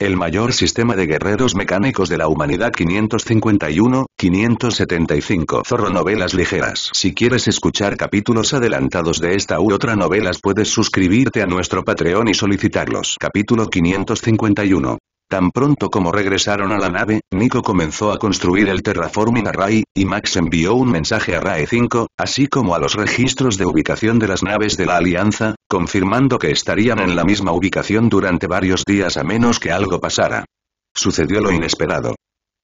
El mayor sistema de guerreros mecánicos de la humanidad 551, 575 Zorro Novelas Ligeras Si quieres escuchar capítulos adelantados de esta u otra novelas puedes suscribirte a nuestro Patreon y solicitarlos Capítulo 551 Tan pronto como regresaron a la nave, Nico comenzó a construir el terraforming array, y Max envió un mensaje a RAE 5, así como a los registros de ubicación de las naves de la Alianza, confirmando que estarían en la misma ubicación durante varios días a menos que algo pasara. Sucedió lo inesperado.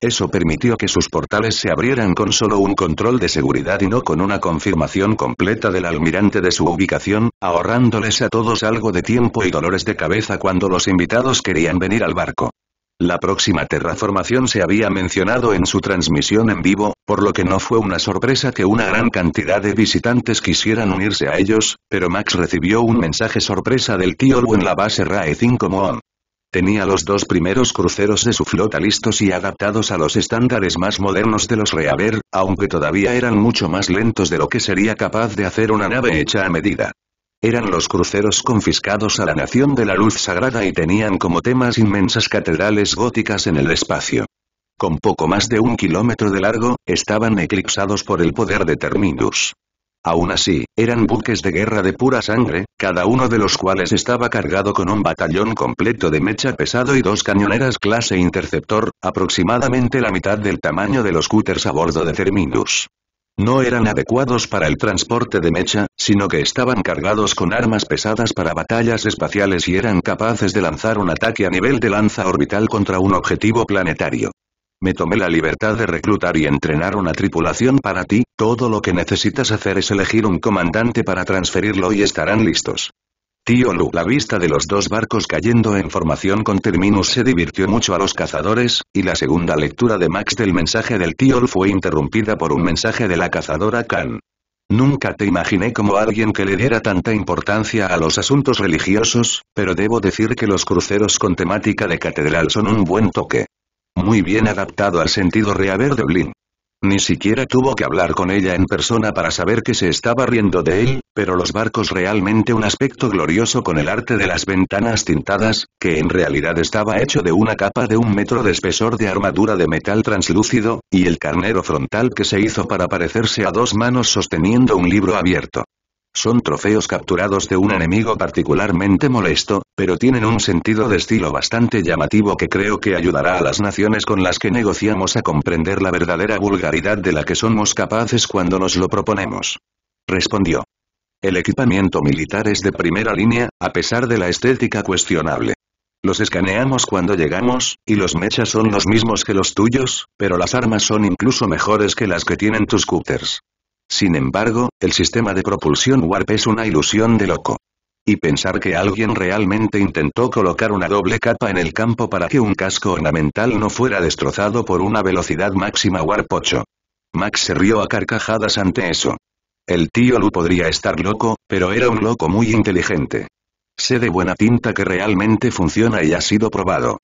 Eso permitió que sus portales se abrieran con solo un control de seguridad y no con una confirmación completa del almirante de su ubicación, ahorrándoles a todos algo de tiempo y dolores de cabeza cuando los invitados querían venir al barco. La próxima terraformación se había mencionado en su transmisión en vivo, por lo que no fue una sorpresa que una gran cantidad de visitantes quisieran unirse a ellos, pero Max recibió un mensaje sorpresa del tío Lu en la base RAE 5 Moon. Tenía los dos primeros cruceros de su flota listos y adaptados a los estándares más modernos de los Reaver, aunque todavía eran mucho más lentos de lo que sería capaz de hacer una nave hecha a medida. Eran los cruceros confiscados a la Nación de la Luz Sagrada y tenían como temas inmensas catedrales góticas en el espacio. Con poco más de un kilómetro de largo, estaban eclipsados por el poder de Terminus. Aún así, eran buques de guerra de pura sangre, cada uno de los cuales estaba cargado con un batallón completo de mecha pesado y dos cañoneras clase interceptor, aproximadamente la mitad del tamaño de los cúters a bordo de Terminus. No eran adecuados para el transporte de mecha, sino que estaban cargados con armas pesadas para batallas espaciales y eran capaces de lanzar un ataque a nivel de lanza orbital contra un objetivo planetario. Me tomé la libertad de reclutar y entrenar una tripulación para ti, todo lo que necesitas hacer es elegir un comandante para transferirlo y estarán listos. Tío Lu, la vista de los dos barcos cayendo en formación con Terminus se divirtió mucho a los cazadores, y la segunda lectura de Max del mensaje del tío Lu fue interrumpida por un mensaje de la cazadora Khan. Nunca te imaginé como alguien que le diera tanta importancia a los asuntos religiosos, pero debo decir que los cruceros con temática de catedral son un buen toque. Muy bien adaptado al sentido reaver de Blin. Ni siquiera tuvo que hablar con ella en persona para saber que se estaba riendo de él, pero los barcos realmente un aspecto glorioso con el arte de las ventanas tintadas, que en realidad estaba hecho de una capa de un metro de espesor de armadura de metal translúcido, y el carnero frontal que se hizo para parecerse a dos manos sosteniendo un libro abierto. Son trofeos capturados de un enemigo particularmente molesto, pero tienen un sentido de estilo bastante llamativo que creo que ayudará a las naciones con las que negociamos a comprender la verdadera vulgaridad de la que somos capaces cuando nos lo proponemos. Respondió. El equipamiento militar es de primera línea, a pesar de la estética cuestionable. Los escaneamos cuando llegamos, y los mechas son los mismos que los tuyos, pero las armas son incluso mejores que las que tienen tus scooters Sin embargo, el sistema de propulsión Warp es una ilusión de loco. Y pensar que alguien realmente intentó colocar una doble capa en el campo para que un casco ornamental no fuera destrozado por una velocidad máxima Warp Max se rió a carcajadas ante eso. El tío Lu podría estar loco, pero era un loco muy inteligente. Sé de buena tinta que realmente funciona y ha sido probado.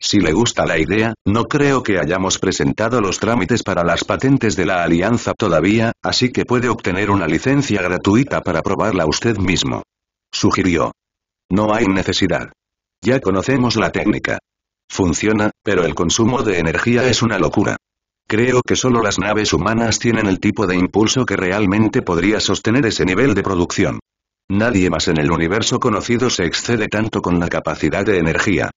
Si le gusta la idea, no creo que hayamos presentado los trámites para las patentes de la alianza todavía, así que puede obtener una licencia gratuita para probarla usted mismo sugirió. No hay necesidad. Ya conocemos la técnica. Funciona, pero el consumo de energía es una locura. Creo que solo las naves humanas tienen el tipo de impulso que realmente podría sostener ese nivel de producción. Nadie más en el universo conocido se excede tanto con la capacidad de energía.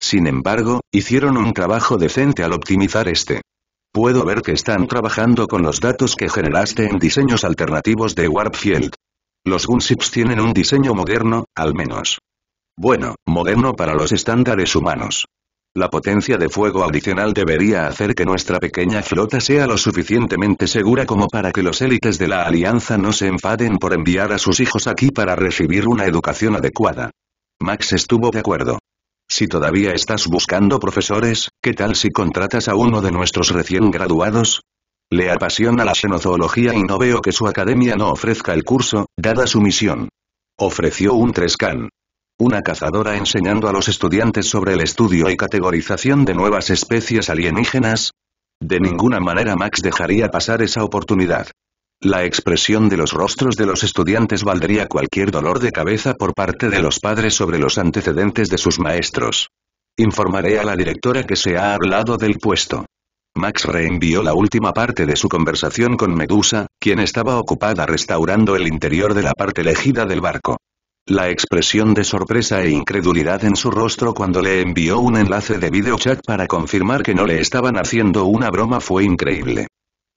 Sin embargo, hicieron un trabajo decente al optimizar este. Puedo ver que están trabajando con los datos que generaste en diseños alternativos de Warpfield. Los Gunships tienen un diseño moderno, al menos. Bueno, moderno para los estándares humanos. La potencia de fuego adicional debería hacer que nuestra pequeña flota sea lo suficientemente segura como para que los élites de la Alianza no se enfaden por enviar a sus hijos aquí para recibir una educación adecuada. Max estuvo de acuerdo. Si todavía estás buscando profesores, ¿qué tal si contratas a uno de nuestros recién graduados? Le apasiona la xenozoología y no veo que su academia no ofrezca el curso, dada su misión. Ofreció un Trescan. Una cazadora enseñando a los estudiantes sobre el estudio y categorización de nuevas especies alienígenas. De ninguna manera Max dejaría pasar esa oportunidad. La expresión de los rostros de los estudiantes valdría cualquier dolor de cabeza por parte de los padres sobre los antecedentes de sus maestros. Informaré a la directora que se ha hablado del puesto. Max reenvió la última parte de su conversación con Medusa, quien estaba ocupada restaurando el interior de la parte elegida del barco. La expresión de sorpresa e incredulidad en su rostro cuando le envió un enlace de videochat para confirmar que no le estaban haciendo una broma fue increíble.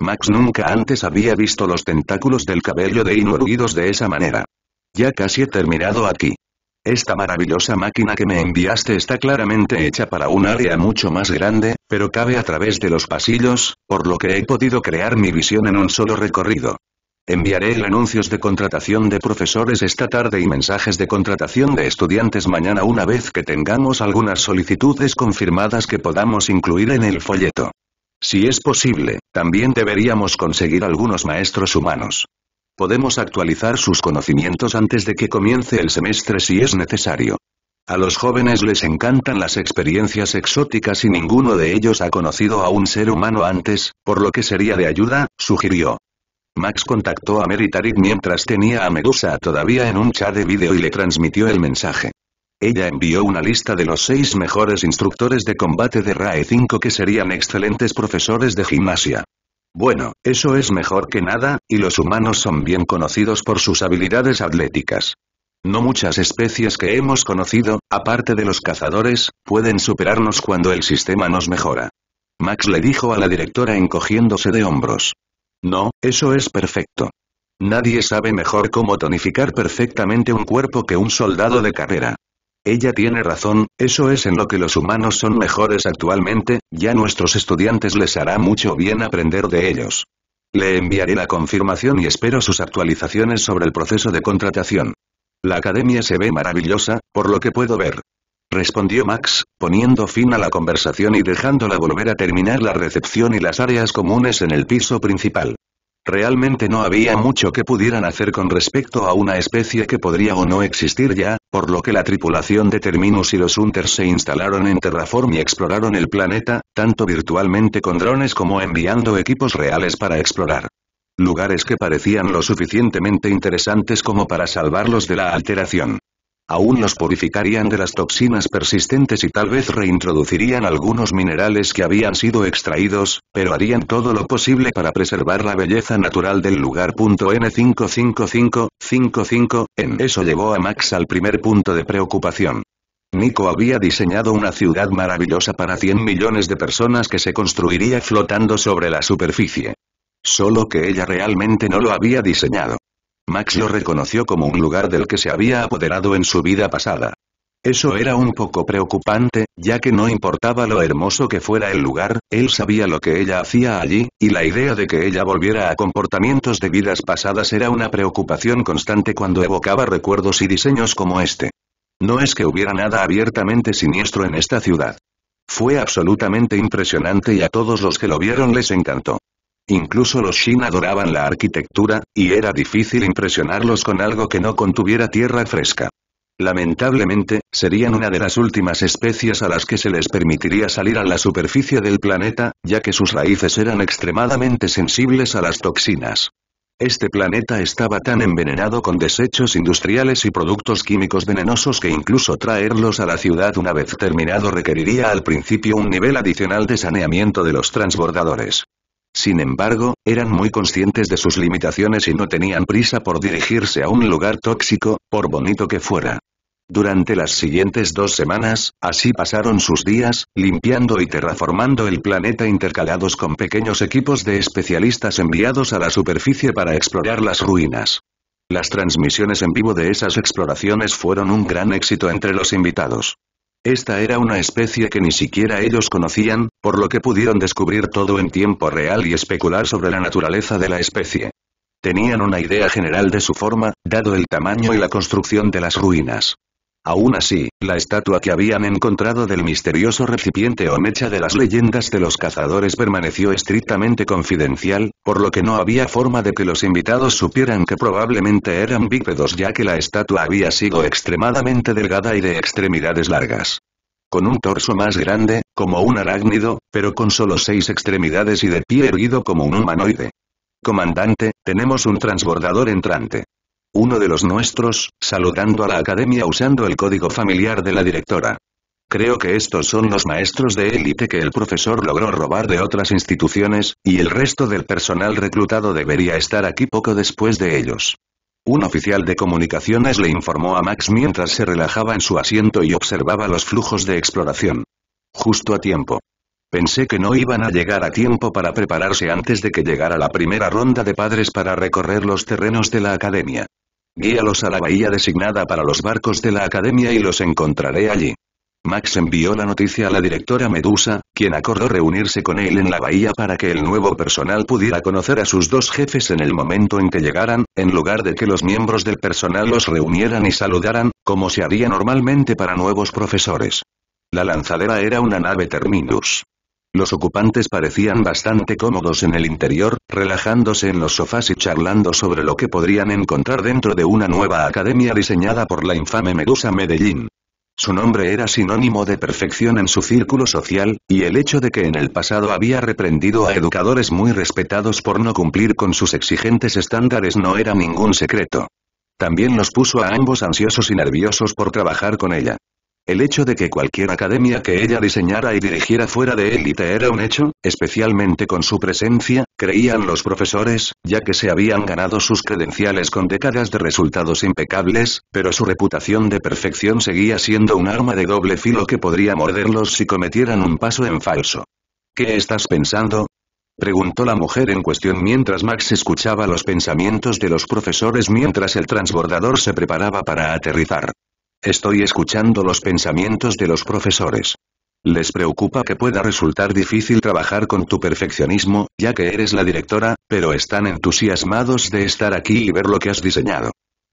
Max nunca antes había visto los tentáculos del cabello de Inu de esa manera. Ya casi he terminado aquí. Esta maravillosa máquina que me enviaste está claramente hecha para un área mucho más grande, pero cabe a través de los pasillos, por lo que he podido crear mi visión en un solo recorrido. Enviaré el anuncios de contratación de profesores esta tarde y mensajes de contratación de estudiantes mañana una vez que tengamos algunas solicitudes confirmadas que podamos incluir en el folleto. Si es posible, también deberíamos conseguir algunos maestros humanos. Podemos actualizar sus conocimientos antes de que comience el semestre si es necesario. A los jóvenes les encantan las experiencias exóticas y ninguno de ellos ha conocido a un ser humano antes, por lo que sería de ayuda, sugirió. Max contactó a Meritarid mientras tenía a Medusa todavía en un chat de vídeo y le transmitió el mensaje. Ella envió una lista de los seis mejores instructores de combate de RAE 5 que serían excelentes profesores de gimnasia. Bueno, eso es mejor que nada, y los humanos son bien conocidos por sus habilidades atléticas. No muchas especies que hemos conocido, aparte de los cazadores, pueden superarnos cuando el sistema nos mejora. Max le dijo a la directora encogiéndose de hombros. No, eso es perfecto. Nadie sabe mejor cómo tonificar perfectamente un cuerpo que un soldado de carrera. Ella tiene razón, eso es en lo que los humanos son mejores actualmente, ya nuestros estudiantes les hará mucho bien aprender de ellos. Le enviaré la confirmación y espero sus actualizaciones sobre el proceso de contratación. La academia se ve maravillosa, por lo que puedo ver. Respondió Max, poniendo fin a la conversación y dejándola volver a terminar la recepción y las áreas comunes en el piso principal. Realmente no había mucho que pudieran hacer con respecto a una especie que podría o no existir ya, por lo que la tripulación de Terminus y los Hunters se instalaron en Terraform y exploraron el planeta, tanto virtualmente con drones como enviando equipos reales para explorar lugares que parecían lo suficientemente interesantes como para salvarlos de la alteración. Aún los purificarían de las toxinas persistentes y tal vez reintroducirían algunos minerales que habían sido extraídos, pero harían todo lo posible para preservar la belleza natural del lugar. n 555 en eso llevó a Max al primer punto de preocupación. Nico había diseñado una ciudad maravillosa para 100 millones de personas que se construiría flotando sobre la superficie. Solo que ella realmente no lo había diseñado. Max lo reconoció como un lugar del que se había apoderado en su vida pasada. Eso era un poco preocupante, ya que no importaba lo hermoso que fuera el lugar, él sabía lo que ella hacía allí, y la idea de que ella volviera a comportamientos de vidas pasadas era una preocupación constante cuando evocaba recuerdos y diseños como este. No es que hubiera nada abiertamente siniestro en esta ciudad. Fue absolutamente impresionante y a todos los que lo vieron les encantó. Incluso los Shin adoraban la arquitectura, y era difícil impresionarlos con algo que no contuviera tierra fresca. Lamentablemente, serían una de las últimas especies a las que se les permitiría salir a la superficie del planeta, ya que sus raíces eran extremadamente sensibles a las toxinas. Este planeta estaba tan envenenado con desechos industriales y productos químicos venenosos que incluso traerlos a la ciudad una vez terminado requeriría al principio un nivel adicional de saneamiento de los transbordadores. Sin embargo, eran muy conscientes de sus limitaciones y no tenían prisa por dirigirse a un lugar tóxico, por bonito que fuera. Durante las siguientes dos semanas, así pasaron sus días, limpiando y terraformando el planeta intercalados con pequeños equipos de especialistas enviados a la superficie para explorar las ruinas. Las transmisiones en vivo de esas exploraciones fueron un gran éxito entre los invitados. Esta era una especie que ni siquiera ellos conocían, por lo que pudieron descubrir todo en tiempo real y especular sobre la naturaleza de la especie. Tenían una idea general de su forma, dado el tamaño y la construcción de las ruinas. Aún así, la estatua que habían encontrado del misterioso recipiente o mecha de las leyendas de los cazadores permaneció estrictamente confidencial, por lo que no había forma de que los invitados supieran que probablemente eran bípedos ya que la estatua había sido extremadamente delgada y de extremidades largas. Con un torso más grande, como un arácnido, pero con solo seis extremidades y de pie erguido como un humanoide. Comandante, tenemos un transbordador entrante uno de los nuestros, saludando a la academia usando el código familiar de la directora. Creo que estos son los maestros de élite que el profesor logró robar de otras instituciones, y el resto del personal reclutado debería estar aquí poco después de ellos. Un oficial de comunicaciones le informó a Max mientras se relajaba en su asiento y observaba los flujos de exploración. Justo a tiempo. Pensé que no iban a llegar a tiempo para prepararse antes de que llegara la primera ronda de padres para recorrer los terrenos de la academia. Guíalos a la bahía designada para los barcos de la academia y los encontraré allí. Max envió la noticia a la directora Medusa, quien acordó reunirse con él en la bahía para que el nuevo personal pudiera conocer a sus dos jefes en el momento en que llegaran, en lugar de que los miembros del personal los reunieran y saludaran, como se haría normalmente para nuevos profesores. La lanzadera era una nave Terminus. Los ocupantes parecían bastante cómodos en el interior, relajándose en los sofás y charlando sobre lo que podrían encontrar dentro de una nueva academia diseñada por la infame Medusa Medellín. Su nombre era sinónimo de perfección en su círculo social, y el hecho de que en el pasado había reprendido a educadores muy respetados por no cumplir con sus exigentes estándares no era ningún secreto. También los puso a ambos ansiosos y nerviosos por trabajar con ella. El hecho de que cualquier academia que ella diseñara y dirigiera fuera de élite era un hecho, especialmente con su presencia, creían los profesores, ya que se habían ganado sus credenciales con décadas de resultados impecables, pero su reputación de perfección seguía siendo un arma de doble filo que podría morderlos si cometieran un paso en falso. ¿Qué estás pensando? preguntó la mujer en cuestión mientras Max escuchaba los pensamientos de los profesores mientras el transbordador se preparaba para aterrizar. Estoy escuchando los pensamientos de los profesores. Les preocupa que pueda resultar difícil trabajar con tu perfeccionismo, ya que eres la directora, pero están entusiasmados de estar aquí y ver lo que has diseñado.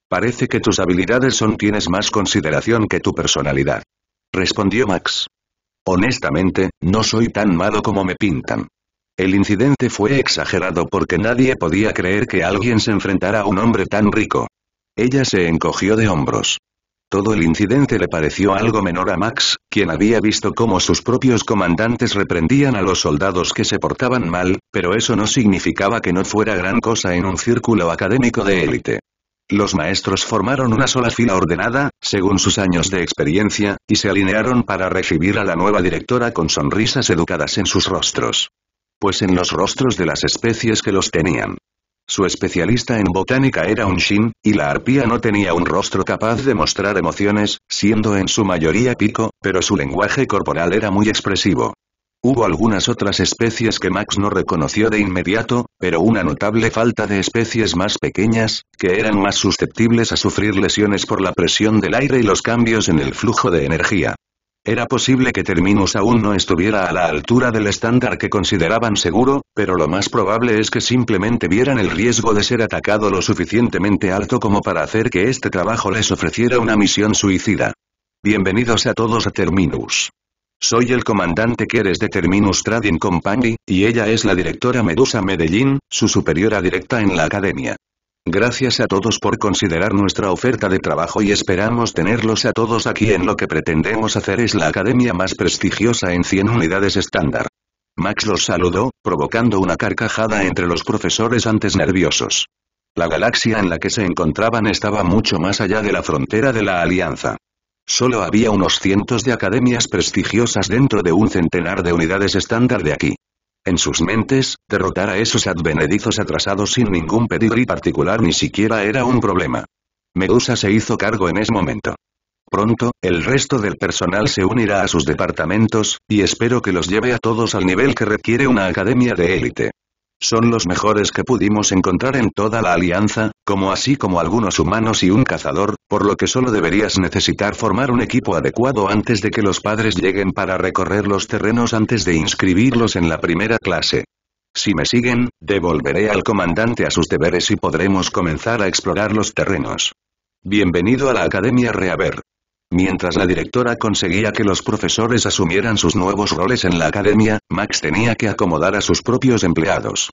Parece que tus habilidades son tienes más consideración que tu personalidad. Respondió Max. Honestamente, no soy tan malo como me pintan. El incidente fue exagerado porque nadie podía creer que alguien se enfrentara a un hombre tan rico. Ella se encogió de hombros. Todo el incidente le pareció algo menor a Max, quien había visto cómo sus propios comandantes reprendían a los soldados que se portaban mal, pero eso no significaba que no fuera gran cosa en un círculo académico de élite. Los maestros formaron una sola fila ordenada, según sus años de experiencia, y se alinearon para recibir a la nueva directora con sonrisas educadas en sus rostros. Pues en los rostros de las especies que los tenían. Su especialista en botánica era un shin, y la arpía no tenía un rostro capaz de mostrar emociones, siendo en su mayoría pico, pero su lenguaje corporal era muy expresivo. Hubo algunas otras especies que Max no reconoció de inmediato, pero una notable falta de especies más pequeñas, que eran más susceptibles a sufrir lesiones por la presión del aire y los cambios en el flujo de energía. Era posible que Terminus aún no estuviera a la altura del estándar que consideraban seguro, pero lo más probable es que simplemente vieran el riesgo de ser atacado lo suficientemente alto como para hacer que este trabajo les ofreciera una misión suicida. Bienvenidos a todos a Terminus. Soy el comandante Keres de Terminus Trading Company, y ella es la directora Medusa Medellín, su superiora directa en la academia. Gracias a todos por considerar nuestra oferta de trabajo y esperamos tenerlos a todos aquí en lo que pretendemos hacer es la academia más prestigiosa en 100 unidades estándar. Max los saludó, provocando una carcajada entre los profesores antes nerviosos. La galaxia en la que se encontraban estaba mucho más allá de la frontera de la Alianza. Solo había unos cientos de academias prestigiosas dentro de un centenar de unidades estándar de aquí en sus mentes, derrotar a esos advenedizos atrasados sin ningún pedigrí particular ni siquiera era un problema. Medusa se hizo cargo en ese momento. Pronto, el resto del personal se unirá a sus departamentos, y espero que los lleve a todos al nivel que requiere una academia de élite. Son los mejores que pudimos encontrar en toda la alianza, como así como algunos humanos y un cazador, por lo que solo deberías necesitar formar un equipo adecuado antes de que los padres lleguen para recorrer los terrenos antes de inscribirlos en la primera clase. Si me siguen, devolveré al comandante a sus deberes y podremos comenzar a explorar los terrenos. Bienvenido a la Academia Reaver. Mientras la directora conseguía que los profesores asumieran sus nuevos roles en la academia, Max tenía que acomodar a sus propios empleados.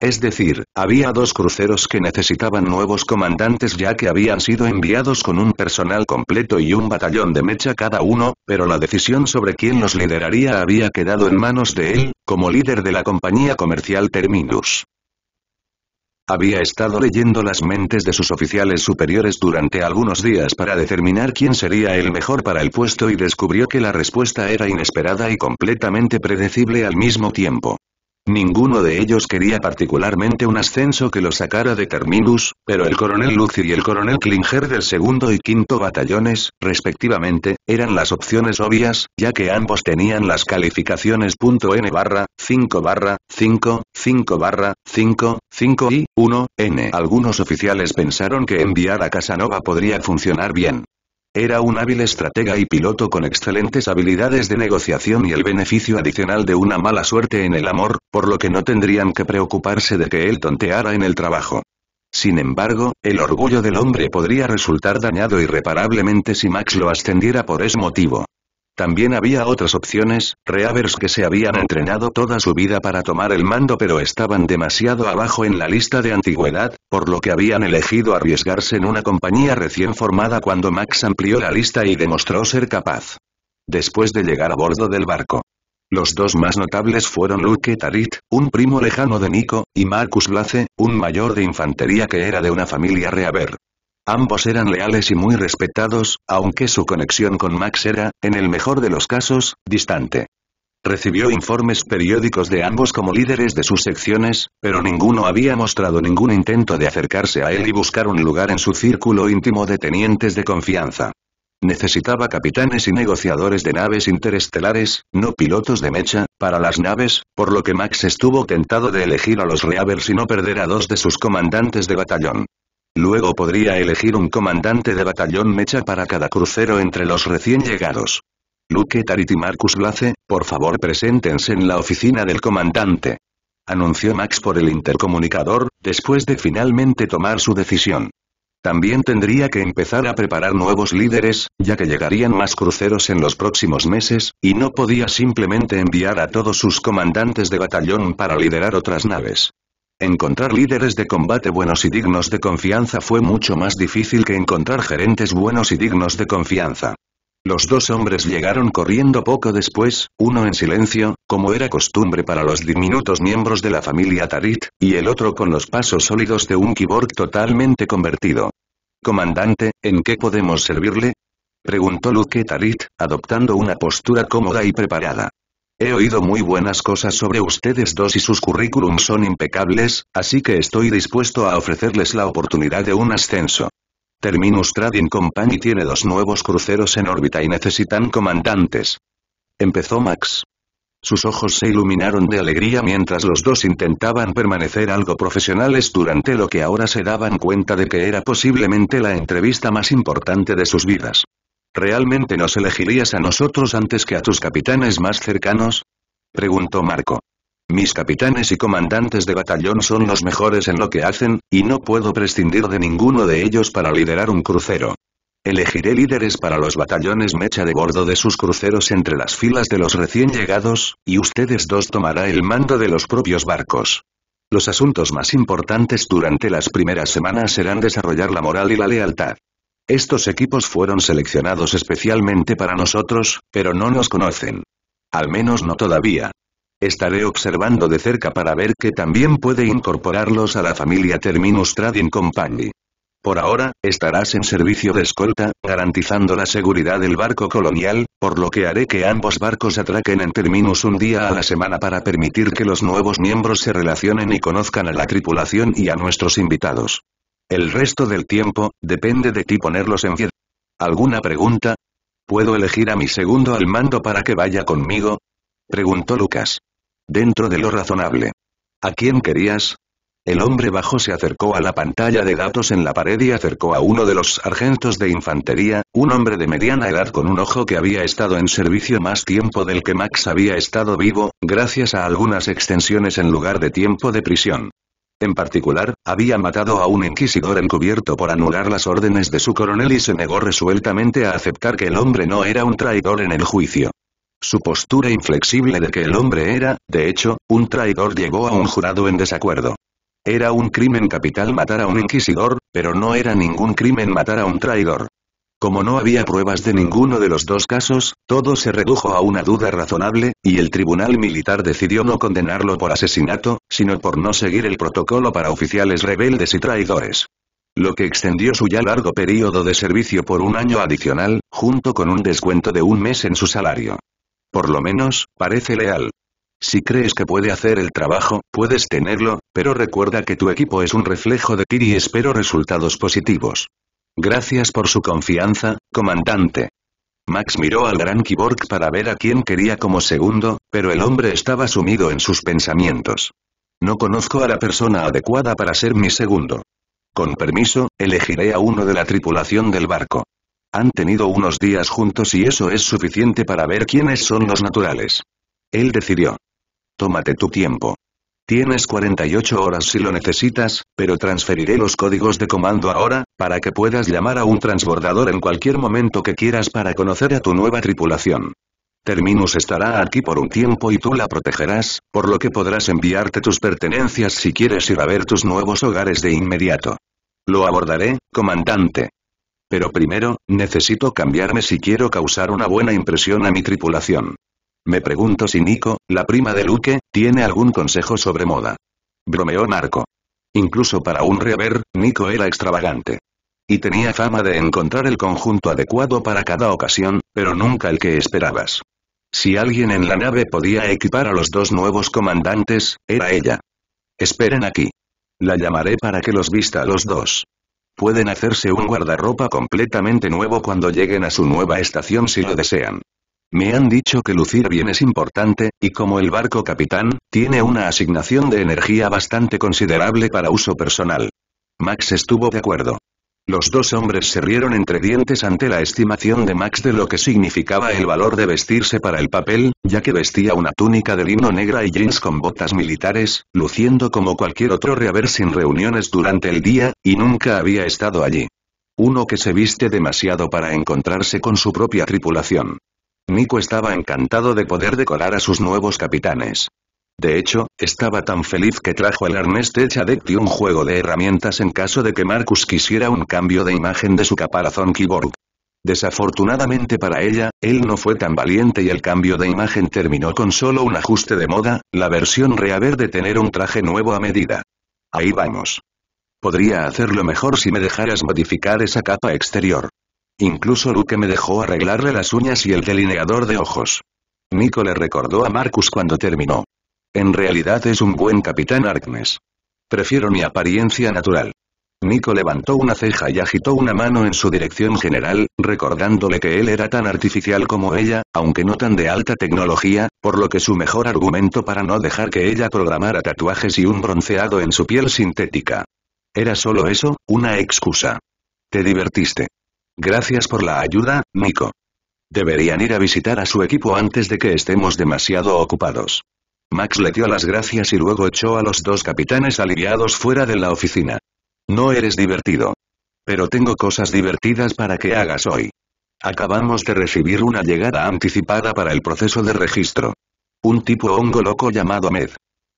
Es decir, había dos cruceros que necesitaban nuevos comandantes ya que habían sido enviados con un personal completo y un batallón de mecha cada uno, pero la decisión sobre quién los lideraría había quedado en manos de él, como líder de la compañía comercial Terminus. Había estado leyendo las mentes de sus oficiales superiores durante algunos días para determinar quién sería el mejor para el puesto y descubrió que la respuesta era inesperada y completamente predecible al mismo tiempo. Ninguno de ellos quería particularmente un ascenso que lo sacara de Terminus, pero el coronel Lucy y el coronel Klinger del segundo y quinto batallones, respectivamente, eran las opciones obvias, ya que ambos tenían las calificaciones .n barra, 5 barra, 5, 5 barra, 5, 5 y 1, n. Algunos oficiales pensaron que enviar a Casanova podría funcionar bien. Era un hábil estratega y piloto con excelentes habilidades de negociación y el beneficio adicional de una mala suerte en el amor, por lo que no tendrían que preocuparse de que él tonteara en el trabajo. Sin embargo, el orgullo del hombre podría resultar dañado irreparablemente si Max lo ascendiera por ese motivo. También había otras opciones, reavers que se habían entrenado toda su vida para tomar el mando pero estaban demasiado abajo en la lista de antigüedad, por lo que habían elegido arriesgarse en una compañía recién formada cuando Max amplió la lista y demostró ser capaz. Después de llegar a bordo del barco. Los dos más notables fueron Luke Tarit, un primo lejano de Nico, y Marcus Blase, un mayor de infantería que era de una familia reaver. Ambos eran leales y muy respetados, aunque su conexión con Max era, en el mejor de los casos, distante. Recibió informes periódicos de ambos como líderes de sus secciones, pero ninguno había mostrado ningún intento de acercarse a él y buscar un lugar en su círculo íntimo de tenientes de confianza. Necesitaba capitanes y negociadores de naves interestelares, no pilotos de mecha, para las naves, por lo que Max estuvo tentado de elegir a los Reavers y no perder a dos de sus comandantes de batallón. Luego podría elegir un comandante de batallón mecha para cada crucero entre los recién llegados. Luke Tarit y Marcus Blase, por favor preséntense en la oficina del comandante. Anunció Max por el intercomunicador, después de finalmente tomar su decisión. También tendría que empezar a preparar nuevos líderes, ya que llegarían más cruceros en los próximos meses, y no podía simplemente enviar a todos sus comandantes de batallón para liderar otras naves. Encontrar líderes de combate buenos y dignos de confianza fue mucho más difícil que encontrar gerentes buenos y dignos de confianza. Los dos hombres llegaron corriendo poco después, uno en silencio, como era costumbre para los diminutos miembros de la familia Tarit, y el otro con los pasos sólidos de un kiborg totalmente convertido. Comandante, ¿en qué podemos servirle? Preguntó Luke Tarit, adoptando una postura cómoda y preparada. He oído muy buenas cosas sobre ustedes dos y sus currículums son impecables, así que estoy dispuesto a ofrecerles la oportunidad de un ascenso. Terminus Trading Company tiene dos nuevos cruceros en órbita y necesitan comandantes. Empezó Max. Sus ojos se iluminaron de alegría mientras los dos intentaban permanecer algo profesionales durante lo que ahora se daban cuenta de que era posiblemente la entrevista más importante de sus vidas. ¿Realmente nos elegirías a nosotros antes que a tus capitanes más cercanos? Preguntó Marco. Mis capitanes y comandantes de batallón son los mejores en lo que hacen, y no puedo prescindir de ninguno de ellos para liderar un crucero. Elegiré líderes para los batallones mecha de bordo de sus cruceros entre las filas de los recién llegados, y ustedes dos tomará el mando de los propios barcos. Los asuntos más importantes durante las primeras semanas serán desarrollar la moral y la lealtad. Estos equipos fueron seleccionados especialmente para nosotros, pero no nos conocen. Al menos no todavía. Estaré observando de cerca para ver que también puede incorporarlos a la familia Terminus Trading Company. Por ahora, estarás en servicio de escolta, garantizando la seguridad del barco colonial, por lo que haré que ambos barcos atraquen en Terminus un día a la semana para permitir que los nuevos miembros se relacionen y conozcan a la tripulación y a nuestros invitados. El resto del tiempo, depende de ti ponerlos en pie. ¿Alguna pregunta? ¿Puedo elegir a mi segundo al mando para que vaya conmigo? Preguntó Lucas. Dentro de lo razonable. ¿A quién querías? El hombre bajo se acercó a la pantalla de datos en la pared y acercó a uno de los sargentos de infantería, un hombre de mediana edad con un ojo que había estado en servicio más tiempo del que Max había estado vivo, gracias a algunas extensiones en lugar de tiempo de prisión. En particular, había matado a un inquisidor encubierto por anular las órdenes de su coronel y se negó resueltamente a aceptar que el hombre no era un traidor en el juicio. Su postura inflexible de que el hombre era, de hecho, un traidor llegó a un jurado en desacuerdo. Era un crimen capital matar a un inquisidor, pero no era ningún crimen matar a un traidor. Como no había pruebas de ninguno de los dos casos, todo se redujo a una duda razonable, y el tribunal militar decidió no condenarlo por asesinato, sino por no seguir el protocolo para oficiales rebeldes y traidores lo que extendió su ya largo periodo de servicio por un año adicional, junto con un descuento de un mes en su salario. Por lo menos, parece leal. Si crees que puede hacer el trabajo, puedes tenerlo, pero recuerda que tu equipo es un reflejo de ti y espero resultados positivos. Gracias por su confianza, comandante. Max miró al gran Kiborg para ver a quién quería como segundo, pero el hombre estaba sumido en sus pensamientos. No conozco a la persona adecuada para ser mi segundo. Con permiso, elegiré a uno de la tripulación del barco. Han tenido unos días juntos y eso es suficiente para ver quiénes son los naturales. Él decidió. Tómate tu tiempo. Tienes 48 horas si lo necesitas, pero transferiré los códigos de comando ahora, para que puedas llamar a un transbordador en cualquier momento que quieras para conocer a tu nueva tripulación. Terminus estará aquí por un tiempo y tú la protegerás, por lo que podrás enviarte tus pertenencias si quieres ir a ver tus nuevos hogares de inmediato. Lo abordaré, comandante. Pero primero, necesito cambiarme si quiero causar una buena impresión a mi tripulación. Me pregunto si Nico, la prima de Luke, tiene algún consejo sobre moda. Bromeó Marco. Incluso para un rever, Nico era extravagante. Y tenía fama de encontrar el conjunto adecuado para cada ocasión, pero nunca el que esperabas. Si alguien en la nave podía equipar a los dos nuevos comandantes, era ella. Esperen aquí. La llamaré para que los vista a los dos. Pueden hacerse un guardarropa completamente nuevo cuando lleguen a su nueva estación si lo desean. Me han dicho que lucir bien es importante, y como el barco capitán, tiene una asignación de energía bastante considerable para uso personal. Max estuvo de acuerdo. Los dos hombres se rieron entre dientes ante la estimación de Max de lo que significaba el valor de vestirse para el papel, ya que vestía una túnica de lino negra y jeans con botas militares, luciendo como cualquier otro reaver sin reuniones durante el día, y nunca había estado allí. Uno que se viste demasiado para encontrarse con su propia tripulación. Nico estaba encantado de poder decorar a sus nuevos capitanes. De hecho, estaba tan feliz que trajo el arnés Tech y un juego de herramientas en caso de que Marcus quisiera un cambio de imagen de su caparazón Kiborg. Desafortunadamente para ella, él no fue tan valiente y el cambio de imagen terminó con solo un ajuste de moda, la versión rehaber de tener un traje nuevo a medida. Ahí vamos. Podría hacerlo mejor si me dejaras modificar esa capa exterior. Incluso Luke me dejó arreglarle las uñas y el delineador de ojos. Nico le recordó a Marcus cuando terminó. En realidad es un buen capitán Arknes. Prefiero mi apariencia natural. Nico levantó una ceja y agitó una mano en su dirección general, recordándole que él era tan artificial como ella, aunque no tan de alta tecnología, por lo que su mejor argumento para no dejar que ella programara tatuajes y un bronceado en su piel sintética. Era solo eso, una excusa. Te divertiste. Gracias por la ayuda, Nico. Deberían ir a visitar a su equipo antes de que estemos demasiado ocupados. Max le dio las gracias y luego echó a los dos capitanes aliviados fuera de la oficina. No eres divertido. Pero tengo cosas divertidas para que hagas hoy. Acabamos de recibir una llegada anticipada para el proceso de registro. Un tipo hongo loco llamado Ahmed.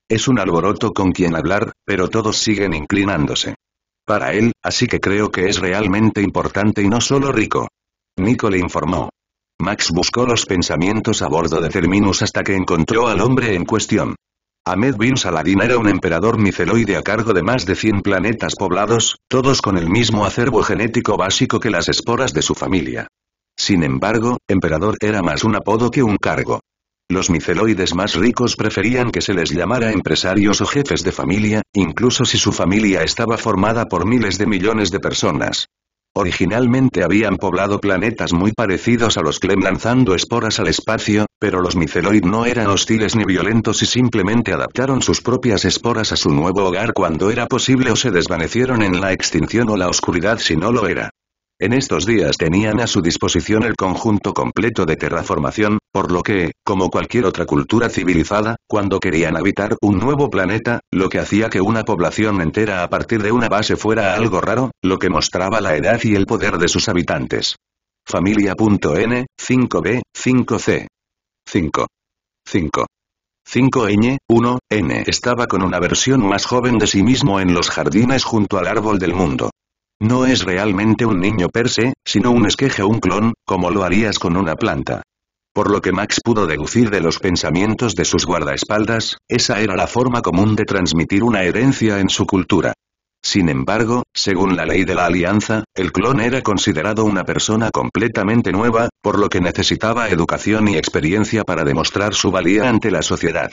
Es un alboroto con quien hablar, pero todos siguen inclinándose para él, así que creo que es realmente importante y no solo rico. Nico le informó. Max buscó los pensamientos a bordo de Terminus hasta que encontró al hombre en cuestión. Ahmed bin Saladin era un emperador miceloide a cargo de más de 100 planetas poblados, todos con el mismo acervo genético básico que las esporas de su familia. Sin embargo, emperador era más un apodo que un cargo. Los miceloides más ricos preferían que se les llamara empresarios o jefes de familia, incluso si su familia estaba formada por miles de millones de personas. Originalmente habían poblado planetas muy parecidos a los Clem lanzando esporas al espacio, pero los miceloid no eran hostiles ni violentos y simplemente adaptaron sus propias esporas a su nuevo hogar cuando era posible o se desvanecieron en la extinción o la oscuridad si no lo era. En estos días tenían a su disposición el conjunto completo de terraformación, por lo que, como cualquier otra cultura civilizada, cuando querían habitar un nuevo planeta, lo que hacía que una población entera a partir de una base fuera algo raro, lo que mostraba la edad y el poder de sus habitantes. Familia.n, 5b, 5c. 5. 5. 5 1, n estaba con una versión más joven de sí mismo en los jardines junto al árbol del mundo. No es realmente un niño per se, sino un esqueje un clon, como lo harías con una planta. Por lo que Max pudo deducir de los pensamientos de sus guardaespaldas, esa era la forma común de transmitir una herencia en su cultura. Sin embargo, según la ley de la alianza, el clon era considerado una persona completamente nueva, por lo que necesitaba educación y experiencia para demostrar su valía ante la sociedad.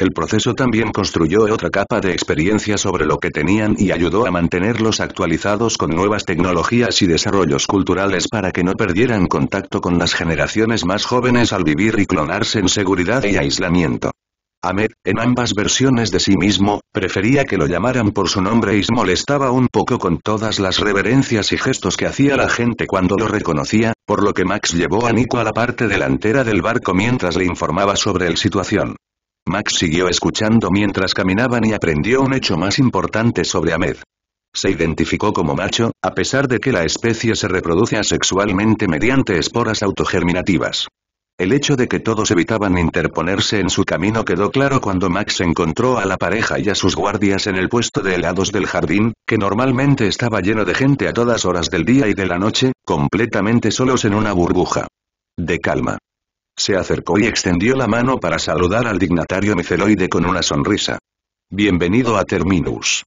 El proceso también construyó otra capa de experiencia sobre lo que tenían y ayudó a mantenerlos actualizados con nuevas tecnologías y desarrollos culturales para que no perdieran contacto con las generaciones más jóvenes al vivir y clonarse en seguridad y aislamiento. Ahmed, en ambas versiones de sí mismo, prefería que lo llamaran por su nombre y se molestaba un poco con todas las reverencias y gestos que hacía la gente cuando lo reconocía, por lo que Max llevó a Nico a la parte delantera del barco mientras le informaba sobre la situación. Max siguió escuchando mientras caminaban y aprendió un hecho más importante sobre Ahmed. Se identificó como macho, a pesar de que la especie se reproduce asexualmente mediante esporas autogerminativas. El hecho de que todos evitaban interponerse en su camino quedó claro cuando Max encontró a la pareja y a sus guardias en el puesto de helados del jardín, que normalmente estaba lleno de gente a todas horas del día y de la noche, completamente solos en una burbuja. De calma se acercó y extendió la mano para saludar al dignatario miceloide con una sonrisa. Bienvenido a Terminus.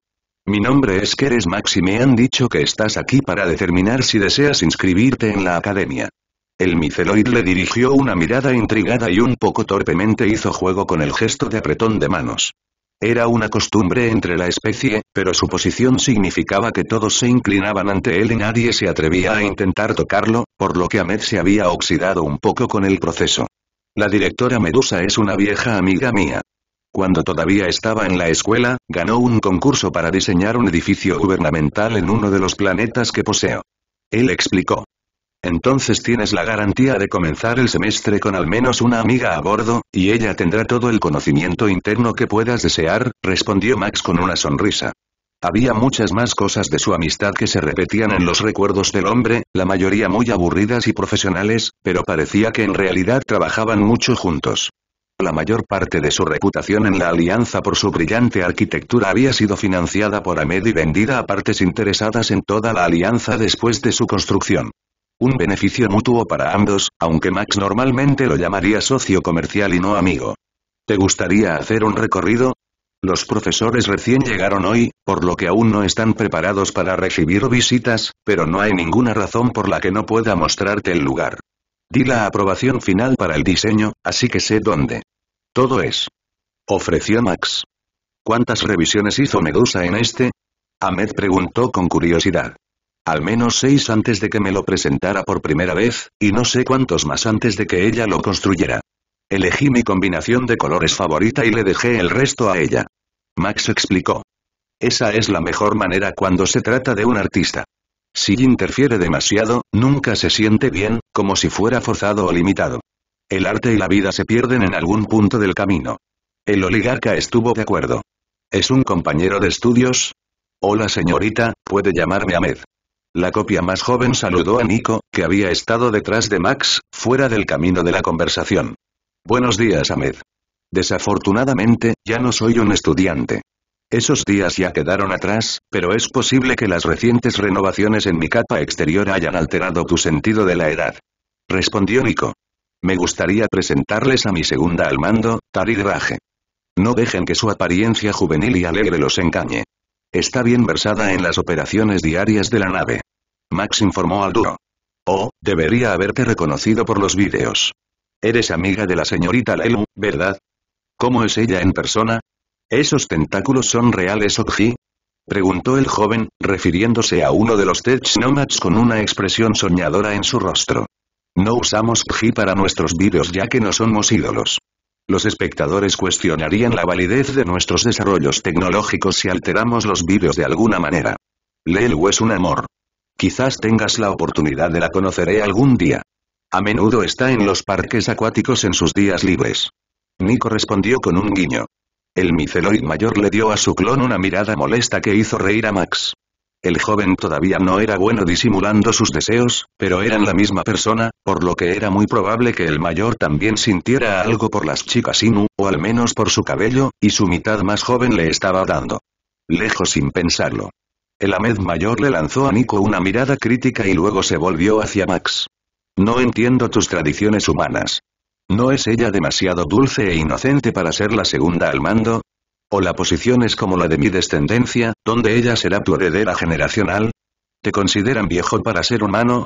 Mi nombre es Keres Max y me han dicho que estás aquí para determinar si deseas inscribirte en la academia. El miceloide le dirigió una mirada intrigada y un poco torpemente hizo juego con el gesto de apretón de manos. Era una costumbre entre la especie, pero su posición significaba que todos se inclinaban ante él y nadie se atrevía a intentar tocarlo, por lo que Ahmed se había oxidado un poco con el proceso. La directora Medusa es una vieja amiga mía. Cuando todavía estaba en la escuela, ganó un concurso para diseñar un edificio gubernamental en uno de los planetas que poseo. Él explicó entonces tienes la garantía de comenzar el semestre con al menos una amiga a bordo, y ella tendrá todo el conocimiento interno que puedas desear, respondió Max con una sonrisa. Había muchas más cosas de su amistad que se repetían en los recuerdos del hombre, la mayoría muy aburridas y profesionales, pero parecía que en realidad trabajaban mucho juntos. La mayor parte de su reputación en la alianza por su brillante arquitectura había sido financiada por Amed y vendida a partes interesadas en toda la alianza después de su construcción. Un beneficio mutuo para ambos, aunque Max normalmente lo llamaría socio comercial y no amigo. ¿Te gustaría hacer un recorrido? Los profesores recién llegaron hoy, por lo que aún no están preparados para recibir visitas, pero no hay ninguna razón por la que no pueda mostrarte el lugar. Di la aprobación final para el diseño, así que sé dónde. Todo es. Ofreció Max. ¿Cuántas revisiones hizo Medusa en este? Ahmed preguntó con curiosidad. Al menos seis antes de que me lo presentara por primera vez, y no sé cuántos más antes de que ella lo construyera. Elegí mi combinación de colores favorita y le dejé el resto a ella. Max explicó. Esa es la mejor manera cuando se trata de un artista. Si interfiere demasiado, nunca se siente bien, como si fuera forzado o limitado. El arte y la vida se pierden en algún punto del camino. El oligarca estuvo de acuerdo. ¿Es un compañero de estudios? Hola señorita, puede llamarme Ahmed. La copia más joven saludó a Nico, que había estado detrás de Max, fuera del camino de la conversación. Buenos días, Ahmed. Desafortunadamente, ya no soy un estudiante. Esos días ya quedaron atrás, pero es posible que las recientes renovaciones en mi capa exterior hayan alterado tu sentido de la edad. Respondió Nico. Me gustaría presentarles a mi segunda al mando, Tarid Raje. No dejen que su apariencia juvenil y alegre los engañe. Está bien versada en las operaciones diarias de la nave. Max informó al duro. Oh, debería haberte reconocido por los vídeos. Eres amiga de la señorita Lelu, ¿verdad? ¿Cómo es ella en persona? ¿Esos tentáculos son reales, Okji? Preguntó el joven, refiriéndose a uno de los Tech Nomads con una expresión soñadora en su rostro. No usamos G para nuestros vídeos ya que no somos ídolos. Los espectadores cuestionarían la validez de nuestros desarrollos tecnológicos si alteramos los vídeos de alguna manera. Lelu es un amor. Quizás tengas la oportunidad de la conoceré algún día. A menudo está en los parques acuáticos en sus días libres. Nico respondió con un guiño. El miceloid mayor le dio a su clon una mirada molesta que hizo reír a Max. El joven todavía no era bueno disimulando sus deseos, pero eran la misma persona, por lo que era muy probable que el mayor también sintiera algo por las chicas Inu, o al menos por su cabello, y su mitad más joven le estaba dando. Lejos sin pensarlo. El Ahmed mayor le lanzó a Nico una mirada crítica y luego se volvió hacia Max. No entiendo tus tradiciones humanas. ¿No es ella demasiado dulce e inocente para ser la segunda al mando? o la posición es como la de mi descendencia, donde ella será tu heredera generacional? ¿Te consideran viejo para ser humano?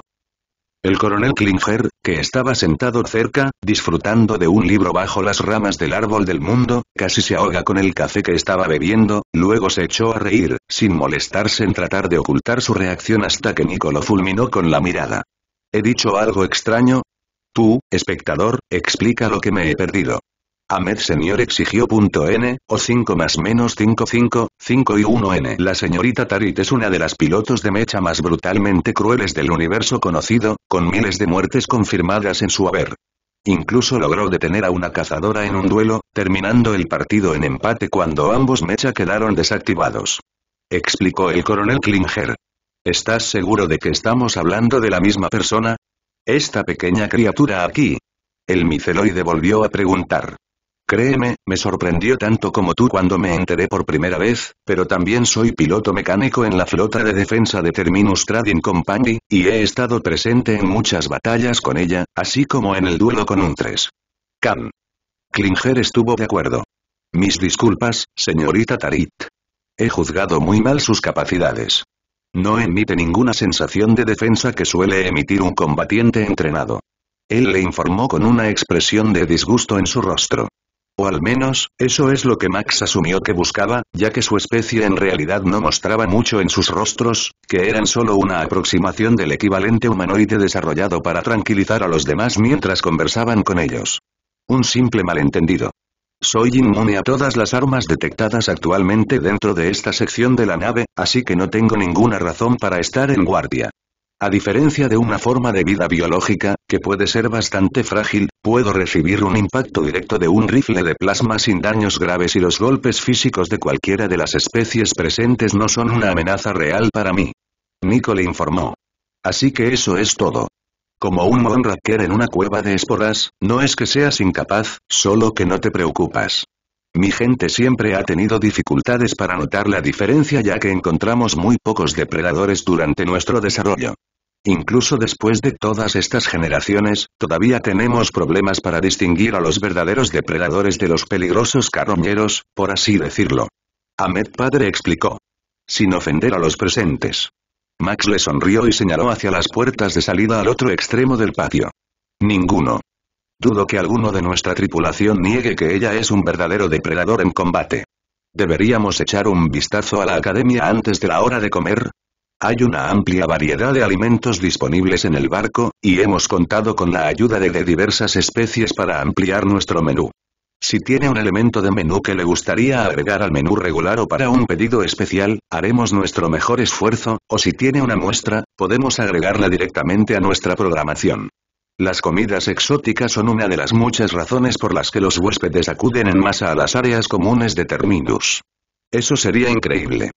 El coronel Klinger, que estaba sentado cerca, disfrutando de un libro bajo las ramas del árbol del mundo, casi se ahoga con el café que estaba bebiendo, luego se echó a reír, sin molestarse en tratar de ocultar su reacción hasta que Nico lo fulminó con la mirada. ¿He dicho algo extraño? Tú, espectador, explica lo que me he perdido. Ahmed Señor exigió N, o 5 más menos 5 5, 5 y 1 N. La señorita Tarit es una de las pilotos de mecha más brutalmente crueles del universo conocido, con miles de muertes confirmadas en su haber. Incluso logró detener a una cazadora en un duelo, terminando el partido en empate cuando ambos mecha quedaron desactivados. Explicó el coronel Klinger. ¿Estás seguro de que estamos hablando de la misma persona? Esta pequeña criatura aquí. El miceloide volvió a preguntar. Créeme, me sorprendió tanto como tú cuando me enteré por primera vez, pero también soy piloto mecánico en la flota de defensa de Terminus Trading Company, y he estado presente en muchas batallas con ella, así como en el duelo con un 3. Khan. Klinger estuvo de acuerdo. Mis disculpas, señorita Tarit. He juzgado muy mal sus capacidades. No emite ninguna sensación de defensa que suele emitir un combatiente entrenado. Él le informó con una expresión de disgusto en su rostro. O al menos, eso es lo que Max asumió que buscaba, ya que su especie en realidad no mostraba mucho en sus rostros, que eran solo una aproximación del equivalente humanoide desarrollado para tranquilizar a los demás mientras conversaban con ellos. Un simple malentendido. Soy inmune a todas las armas detectadas actualmente dentro de esta sección de la nave, así que no tengo ninguna razón para estar en guardia. A diferencia de una forma de vida biológica, que puede ser bastante frágil, puedo recibir un impacto directo de un rifle de plasma sin daños graves y los golpes físicos de cualquiera de las especies presentes no son una amenaza real para mí. Nico le informó. Así que eso es todo. Como un monraker en una cueva de esporas, no es que seas incapaz, solo que no te preocupas. Mi gente siempre ha tenido dificultades para notar la diferencia ya que encontramos muy pocos depredadores durante nuestro desarrollo. Incluso después de todas estas generaciones, todavía tenemos problemas para distinguir a los verdaderos depredadores de los peligrosos carroñeros, por así decirlo. Ahmed Padre explicó. Sin ofender a los presentes. Max le sonrió y señaló hacia las puertas de salida al otro extremo del patio. Ninguno. Dudo que alguno de nuestra tripulación niegue que ella es un verdadero depredador en combate. ¿Deberíamos echar un vistazo a la academia antes de la hora de comer? Hay una amplia variedad de alimentos disponibles en el barco, y hemos contado con la ayuda de, diversas especies para ampliar nuestro menú. Si tiene un elemento de menú que le gustaría agregar al menú regular o para un pedido especial, haremos nuestro mejor esfuerzo, o si tiene una muestra, podemos agregarla directamente a nuestra programación. Las comidas exóticas son una de las muchas razones por las que los huéspedes acuden en masa a las áreas comunes de Terminus. Eso sería increíble.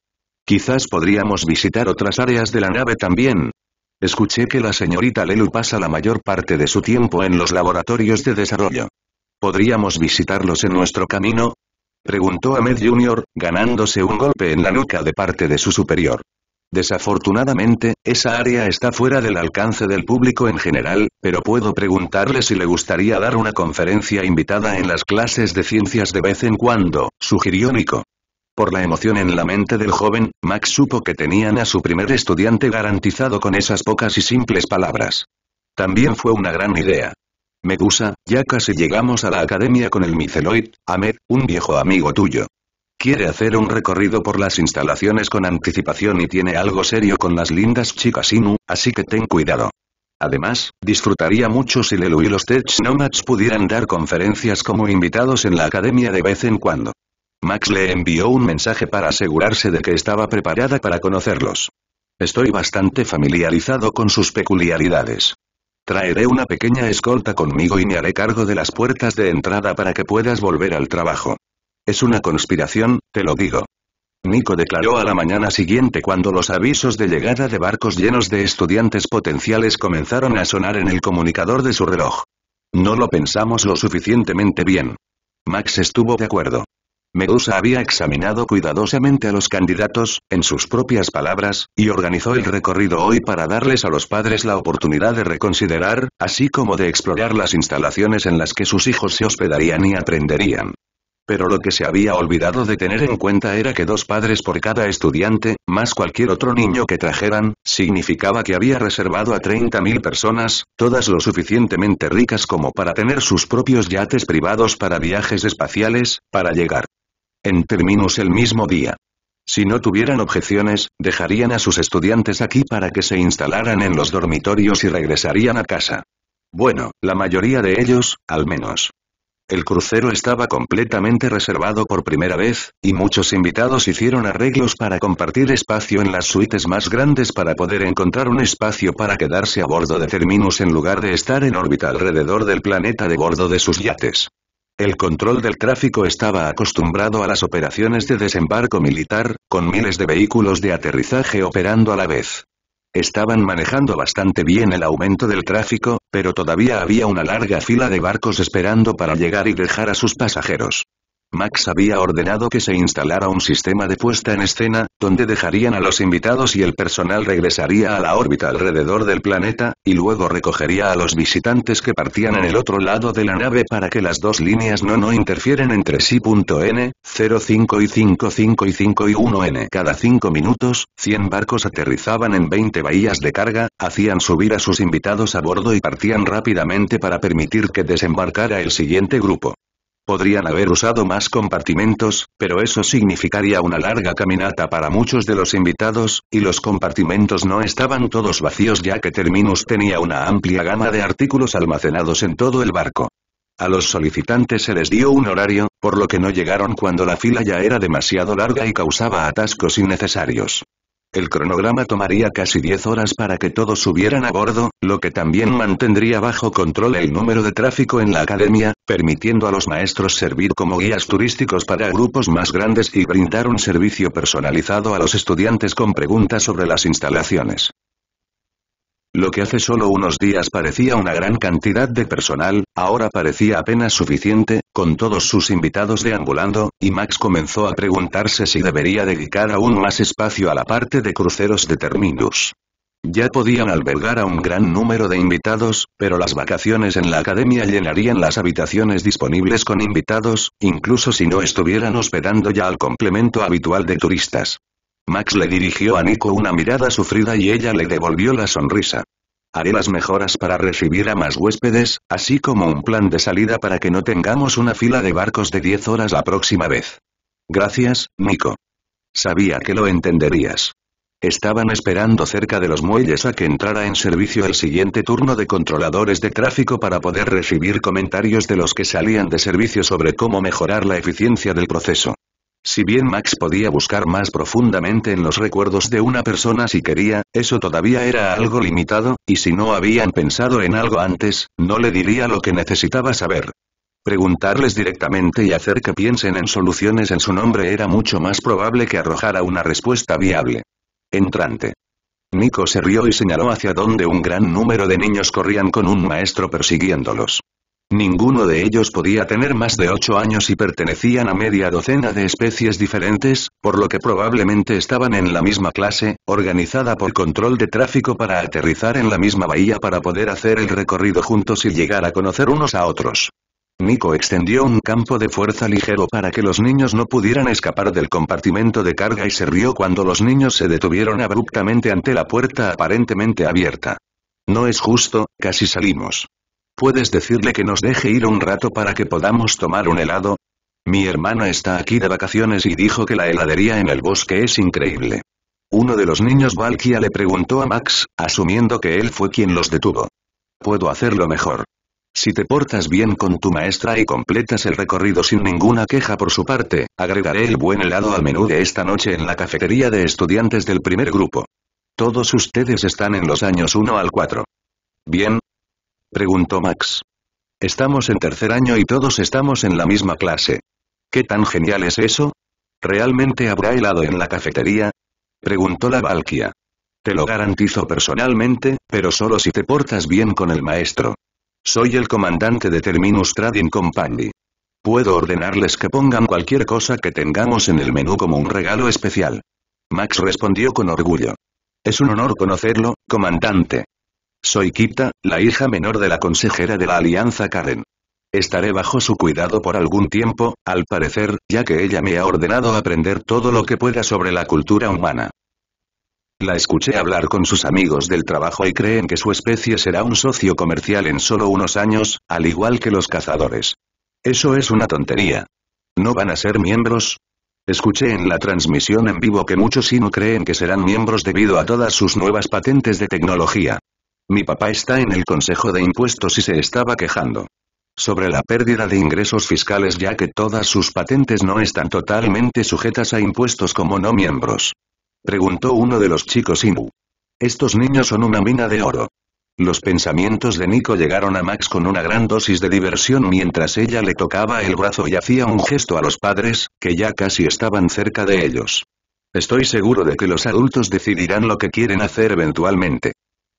Quizás podríamos visitar otras áreas de la nave también. Escuché que la señorita Lelu pasa la mayor parte de su tiempo en los laboratorios de desarrollo. ¿Podríamos visitarlos en nuestro camino? Preguntó Ahmed Jr., ganándose un golpe en la nuca de parte de su superior. Desafortunadamente, esa área está fuera del alcance del público en general, pero puedo preguntarle si le gustaría dar una conferencia invitada en las clases de ciencias de vez en cuando, sugirió Nico. Por la emoción en la mente del joven, Max supo que tenían a su primer estudiante garantizado con esas pocas y simples palabras. También fue una gran idea. Medusa, ya casi llegamos a la academia con el Miceloid, Ahmed, un viejo amigo tuyo. Quiere hacer un recorrido por las instalaciones con anticipación y tiene algo serio con las lindas chicas Inu, así que ten cuidado. Además, disfrutaría mucho si Lelu y los Tech Nomads pudieran dar conferencias como invitados en la academia de vez en cuando. Max le envió un mensaje para asegurarse de que estaba preparada para conocerlos. Estoy bastante familiarizado con sus peculiaridades. Traeré una pequeña escolta conmigo y me haré cargo de las puertas de entrada para que puedas volver al trabajo. Es una conspiración, te lo digo. Nico declaró a la mañana siguiente cuando los avisos de llegada de barcos llenos de estudiantes potenciales comenzaron a sonar en el comunicador de su reloj. No lo pensamos lo suficientemente bien. Max estuvo de acuerdo. Medusa había examinado cuidadosamente a los candidatos, en sus propias palabras, y organizó el recorrido hoy para darles a los padres la oportunidad de reconsiderar, así como de explorar las instalaciones en las que sus hijos se hospedarían y aprenderían pero lo que se había olvidado de tener en cuenta era que dos padres por cada estudiante, más cualquier otro niño que trajeran, significaba que había reservado a 30.000 personas, todas lo suficientemente ricas como para tener sus propios yates privados para viajes espaciales, para llegar en términos el mismo día. Si no tuvieran objeciones, dejarían a sus estudiantes aquí para que se instalaran en los dormitorios y regresarían a casa. Bueno, la mayoría de ellos, al menos. El crucero estaba completamente reservado por primera vez, y muchos invitados hicieron arreglos para compartir espacio en las suites más grandes para poder encontrar un espacio para quedarse a bordo de Terminus en lugar de estar en órbita alrededor del planeta de bordo de sus yates. El control del tráfico estaba acostumbrado a las operaciones de desembarco militar, con miles de vehículos de aterrizaje operando a la vez. Estaban manejando bastante bien el aumento del tráfico, pero todavía había una larga fila de barcos esperando para llegar y dejar a sus pasajeros. Max había ordenado que se instalara un sistema de puesta en escena, donde dejarían a los invitados y el personal regresaría a la órbita alrededor del planeta, y luego recogería a los visitantes que partían en el otro lado de la nave para que las dos líneas no no interfieren entre sí. N, 05 y 55 y 5 y 1N. Cada cinco minutos, 100 barcos aterrizaban en 20 bahías de carga, hacían subir a sus invitados a bordo y partían rápidamente para permitir que desembarcara el siguiente grupo. Podrían haber usado más compartimentos, pero eso significaría una larga caminata para muchos de los invitados, y los compartimentos no estaban todos vacíos ya que Terminus tenía una amplia gama de artículos almacenados en todo el barco. A los solicitantes se les dio un horario, por lo que no llegaron cuando la fila ya era demasiado larga y causaba atascos innecesarios. El cronograma tomaría casi 10 horas para que todos subieran a bordo, lo que también mantendría bajo control el número de tráfico en la academia, permitiendo a los maestros servir como guías turísticos para grupos más grandes y brindar un servicio personalizado a los estudiantes con preguntas sobre las instalaciones. Lo que hace solo unos días parecía una gran cantidad de personal, ahora parecía apenas suficiente, con todos sus invitados deambulando, y Max comenzó a preguntarse si debería dedicar aún más espacio a la parte de cruceros de Terminus. Ya podían albergar a un gran número de invitados, pero las vacaciones en la academia llenarían las habitaciones disponibles con invitados, incluso si no estuvieran hospedando ya al complemento habitual de turistas. Max le dirigió a Nico una mirada sufrida y ella le devolvió la sonrisa. Haré las mejoras para recibir a más huéspedes, así como un plan de salida para que no tengamos una fila de barcos de 10 horas la próxima vez. Gracias, Nico. Sabía que lo entenderías. Estaban esperando cerca de los muelles a que entrara en servicio el siguiente turno de controladores de tráfico para poder recibir comentarios de los que salían de servicio sobre cómo mejorar la eficiencia del proceso. Si bien Max podía buscar más profundamente en los recuerdos de una persona si quería, eso todavía era algo limitado, y si no habían pensado en algo antes, no le diría lo que necesitaba saber. Preguntarles directamente y hacer que piensen en soluciones en su nombre era mucho más probable que arrojara una respuesta viable. Entrante. Nico se rió y señaló hacia donde un gran número de niños corrían con un maestro persiguiéndolos. Ninguno de ellos podía tener más de ocho años y pertenecían a media docena de especies diferentes, por lo que probablemente estaban en la misma clase, organizada por control de tráfico para aterrizar en la misma bahía para poder hacer el recorrido juntos y llegar a conocer unos a otros. Nico extendió un campo de fuerza ligero para que los niños no pudieran escapar del compartimento de carga y se rió cuando los niños se detuvieron abruptamente ante la puerta aparentemente abierta. No es justo, casi salimos. ¿Puedes decirle que nos deje ir un rato para que podamos tomar un helado? Mi hermana está aquí de vacaciones y dijo que la heladería en el bosque es increíble. Uno de los niños Valkia le preguntó a Max, asumiendo que él fue quien los detuvo. Puedo hacerlo mejor. Si te portas bien con tu maestra y completas el recorrido sin ninguna queja por su parte, agregaré el buen helado al menú de esta noche en la cafetería de estudiantes del primer grupo. Todos ustedes están en los años 1 al 4. Bien, Preguntó Max. Estamos en tercer año y todos estamos en la misma clase. ¿Qué tan genial es eso? ¿Realmente habrá helado en la cafetería? Preguntó la Valkia. Te lo garantizo personalmente, pero solo si te portas bien con el maestro. Soy el comandante de Terminus Trading Company. Puedo ordenarles que pongan cualquier cosa que tengamos en el menú como un regalo especial. Max respondió con orgullo. Es un honor conocerlo, comandante. Soy Kipta, la hija menor de la consejera de la Alianza Karen. Estaré bajo su cuidado por algún tiempo, al parecer, ya que ella me ha ordenado aprender todo lo que pueda sobre la cultura humana. La escuché hablar con sus amigos del trabajo y creen que su especie será un socio comercial en solo unos años, al igual que los cazadores. Eso es una tontería. ¿No van a ser miembros? Escuché en la transmisión en vivo que muchos no creen que serán miembros debido a todas sus nuevas patentes de tecnología. Mi papá está en el Consejo de Impuestos y se estaba quejando sobre la pérdida de ingresos fiscales ya que todas sus patentes no están totalmente sujetas a impuestos como no miembros. Preguntó uno de los chicos Inu. Estos niños son una mina de oro. Los pensamientos de Nico llegaron a Max con una gran dosis de diversión mientras ella le tocaba el brazo y hacía un gesto a los padres, que ya casi estaban cerca de ellos. Estoy seguro de que los adultos decidirán lo que quieren hacer eventualmente.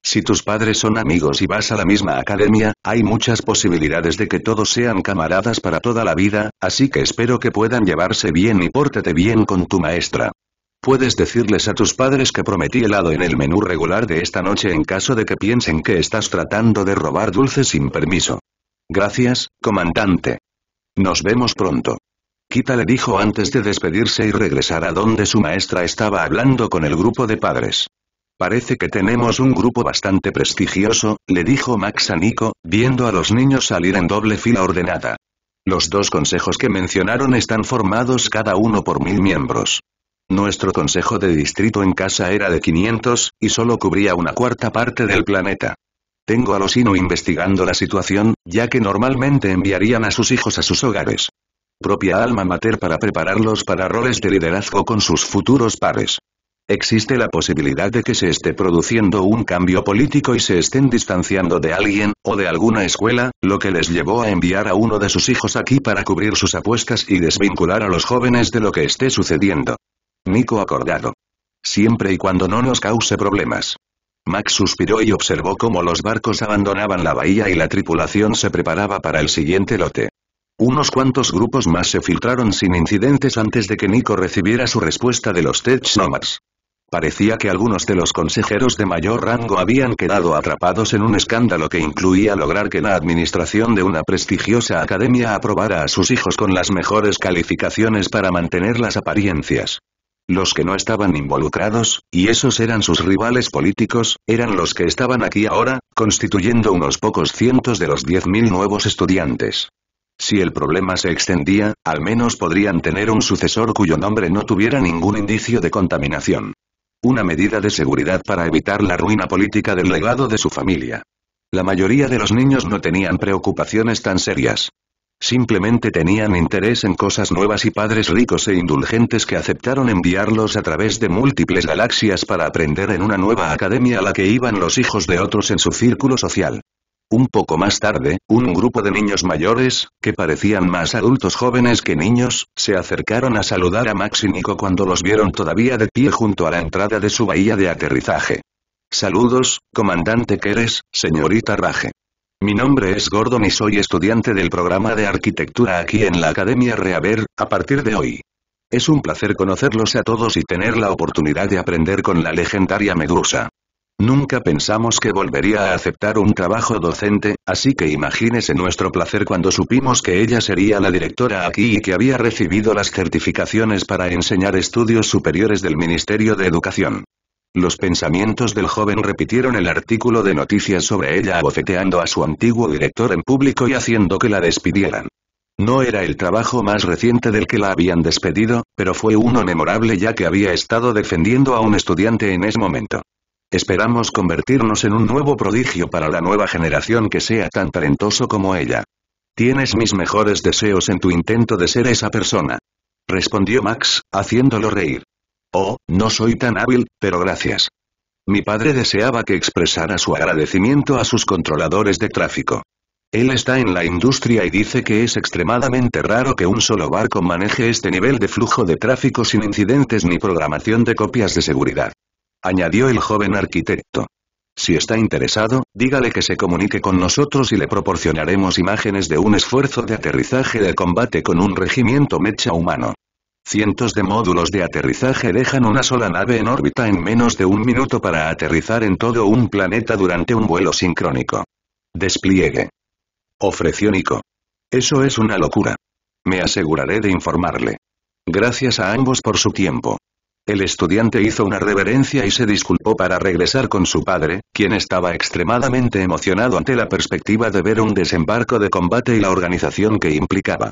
Si tus padres son amigos y vas a la misma academia, hay muchas posibilidades de que todos sean camaradas para toda la vida, así que espero que puedan llevarse bien y pórtate bien con tu maestra. Puedes decirles a tus padres que prometí helado en el menú regular de esta noche en caso de que piensen que estás tratando de robar dulces sin permiso. Gracias, comandante. Nos vemos pronto. Kita le dijo antes de despedirse y regresar a donde su maestra estaba hablando con el grupo de padres. Parece que tenemos un grupo bastante prestigioso, le dijo Max a Nico, viendo a los niños salir en doble fila ordenada. Los dos consejos que mencionaron están formados cada uno por mil miembros. Nuestro consejo de distrito en casa era de 500, y solo cubría una cuarta parte del planeta. Tengo a los Inu investigando la situación, ya que normalmente enviarían a sus hijos a sus hogares. Propia alma mater para prepararlos para roles de liderazgo con sus futuros pares. Existe la posibilidad de que se esté produciendo un cambio político y se estén distanciando de alguien, o de alguna escuela, lo que les llevó a enviar a uno de sus hijos aquí para cubrir sus apuestas y desvincular a los jóvenes de lo que esté sucediendo. Nico acordado. Siempre y cuando no nos cause problemas. Max suspiró y observó cómo los barcos abandonaban la bahía y la tripulación se preparaba para el siguiente lote. Unos cuantos grupos más se filtraron sin incidentes antes de que Nico recibiera su respuesta de los Tech Nomads. Parecía que algunos de los consejeros de mayor rango habían quedado atrapados en un escándalo que incluía lograr que la administración de una prestigiosa academia aprobara a sus hijos con las mejores calificaciones para mantener las apariencias. Los que no estaban involucrados, y esos eran sus rivales políticos, eran los que estaban aquí ahora, constituyendo unos pocos cientos de los 10.000 nuevos estudiantes. Si el problema se extendía, al menos podrían tener un sucesor cuyo nombre no tuviera ningún indicio de contaminación. Una medida de seguridad para evitar la ruina política del legado de su familia. La mayoría de los niños no tenían preocupaciones tan serias. Simplemente tenían interés en cosas nuevas y padres ricos e indulgentes que aceptaron enviarlos a través de múltiples galaxias para aprender en una nueva academia a la que iban los hijos de otros en su círculo social. Un poco más tarde, un grupo de niños mayores, que parecían más adultos jóvenes que niños, se acercaron a saludar a Max y Nico cuando los vieron todavía de pie junto a la entrada de su bahía de aterrizaje. Saludos, comandante Keres, señorita Raje. Mi nombre es Gordon y soy estudiante del programa de arquitectura aquí en la Academia Reaver, a partir de hoy. Es un placer conocerlos a todos y tener la oportunidad de aprender con la legendaria Medusa. Nunca pensamos que volvería a aceptar un trabajo docente, así que imagínese nuestro placer cuando supimos que ella sería la directora aquí y que había recibido las certificaciones para enseñar estudios superiores del Ministerio de Educación. Los pensamientos del joven repitieron el artículo de noticias sobre ella abofeteando a su antiguo director en público y haciendo que la despidieran. No era el trabajo más reciente del que la habían despedido, pero fue uno memorable ya que había estado defendiendo a un estudiante en ese momento. Esperamos convertirnos en un nuevo prodigio para la nueva generación que sea tan talentoso como ella. Tienes mis mejores deseos en tu intento de ser esa persona. Respondió Max, haciéndolo reír. Oh, no soy tan hábil, pero gracias. Mi padre deseaba que expresara su agradecimiento a sus controladores de tráfico. Él está en la industria y dice que es extremadamente raro que un solo barco maneje este nivel de flujo de tráfico sin incidentes ni programación de copias de seguridad añadió el joven arquitecto. Si está interesado, dígale que se comunique con nosotros y le proporcionaremos imágenes de un esfuerzo de aterrizaje de combate con un regimiento mecha humano. Cientos de módulos de aterrizaje dejan una sola nave en órbita en menos de un minuto para aterrizar en todo un planeta durante un vuelo sincrónico. Despliegue. Ofreció Nico. Eso es una locura. Me aseguraré de informarle. Gracias a ambos por su tiempo. El estudiante hizo una reverencia y se disculpó para regresar con su padre, quien estaba extremadamente emocionado ante la perspectiva de ver un desembarco de combate y la organización que implicaba.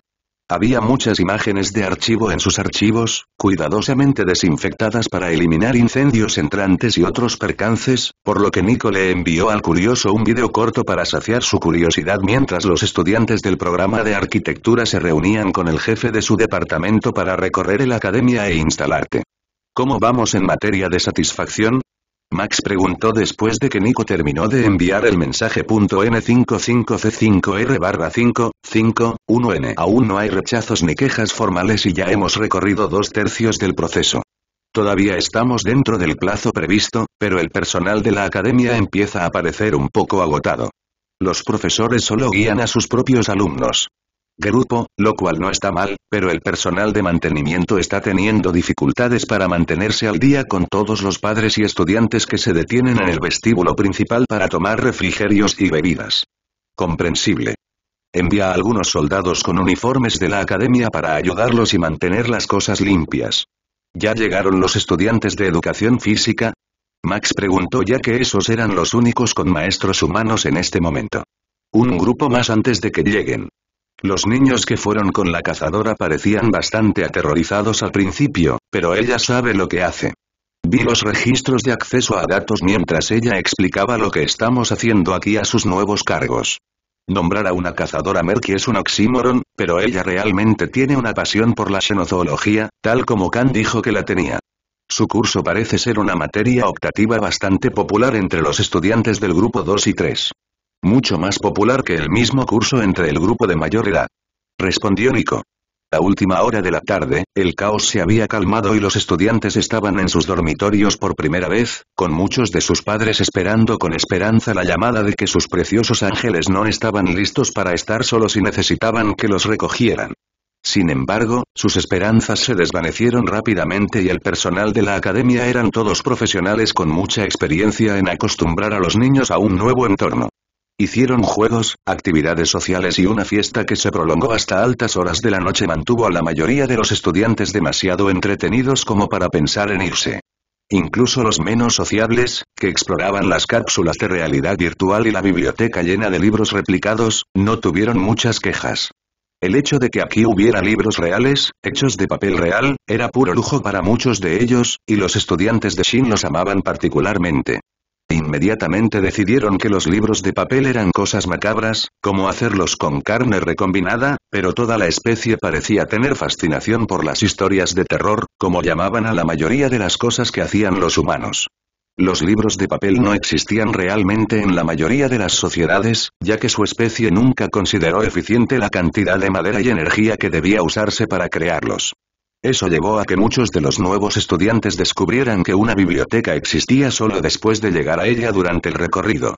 Había muchas imágenes de archivo en sus archivos, cuidadosamente desinfectadas para eliminar incendios entrantes y otros percances, por lo que Nico le envió al curioso un video corto para saciar su curiosidad mientras los estudiantes del programa de arquitectura se reunían con el jefe de su departamento para recorrer la academia e instalarte. ¿Cómo vamos en materia de satisfacción? Max preguntó después de que Nico terminó de enviar el mensaje .N55C5R 551N. Aún no hay rechazos ni quejas formales y ya hemos recorrido dos tercios del proceso. Todavía estamos dentro del plazo previsto, pero el personal de la academia empieza a parecer un poco agotado. Los profesores solo guían a sus propios alumnos grupo, lo cual no está mal, pero el personal de mantenimiento está teniendo dificultades para mantenerse al día con todos los padres y estudiantes que se detienen en el vestíbulo principal para tomar refrigerios y bebidas. Comprensible. Envía a algunos soldados con uniformes de la academia para ayudarlos y mantener las cosas limpias. ¿Ya llegaron los estudiantes de educación física? Max preguntó ya que esos eran los únicos con maestros humanos en este momento. Un grupo más antes de que lleguen. Los niños que fueron con la cazadora parecían bastante aterrorizados al principio, pero ella sabe lo que hace. Vi los registros de acceso a datos mientras ella explicaba lo que estamos haciendo aquí a sus nuevos cargos. Nombrar a una cazadora Merky es un oxímoron, pero ella realmente tiene una pasión por la xenozoología, tal como Kant dijo que la tenía. Su curso parece ser una materia optativa bastante popular entre los estudiantes del grupo 2 y 3. Mucho más popular que el mismo curso entre el grupo de mayor edad. Respondió Nico. A última hora de la tarde, el caos se había calmado y los estudiantes estaban en sus dormitorios por primera vez, con muchos de sus padres esperando con esperanza la llamada de que sus preciosos ángeles no estaban listos para estar solos y necesitaban que los recogieran. Sin embargo, sus esperanzas se desvanecieron rápidamente y el personal de la academia eran todos profesionales con mucha experiencia en acostumbrar a los niños a un nuevo entorno. Hicieron juegos, actividades sociales y una fiesta que se prolongó hasta altas horas de la noche mantuvo a la mayoría de los estudiantes demasiado entretenidos como para pensar en irse. Incluso los menos sociables, que exploraban las cápsulas de realidad virtual y la biblioteca llena de libros replicados, no tuvieron muchas quejas. El hecho de que aquí hubiera libros reales, hechos de papel real, era puro lujo para muchos de ellos, y los estudiantes de Shin los amaban particularmente. Inmediatamente decidieron que los libros de papel eran cosas macabras, como hacerlos con carne recombinada, pero toda la especie parecía tener fascinación por las historias de terror, como llamaban a la mayoría de las cosas que hacían los humanos. Los libros de papel no existían realmente en la mayoría de las sociedades, ya que su especie nunca consideró eficiente la cantidad de madera y energía que debía usarse para crearlos. Eso llevó a que muchos de los nuevos estudiantes descubrieran que una biblioteca existía solo después de llegar a ella durante el recorrido.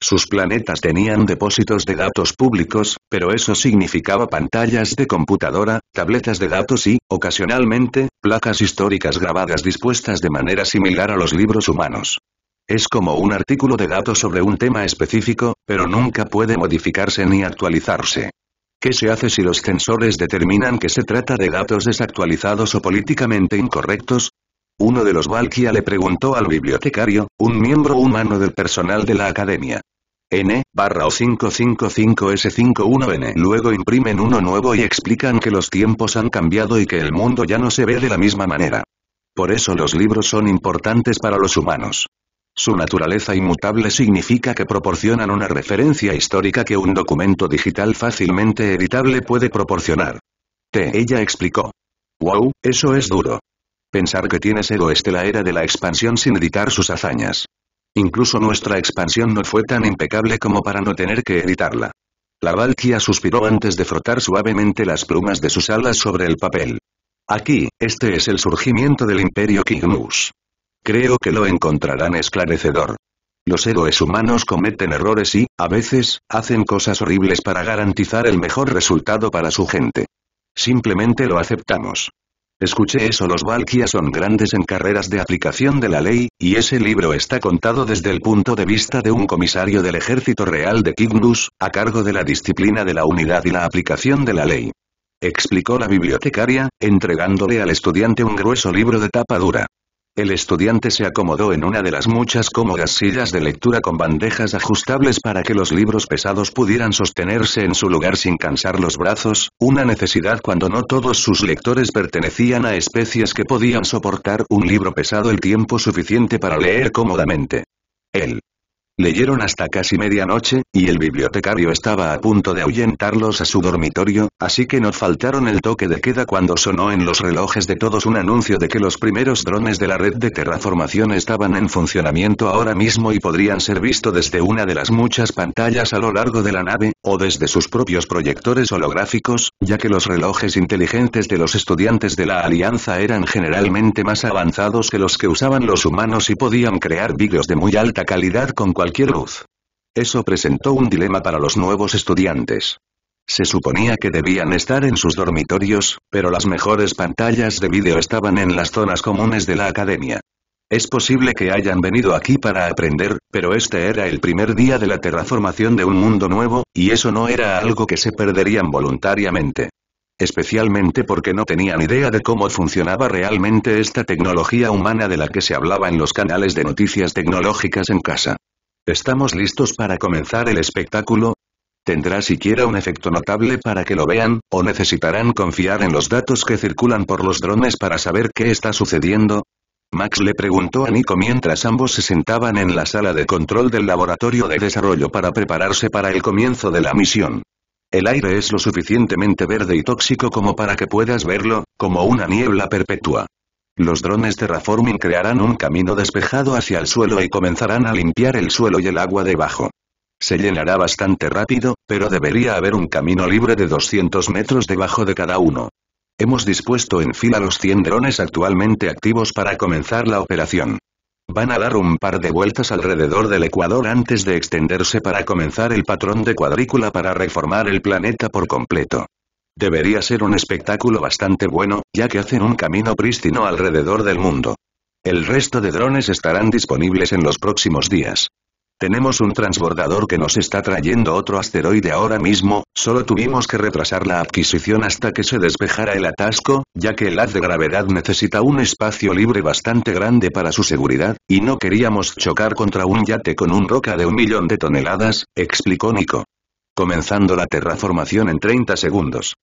Sus planetas tenían depósitos de datos públicos, pero eso significaba pantallas de computadora, tabletas de datos y, ocasionalmente, placas históricas grabadas dispuestas de manera similar a los libros humanos. Es como un artículo de datos sobre un tema específico, pero nunca puede modificarse ni actualizarse. ¿Qué se hace si los censores determinan que se trata de datos desactualizados o políticamente incorrectos? Uno de los Valkia le preguntó al bibliotecario, un miembro humano del personal de la academia. N, barra o 555S51N. Luego imprimen uno nuevo y explican que los tiempos han cambiado y que el mundo ya no se ve de la misma manera. Por eso los libros son importantes para los humanos. Su naturaleza inmutable significa que proporcionan una referencia histórica que un documento digital fácilmente editable puede proporcionar. T. Ella explicó. Wow, eso es duro. Pensar que tienes ego es la era de la expansión sin editar sus hazañas. Incluso nuestra expansión no fue tan impecable como para no tener que editarla. La Valkia suspiró antes de frotar suavemente las plumas de sus alas sobre el papel. Aquí, este es el surgimiento del Imperio Kignus. Creo que lo encontrarán esclarecedor. Los héroes humanos cometen errores y, a veces, hacen cosas horribles para garantizar el mejor resultado para su gente. Simplemente lo aceptamos. Escuché eso los Valkia son grandes en carreras de aplicación de la ley, y ese libro está contado desde el punto de vista de un comisario del ejército real de Kignus, a cargo de la disciplina de la unidad y la aplicación de la ley. Explicó la bibliotecaria, entregándole al estudiante un grueso libro de tapa dura. El estudiante se acomodó en una de las muchas cómodas sillas de lectura con bandejas ajustables para que los libros pesados pudieran sostenerse en su lugar sin cansar los brazos, una necesidad cuando no todos sus lectores pertenecían a especies que podían soportar un libro pesado el tiempo suficiente para leer cómodamente. Él Leyeron hasta casi medianoche, y el bibliotecario estaba a punto de ahuyentarlos a su dormitorio, así que no faltaron el toque de queda cuando sonó en los relojes de todos un anuncio de que los primeros drones de la red de terraformación estaban en funcionamiento ahora mismo y podrían ser vistos desde una de las muchas pantallas a lo largo de la nave, o desde sus propios proyectores holográficos, ya que los relojes inteligentes de los estudiantes de la Alianza eran generalmente más avanzados que los que usaban los humanos y podían crear vídeos de muy alta calidad con cualquier cualquier luz. Eso presentó un dilema para los nuevos estudiantes. Se suponía que debían estar en sus dormitorios, pero las mejores pantallas de vídeo estaban en las zonas comunes de la academia. Es posible que hayan venido aquí para aprender, pero este era el primer día de la terraformación de un mundo nuevo, y eso no era algo que se perderían voluntariamente. Especialmente porque no tenían idea de cómo funcionaba realmente esta tecnología humana de la que se hablaba en los canales de noticias tecnológicas en casa. ¿Estamos listos para comenzar el espectáculo? ¿Tendrá siquiera un efecto notable para que lo vean, o necesitarán confiar en los datos que circulan por los drones para saber qué está sucediendo? Max le preguntó a Nico mientras ambos se sentaban en la sala de control del laboratorio de desarrollo para prepararse para el comienzo de la misión. El aire es lo suficientemente verde y tóxico como para que puedas verlo, como una niebla perpetua. Los drones de reforming crearán un camino despejado hacia el suelo y comenzarán a limpiar el suelo y el agua debajo. Se llenará bastante rápido, pero debería haber un camino libre de 200 metros debajo de cada uno. Hemos dispuesto en fila los 100 drones actualmente activos para comenzar la operación. Van a dar un par de vueltas alrededor del ecuador antes de extenderse para comenzar el patrón de cuadrícula para reformar el planeta por completo. Debería ser un espectáculo bastante bueno, ya que hacen un camino prístino alrededor del mundo. El resto de drones estarán disponibles en los próximos días. Tenemos un transbordador que nos está trayendo otro asteroide ahora mismo, solo tuvimos que retrasar la adquisición hasta que se despejara el atasco, ya que el haz de gravedad necesita un espacio libre bastante grande para su seguridad, y no queríamos chocar contra un yate con un roca de un millón de toneladas, explicó Nico comenzando la terraformación en 30 segundos.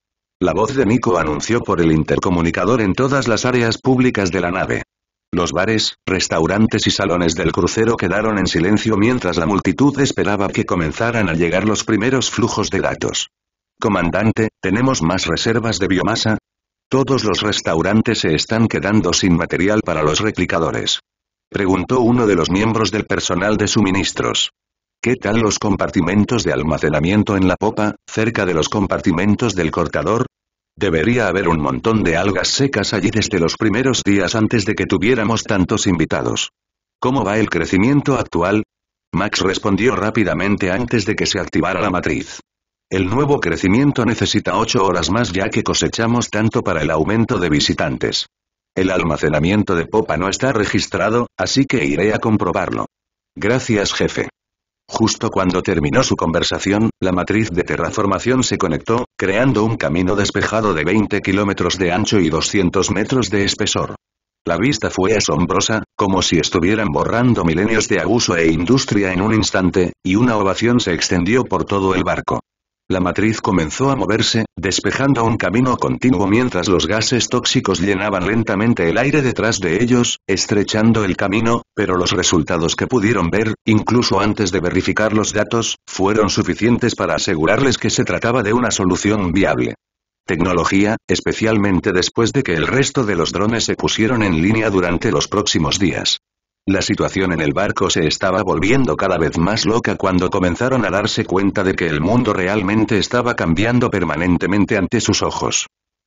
La voz de Nico anunció por el intercomunicador en todas las áreas públicas de la nave. Los bares, restaurantes y salones del crucero quedaron en silencio mientras la multitud esperaba que comenzaran a llegar los primeros flujos de datos. Comandante, ¿tenemos más reservas de biomasa? Todos los restaurantes se están quedando sin material para los replicadores. Preguntó uno de los miembros del personal de suministros. ¿Qué tal los compartimentos de almacenamiento en la popa, cerca de los compartimentos del cortador? Debería haber un montón de algas secas allí desde los primeros días antes de que tuviéramos tantos invitados. ¿Cómo va el crecimiento actual? Max respondió rápidamente antes de que se activara la matriz. El nuevo crecimiento necesita 8 horas más ya que cosechamos tanto para el aumento de visitantes. El almacenamiento de popa no está registrado, así que iré a comprobarlo. Gracias jefe. Justo cuando terminó su conversación, la matriz de terraformación se conectó, creando un camino despejado de 20 kilómetros de ancho y 200 metros de espesor. La vista fue asombrosa, como si estuvieran borrando milenios de abuso e industria en un instante, y una ovación se extendió por todo el barco la matriz comenzó a moverse, despejando un camino continuo mientras los gases tóxicos llenaban lentamente el aire detrás de ellos, estrechando el camino, pero los resultados que pudieron ver, incluso antes de verificar los datos, fueron suficientes para asegurarles que se trataba de una solución viable tecnología, especialmente después de que el resto de los drones se pusieron en línea durante los próximos días. La situación en el barco se estaba volviendo cada vez más loca cuando comenzaron a darse cuenta de que el mundo realmente estaba cambiando permanentemente ante sus ojos.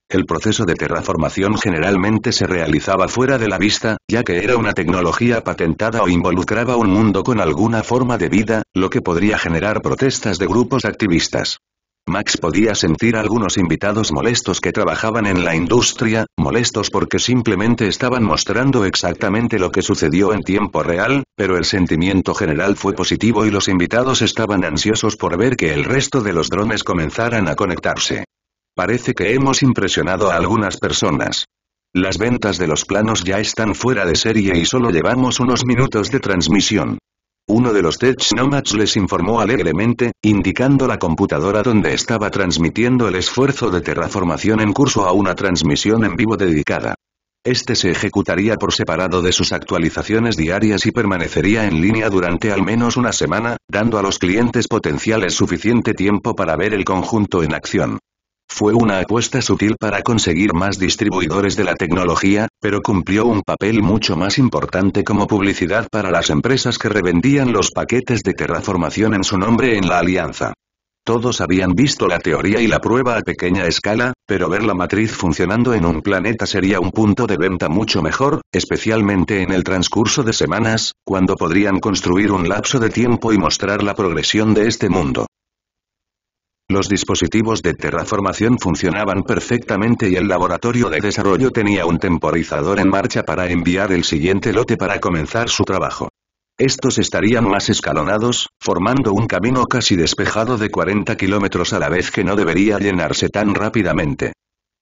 El proceso de terraformación generalmente se realizaba fuera de la vista, ya que era una tecnología patentada o involucraba un mundo con alguna forma de vida, lo que podría generar protestas de grupos activistas. Max podía sentir a algunos invitados molestos que trabajaban en la industria, molestos porque simplemente estaban mostrando exactamente lo que sucedió en tiempo real, pero el sentimiento general fue positivo y los invitados estaban ansiosos por ver que el resto de los drones comenzaran a conectarse. Parece que hemos impresionado a algunas personas. Las ventas de los planos ya están fuera de serie y solo llevamos unos minutos de transmisión. Uno de los Tech Nomads les informó alegremente, indicando la computadora donde estaba transmitiendo el esfuerzo de terraformación en curso a una transmisión en vivo dedicada. Este se ejecutaría por separado de sus actualizaciones diarias y permanecería en línea durante al menos una semana, dando a los clientes potenciales suficiente tiempo para ver el conjunto en acción. Fue una apuesta sutil para conseguir más distribuidores de la tecnología, pero cumplió un papel mucho más importante como publicidad para las empresas que revendían los paquetes de terraformación en su nombre en la alianza. Todos habían visto la teoría y la prueba a pequeña escala, pero ver la matriz funcionando en un planeta sería un punto de venta mucho mejor, especialmente en el transcurso de semanas, cuando podrían construir un lapso de tiempo y mostrar la progresión de este mundo. Los dispositivos de terraformación funcionaban perfectamente y el laboratorio de desarrollo tenía un temporizador en marcha para enviar el siguiente lote para comenzar su trabajo. Estos estarían más escalonados, formando un camino casi despejado de 40 kilómetros a la vez que no debería llenarse tan rápidamente.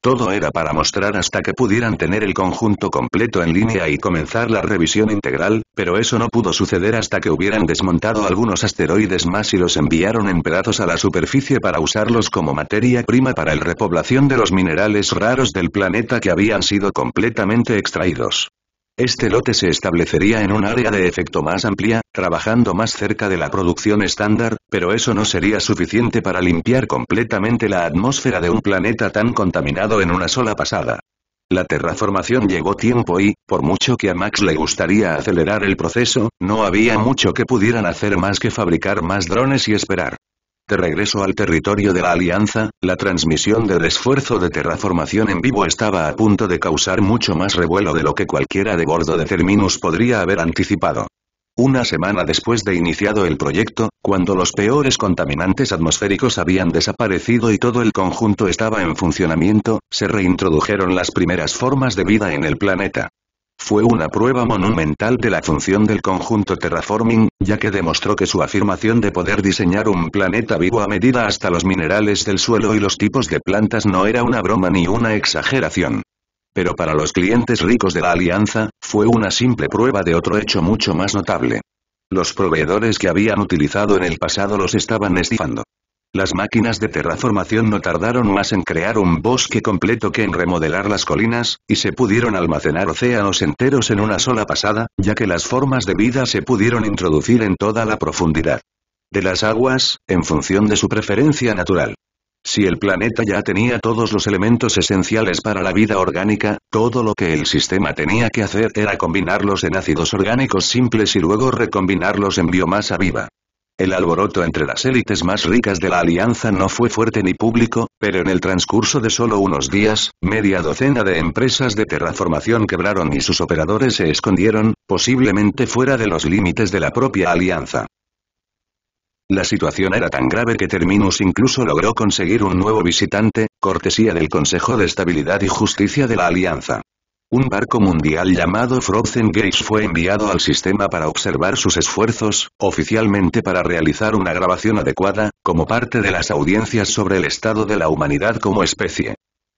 Todo era para mostrar hasta que pudieran tener el conjunto completo en línea y comenzar la revisión integral, pero eso no pudo suceder hasta que hubieran desmontado algunos asteroides más y los enviaron en pedazos a la superficie para usarlos como materia prima para el repoblación de los minerales raros del planeta que habían sido completamente extraídos. Este lote se establecería en un área de efecto más amplia, trabajando más cerca de la producción estándar, pero eso no sería suficiente para limpiar completamente la atmósfera de un planeta tan contaminado en una sola pasada. La terraformación llegó tiempo y, por mucho que a Max le gustaría acelerar el proceso, no había mucho que pudieran hacer más que fabricar más drones y esperar. De regreso al territorio de la Alianza, la transmisión del esfuerzo de terraformación en vivo estaba a punto de causar mucho más revuelo de lo que cualquiera de bordo de Terminus podría haber anticipado. Una semana después de iniciado el proyecto, cuando los peores contaminantes atmosféricos habían desaparecido y todo el conjunto estaba en funcionamiento, se reintrodujeron las primeras formas de vida en el planeta fue una prueba monumental de la función del conjunto terraforming, ya que demostró que su afirmación de poder diseñar un planeta vivo a medida hasta los minerales del suelo y los tipos de plantas no era una broma ni una exageración. Pero para los clientes ricos de la alianza, fue una simple prueba de otro hecho mucho más notable. Los proveedores que habían utilizado en el pasado los estaban estifando. Las máquinas de terraformación no tardaron más en crear un bosque completo que en remodelar las colinas, y se pudieron almacenar océanos enteros en una sola pasada, ya que las formas de vida se pudieron introducir en toda la profundidad de las aguas, en función de su preferencia natural. Si el planeta ya tenía todos los elementos esenciales para la vida orgánica, todo lo que el sistema tenía que hacer era combinarlos en ácidos orgánicos simples y luego recombinarlos en biomasa viva. El alboroto entre las élites más ricas de la alianza no fue fuerte ni público, pero en el transcurso de solo unos días, media docena de empresas de terraformación quebraron y sus operadores se escondieron, posiblemente fuera de los límites de la propia alianza. La situación era tan grave que Terminus incluso logró conseguir un nuevo visitante, cortesía del Consejo de Estabilidad y Justicia de la Alianza. Un barco mundial llamado Frozen Gates fue enviado al sistema para observar sus esfuerzos, oficialmente para realizar una grabación adecuada, como parte de las audiencias sobre el estado de la humanidad como especie.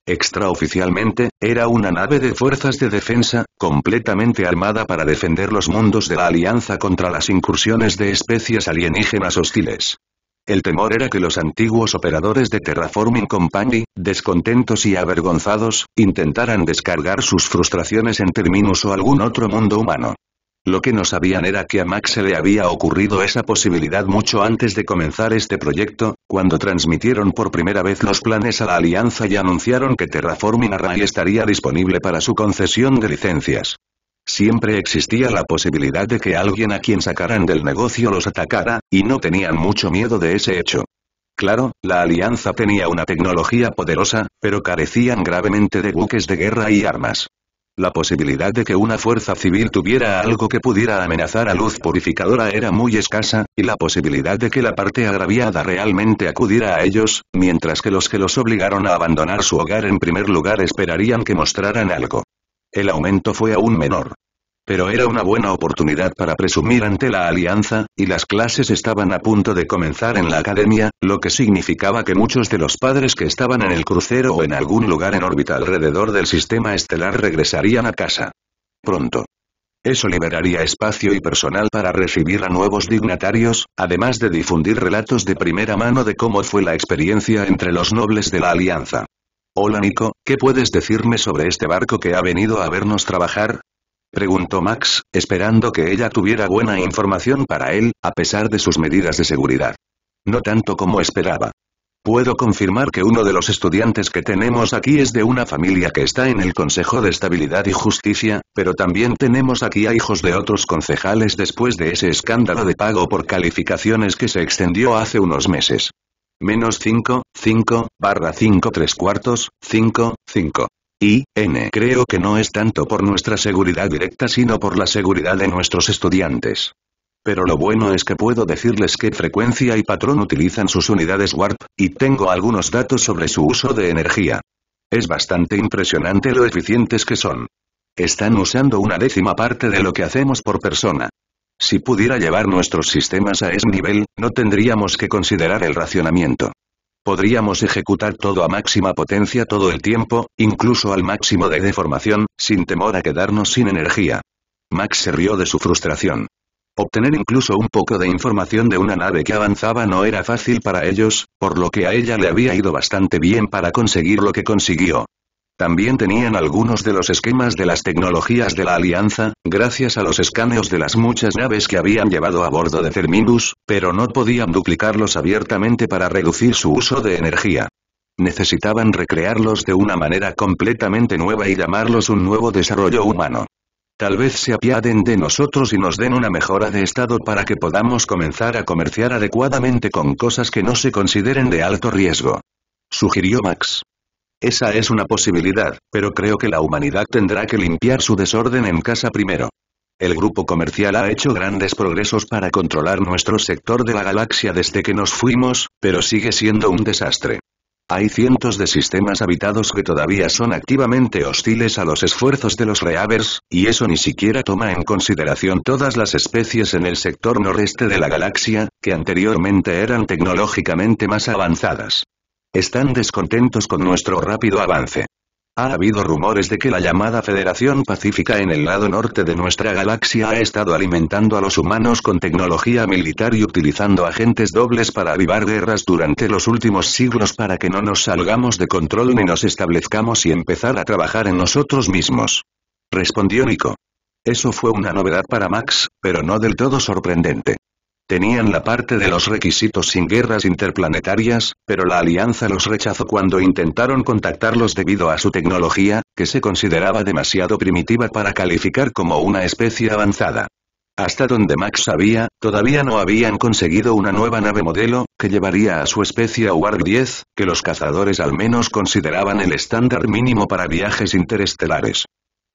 Extraoficialmente, era una nave de fuerzas de defensa, completamente armada para defender los mundos de la Alianza contra las incursiones de especies alienígenas hostiles. El temor era que los antiguos operadores de Terraforming Company, descontentos y avergonzados, intentaran descargar sus frustraciones en Terminus o algún otro mundo humano. Lo que no sabían era que a Max se le había ocurrido esa posibilidad mucho antes de comenzar este proyecto, cuando transmitieron por primera vez los planes a la Alianza y anunciaron que Terraforming Array estaría disponible para su concesión de licencias. Siempre existía la posibilidad de que alguien a quien sacaran del negocio los atacara, y no tenían mucho miedo de ese hecho. Claro, la Alianza tenía una tecnología poderosa, pero carecían gravemente de buques de guerra y armas. La posibilidad de que una fuerza civil tuviera algo que pudiera amenazar a luz purificadora era muy escasa, y la posibilidad de que la parte agraviada realmente acudiera a ellos, mientras que los que los obligaron a abandonar su hogar en primer lugar esperarían que mostraran algo. El aumento fue aún menor. Pero era una buena oportunidad para presumir ante la alianza, y las clases estaban a punto de comenzar en la academia, lo que significaba que muchos de los padres que estaban en el crucero o en algún lugar en órbita alrededor del sistema estelar regresarían a casa. Pronto. Eso liberaría espacio y personal para recibir a nuevos dignatarios, además de difundir relatos de primera mano de cómo fue la experiencia entre los nobles de la alianza. Hola Nico, ¿qué puedes decirme sobre este barco que ha venido a vernos trabajar? Preguntó Max, esperando que ella tuviera buena información para él, a pesar de sus medidas de seguridad. No tanto como esperaba. Puedo confirmar que uno de los estudiantes que tenemos aquí es de una familia que está en el Consejo de Estabilidad y Justicia, pero también tenemos aquí a hijos de otros concejales después de ese escándalo de pago por calificaciones que se extendió hace unos meses menos 5, 5, barra 5 3 cuartos, 5, 5. Y, n creo que no es tanto por nuestra seguridad directa sino por la seguridad de nuestros estudiantes. Pero lo bueno es que puedo decirles qué frecuencia y patrón utilizan sus unidades Warp, y tengo algunos datos sobre su uso de energía. Es bastante impresionante lo eficientes que son. Están usando una décima parte de lo que hacemos por persona. Si pudiera llevar nuestros sistemas a ese nivel, no tendríamos que considerar el racionamiento. Podríamos ejecutar todo a máxima potencia todo el tiempo, incluso al máximo de deformación, sin temor a quedarnos sin energía. Max se rió de su frustración. Obtener incluso un poco de información de una nave que avanzaba no era fácil para ellos, por lo que a ella le había ido bastante bien para conseguir lo que consiguió. También tenían algunos de los esquemas de las tecnologías de la Alianza, gracias a los escaneos de las muchas naves que habían llevado a bordo de Terminus, pero no podían duplicarlos abiertamente para reducir su uso de energía. Necesitaban recrearlos de una manera completamente nueva y llamarlos un nuevo desarrollo humano. Tal vez se apiaden de nosotros y nos den una mejora de estado para que podamos comenzar a comerciar adecuadamente con cosas que no se consideren de alto riesgo. Sugirió Max. Esa es una posibilidad, pero creo que la humanidad tendrá que limpiar su desorden en casa primero. El grupo comercial ha hecho grandes progresos para controlar nuestro sector de la galaxia desde que nos fuimos, pero sigue siendo un desastre. Hay cientos de sistemas habitados que todavía son activamente hostiles a los esfuerzos de los reavers, y eso ni siquiera toma en consideración todas las especies en el sector noreste de la galaxia, que anteriormente eran tecnológicamente más avanzadas. Están descontentos con nuestro rápido avance. Ha habido rumores de que la llamada Federación Pacífica en el lado norte de nuestra galaxia ha estado alimentando a los humanos con tecnología militar y utilizando agentes dobles para avivar guerras durante los últimos siglos para que no nos salgamos de control ni nos establezcamos y empezar a trabajar en nosotros mismos. Respondió Nico. Eso fue una novedad para Max, pero no del todo sorprendente. Tenían la parte de los requisitos sin guerras interplanetarias, pero la Alianza los rechazó cuando intentaron contactarlos debido a su tecnología, que se consideraba demasiado primitiva para calificar como una especie avanzada. Hasta donde Max sabía, todavía no habían conseguido una nueva nave modelo, que llevaría a su especie a UAR-10, que los cazadores al menos consideraban el estándar mínimo para viajes interestelares.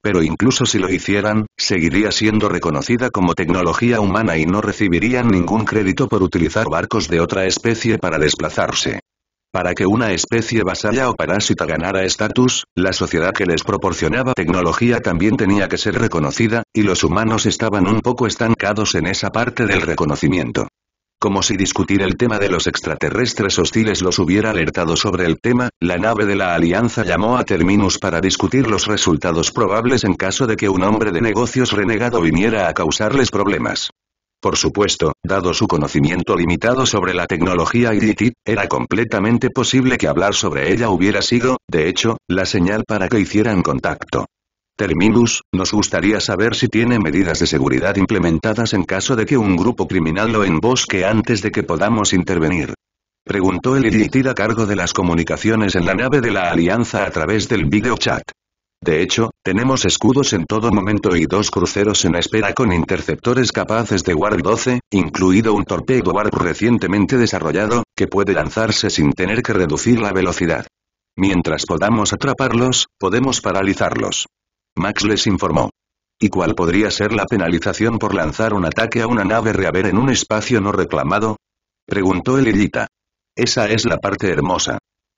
Pero incluso si lo hicieran, seguiría siendo reconocida como tecnología humana y no recibirían ningún crédito por utilizar barcos de otra especie para desplazarse. Para que una especie vasalla o parásita ganara estatus, la sociedad que les proporcionaba tecnología también tenía que ser reconocida, y los humanos estaban un poco estancados en esa parte del reconocimiento. Como si discutir el tema de los extraterrestres hostiles los hubiera alertado sobre el tema, la nave de la Alianza llamó a Terminus para discutir los resultados probables en caso de que un hombre de negocios renegado viniera a causarles problemas. Por supuesto, dado su conocimiento limitado sobre la tecnología IDT, era completamente posible que hablar sobre ella hubiera sido, de hecho, la señal para que hicieran contacto. Terminus, nos gustaría saber si tiene medidas de seguridad implementadas en caso de que un grupo criminal lo embosque antes de que podamos intervenir. Preguntó el y a cargo de las comunicaciones en la nave de la Alianza a través del videochat. De hecho, tenemos escudos en todo momento y dos cruceros en espera con interceptores capaces de Warp 12, incluido un torpedo Warp recientemente desarrollado, que puede lanzarse sin tener que reducir la velocidad. Mientras podamos atraparlos, podemos paralizarlos. Max les informó. ¿Y cuál podría ser la penalización por lanzar un ataque a una nave reaver en un espacio no reclamado? Preguntó el Elita. Esa es la parte hermosa.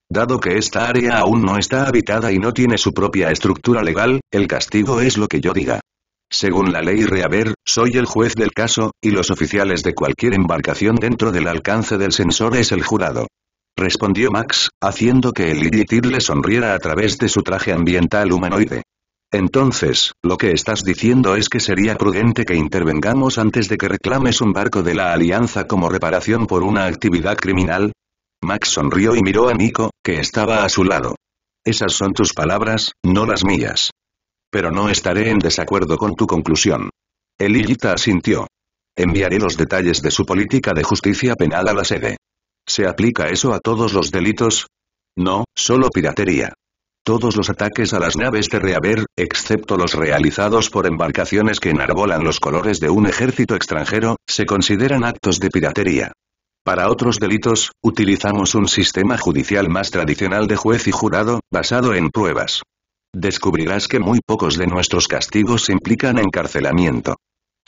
Dado que esta área aún no está habitada y no tiene su propia estructura legal, el castigo es lo que yo diga. Según la ley Reaver, soy el juez del caso, y los oficiales de cualquier embarcación dentro del alcance del sensor es el jurado. Respondió Max, haciendo que el le sonriera a través de su traje ambiental humanoide. Entonces, lo que estás diciendo es que sería prudente que intervengamos antes de que reclames un barco de la Alianza como reparación por una actividad criminal. Max sonrió y miró a Nico, que estaba a su lado. Esas son tus palabras, no las mías. Pero no estaré en desacuerdo con tu conclusión. El asintió. Enviaré los detalles de su política de justicia penal a la sede. ¿Se aplica eso a todos los delitos? No, solo piratería. Todos los ataques a las naves de Reaver, excepto los realizados por embarcaciones que enarbolan los colores de un ejército extranjero, se consideran actos de piratería. Para otros delitos, utilizamos un sistema judicial más tradicional de juez y jurado, basado en pruebas. Descubrirás que muy pocos de nuestros castigos implican encarcelamiento.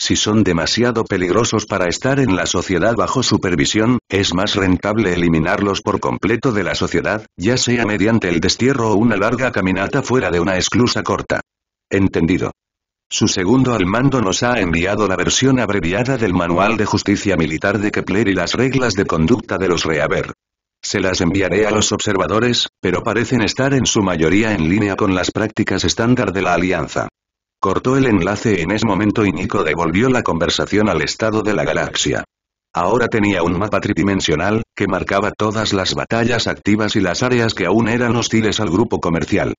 Si son demasiado peligrosos para estar en la sociedad bajo supervisión, es más rentable eliminarlos por completo de la sociedad, ya sea mediante el destierro o una larga caminata fuera de una esclusa corta. Entendido. Su segundo al mando nos ha enviado la versión abreviada del Manual de Justicia Militar de Kepler y las reglas de conducta de los Reaver. Se las enviaré a los observadores, pero parecen estar en su mayoría en línea con las prácticas estándar de la Alianza. Cortó el enlace en ese momento y Nico devolvió la conversación al estado de la galaxia. Ahora tenía un mapa tridimensional, que marcaba todas las batallas activas y las áreas que aún eran hostiles al grupo comercial.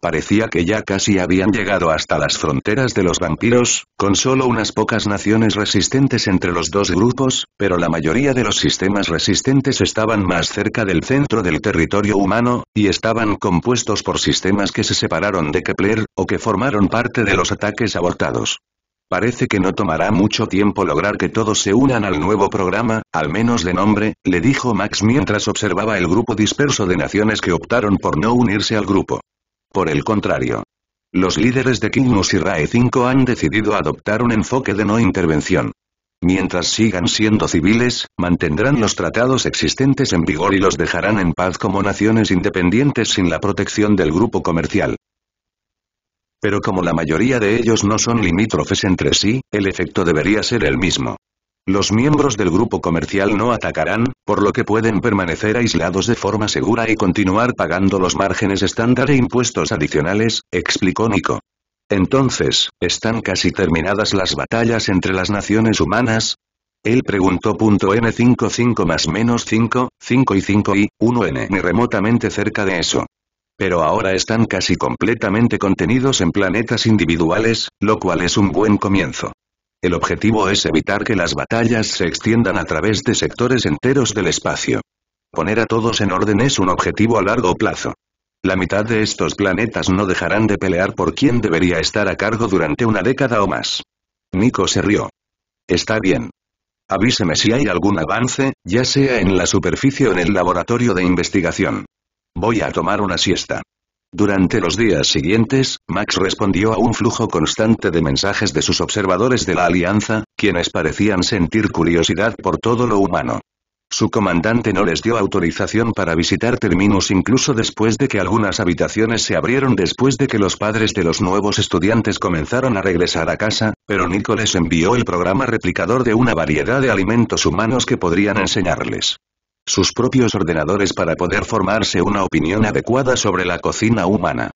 Parecía que ya casi habían llegado hasta las fronteras de los vampiros, con solo unas pocas naciones resistentes entre los dos grupos, pero la mayoría de los sistemas resistentes estaban más cerca del centro del territorio humano, y estaban compuestos por sistemas que se separaron de Kepler, o que formaron parte de los ataques abortados. Parece que no tomará mucho tiempo lograr que todos se unan al nuevo programa, al menos de nombre, le dijo Max mientras observaba el grupo disperso de naciones que optaron por no unirse al grupo. Por el contrario. Los líderes de Kinmus y RAE 5 han decidido adoptar un enfoque de no intervención. Mientras sigan siendo civiles, mantendrán los tratados existentes en vigor y los dejarán en paz como naciones independientes sin la protección del grupo comercial. Pero como la mayoría de ellos no son limítrofes entre sí, el efecto debería ser el mismo. Los miembros del grupo comercial no atacarán, por lo que pueden permanecer aislados de forma segura y continuar pagando los márgenes estándar e impuestos adicionales, explicó Nico. Entonces, ¿están casi terminadas las batallas entre las naciones humanas? Él preguntó. N55 más menos 5, 5 y 5 y 1N ni remotamente cerca de eso. Pero ahora están casi completamente contenidos en planetas individuales, lo cual es un buen comienzo. El objetivo es evitar que las batallas se extiendan a través de sectores enteros del espacio. Poner a todos en orden es un objetivo a largo plazo. La mitad de estos planetas no dejarán de pelear por quién debería estar a cargo durante una década o más. Nico se rió. Está bien. Avíseme si hay algún avance, ya sea en la superficie o en el laboratorio de investigación. Voy a tomar una siesta. Durante los días siguientes, Max respondió a un flujo constante de mensajes de sus observadores de la Alianza, quienes parecían sentir curiosidad por todo lo humano. Su comandante no les dio autorización para visitar Terminus incluso después de que algunas habitaciones se abrieron después de que los padres de los nuevos estudiantes comenzaron a regresar a casa, pero Nico envió el programa replicador de una variedad de alimentos humanos que podrían enseñarles sus propios ordenadores para poder formarse una opinión adecuada sobre la cocina humana.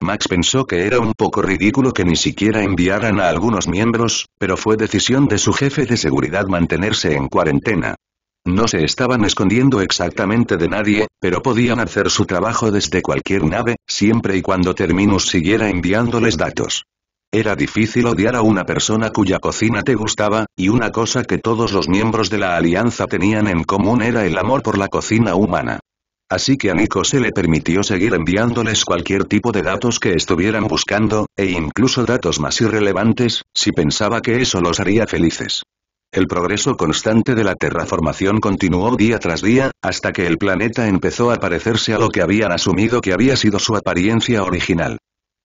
Max pensó que era un poco ridículo que ni siquiera enviaran a algunos miembros, pero fue decisión de su jefe de seguridad mantenerse en cuarentena. No se estaban escondiendo exactamente de nadie, pero podían hacer su trabajo desde cualquier nave, siempre y cuando Terminus siguiera enviándoles datos. Era difícil odiar a una persona cuya cocina te gustaba, y una cosa que todos los miembros de la alianza tenían en común era el amor por la cocina humana. Así que a Nico se le permitió seguir enviándoles cualquier tipo de datos que estuvieran buscando, e incluso datos más irrelevantes, si pensaba que eso los haría felices. El progreso constante de la terraformación continuó día tras día, hasta que el planeta empezó a parecerse a lo que habían asumido que había sido su apariencia original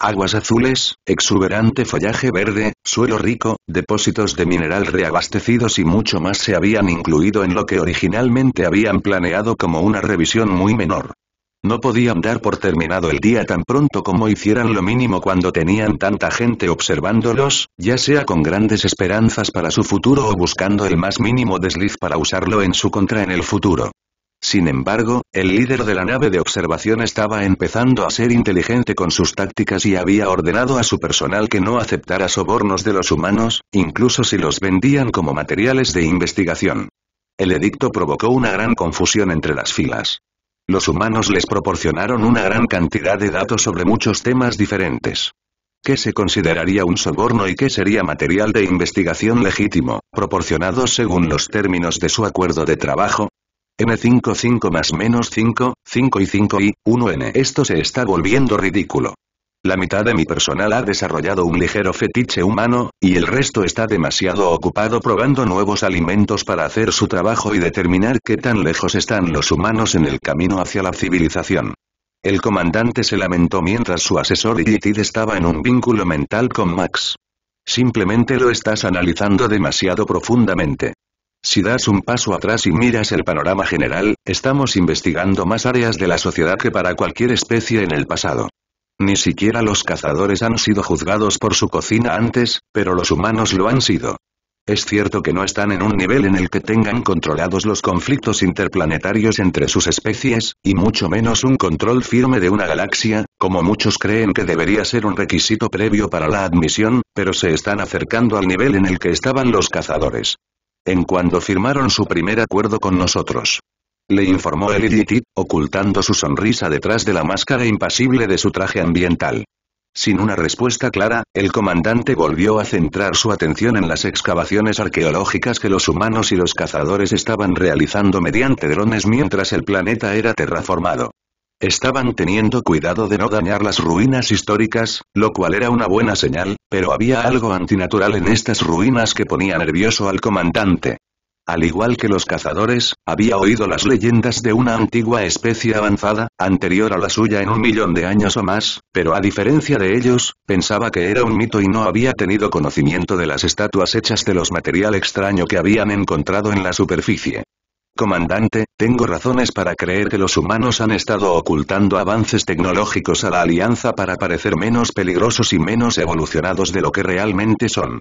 aguas azules, exuberante follaje verde, suelo rico, depósitos de mineral reabastecidos y mucho más se habían incluido en lo que originalmente habían planeado como una revisión muy menor. No podían dar por terminado el día tan pronto como hicieran lo mínimo cuando tenían tanta gente observándolos, ya sea con grandes esperanzas para su futuro o buscando el más mínimo desliz para usarlo en su contra en el futuro. Sin embargo, el líder de la nave de observación estaba empezando a ser inteligente con sus tácticas y había ordenado a su personal que no aceptara sobornos de los humanos, incluso si los vendían como materiales de investigación. El edicto provocó una gran confusión entre las filas. Los humanos les proporcionaron una gran cantidad de datos sobre muchos temas diferentes. ¿Qué se consideraría un soborno y qué sería material de investigación legítimo, proporcionado según los términos de su acuerdo de trabajo? m 55 más menos 5, 5 y 5 y 1N. Esto se está volviendo ridículo. La mitad de mi personal ha desarrollado un ligero fetiche humano, y el resto está demasiado ocupado probando nuevos alimentos para hacer su trabajo y determinar qué tan lejos están los humanos en el camino hacia la civilización. El comandante se lamentó mientras su asesor Yitid estaba en un vínculo mental con Max. Simplemente lo estás analizando demasiado profundamente. Si das un paso atrás y miras el panorama general, estamos investigando más áreas de la sociedad que para cualquier especie en el pasado. Ni siquiera los cazadores han sido juzgados por su cocina antes, pero los humanos lo han sido. Es cierto que no están en un nivel en el que tengan controlados los conflictos interplanetarios entre sus especies, y mucho menos un control firme de una galaxia, como muchos creen que debería ser un requisito previo para la admisión, pero se están acercando al nivel en el que estaban los cazadores en cuando firmaron su primer acuerdo con nosotros. Le informó el Iditit, ocultando su sonrisa detrás de la máscara impasible de su traje ambiental. Sin una respuesta clara, el comandante volvió a centrar su atención en las excavaciones arqueológicas que los humanos y los cazadores estaban realizando mediante drones mientras el planeta era terraformado. Estaban teniendo cuidado de no dañar las ruinas históricas, lo cual era una buena señal, pero había algo antinatural en estas ruinas que ponía nervioso al comandante. Al igual que los cazadores, había oído las leyendas de una antigua especie avanzada, anterior a la suya en un millón de años o más, pero a diferencia de ellos, pensaba que era un mito y no había tenido conocimiento de las estatuas hechas de los material extraño que habían encontrado en la superficie. Comandante, tengo razones para creer que los humanos han estado ocultando avances tecnológicos a la Alianza para parecer menos peligrosos y menos evolucionados de lo que realmente son.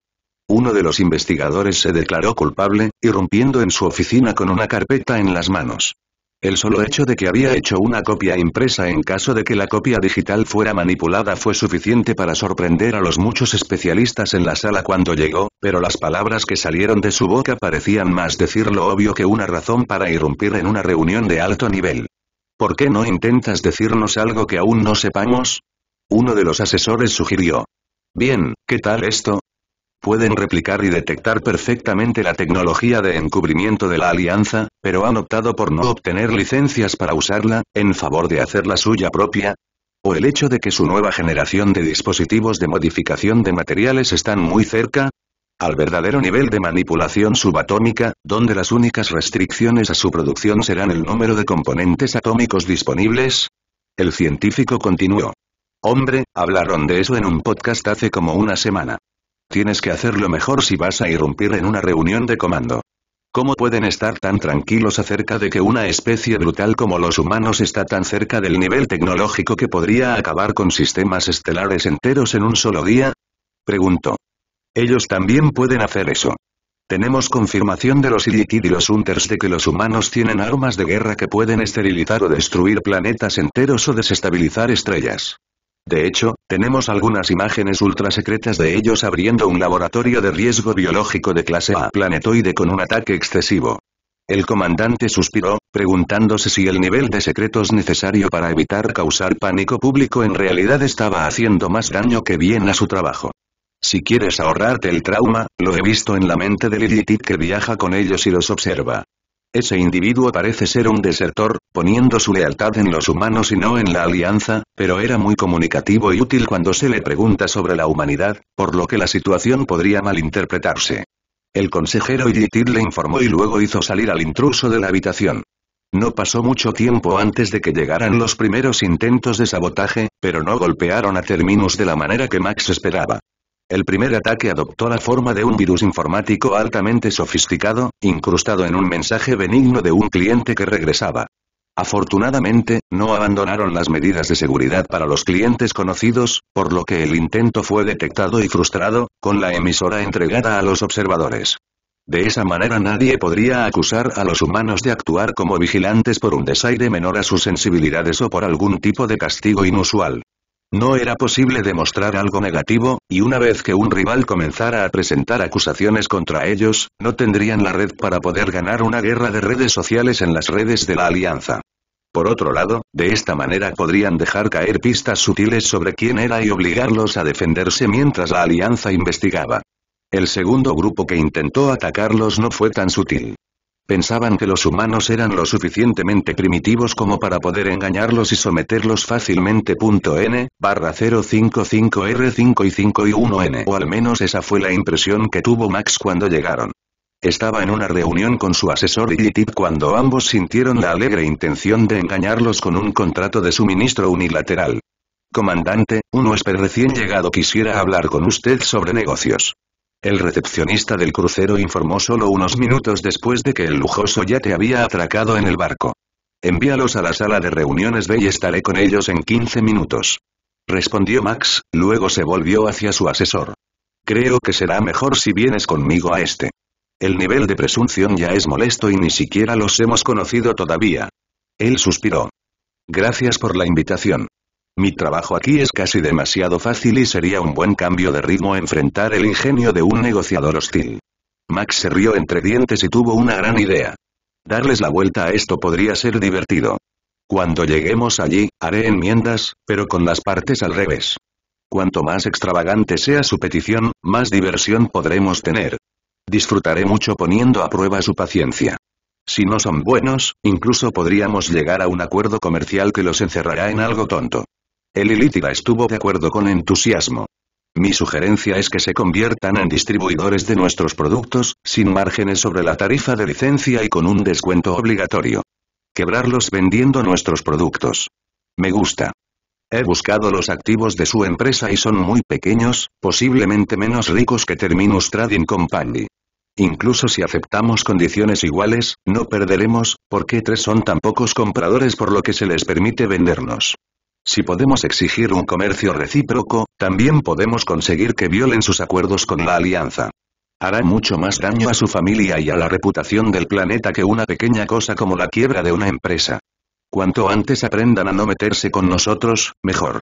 Uno de los investigadores se declaró culpable, irrumpiendo en su oficina con una carpeta en las manos. El solo hecho de que había hecho una copia impresa en caso de que la copia digital fuera manipulada fue suficiente para sorprender a los muchos especialistas en la sala cuando llegó, pero las palabras que salieron de su boca parecían más decir lo obvio que una razón para irrumpir en una reunión de alto nivel. ¿Por qué no intentas decirnos algo que aún no sepamos? Uno de los asesores sugirió. Bien, ¿qué tal esto? pueden replicar y detectar perfectamente la tecnología de encubrimiento de la alianza, pero han optado por no obtener licencias para usarla, en favor de hacer la suya propia, o el hecho de que su nueva generación de dispositivos de modificación de materiales están muy cerca, al verdadero nivel de manipulación subatómica, donde las únicas restricciones a su producción serán el número de componentes atómicos disponibles? El científico continuó. Hombre, hablaron de eso en un podcast hace como una semana. Tienes que hacerlo mejor si vas a irrumpir en una reunión de comando. ¿Cómo pueden estar tan tranquilos acerca de que una especie brutal como los humanos está tan cerca del nivel tecnológico que podría acabar con sistemas estelares enteros en un solo día? Pregunto. Ellos también pueden hacer eso. Tenemos confirmación de los Illikid y los Hunters de que los humanos tienen armas de guerra que pueden esterilizar o destruir planetas enteros o desestabilizar estrellas. De hecho, tenemos algunas imágenes secretas de ellos abriendo un laboratorio de riesgo biológico de clase A planetoide con un ataque excesivo. El comandante suspiró, preguntándose si el nivel de secretos necesario para evitar causar pánico público en realidad estaba haciendo más daño que bien a su trabajo. Si quieres ahorrarte el trauma, lo he visto en la mente de Lilith que viaja con ellos y los observa. Ese individuo parece ser un desertor, poniendo su lealtad en los humanos y no en la alianza, pero era muy comunicativo y útil cuando se le pregunta sobre la humanidad, por lo que la situación podría malinterpretarse. El consejero Yitid le informó y luego hizo salir al intruso de la habitación. No pasó mucho tiempo antes de que llegaran los primeros intentos de sabotaje, pero no golpearon a Terminus de la manera que Max esperaba. El primer ataque adoptó la forma de un virus informático altamente sofisticado, incrustado en un mensaje benigno de un cliente que regresaba. Afortunadamente, no abandonaron las medidas de seguridad para los clientes conocidos, por lo que el intento fue detectado y frustrado, con la emisora entregada a los observadores. De esa manera nadie podría acusar a los humanos de actuar como vigilantes por un desaire menor a sus sensibilidades o por algún tipo de castigo inusual. No era posible demostrar algo negativo, y una vez que un rival comenzara a presentar acusaciones contra ellos, no tendrían la red para poder ganar una guerra de redes sociales en las redes de la alianza. Por otro lado, de esta manera podrían dejar caer pistas sutiles sobre quién era y obligarlos a defenderse mientras la alianza investigaba. El segundo grupo que intentó atacarlos no fue tan sutil. Pensaban que los humanos eran lo suficientemente primitivos como para poder engañarlos y someterlos fácilmente. N, 055R5 y 1N o al menos esa fue la impresión que tuvo Max cuando llegaron. Estaba en una reunión con su asesor Yitip cuando ambos sintieron la alegre intención de engañarlos con un contrato de suministro unilateral. Comandante, un huésped recién llegado quisiera hablar con usted sobre negocios. El recepcionista del crucero informó solo unos minutos después de que el lujoso ya te había atracado en el barco. Envíalos a la sala de reuniones B y estaré con ellos en 15 minutos. Respondió Max, luego se volvió hacia su asesor. Creo que será mejor si vienes conmigo a este. El nivel de presunción ya es molesto y ni siquiera los hemos conocido todavía. Él suspiró. Gracias por la invitación. Mi trabajo aquí es casi demasiado fácil y sería un buen cambio de ritmo enfrentar el ingenio de un negociador hostil. Max se rió entre dientes y tuvo una gran idea. Darles la vuelta a esto podría ser divertido. Cuando lleguemos allí, haré enmiendas, pero con las partes al revés. Cuanto más extravagante sea su petición, más diversión podremos tener. Disfrutaré mucho poniendo a prueba su paciencia. Si no son buenos, incluso podríamos llegar a un acuerdo comercial que los encerrará en algo tonto. El Ilítida estuvo de acuerdo con entusiasmo. Mi sugerencia es que se conviertan en distribuidores de nuestros productos, sin márgenes sobre la tarifa de licencia y con un descuento obligatorio. Quebrarlos vendiendo nuestros productos. Me gusta. He buscado los activos de su empresa y son muy pequeños, posiblemente menos ricos que Terminus Trading Company. Incluso si aceptamos condiciones iguales, no perderemos, porque tres son tan pocos compradores por lo que se les permite vendernos. Si podemos exigir un comercio recíproco, también podemos conseguir que violen sus acuerdos con la alianza. Hará mucho más daño a su familia y a la reputación del planeta que una pequeña cosa como la quiebra de una empresa. Cuanto antes aprendan a no meterse con nosotros, mejor.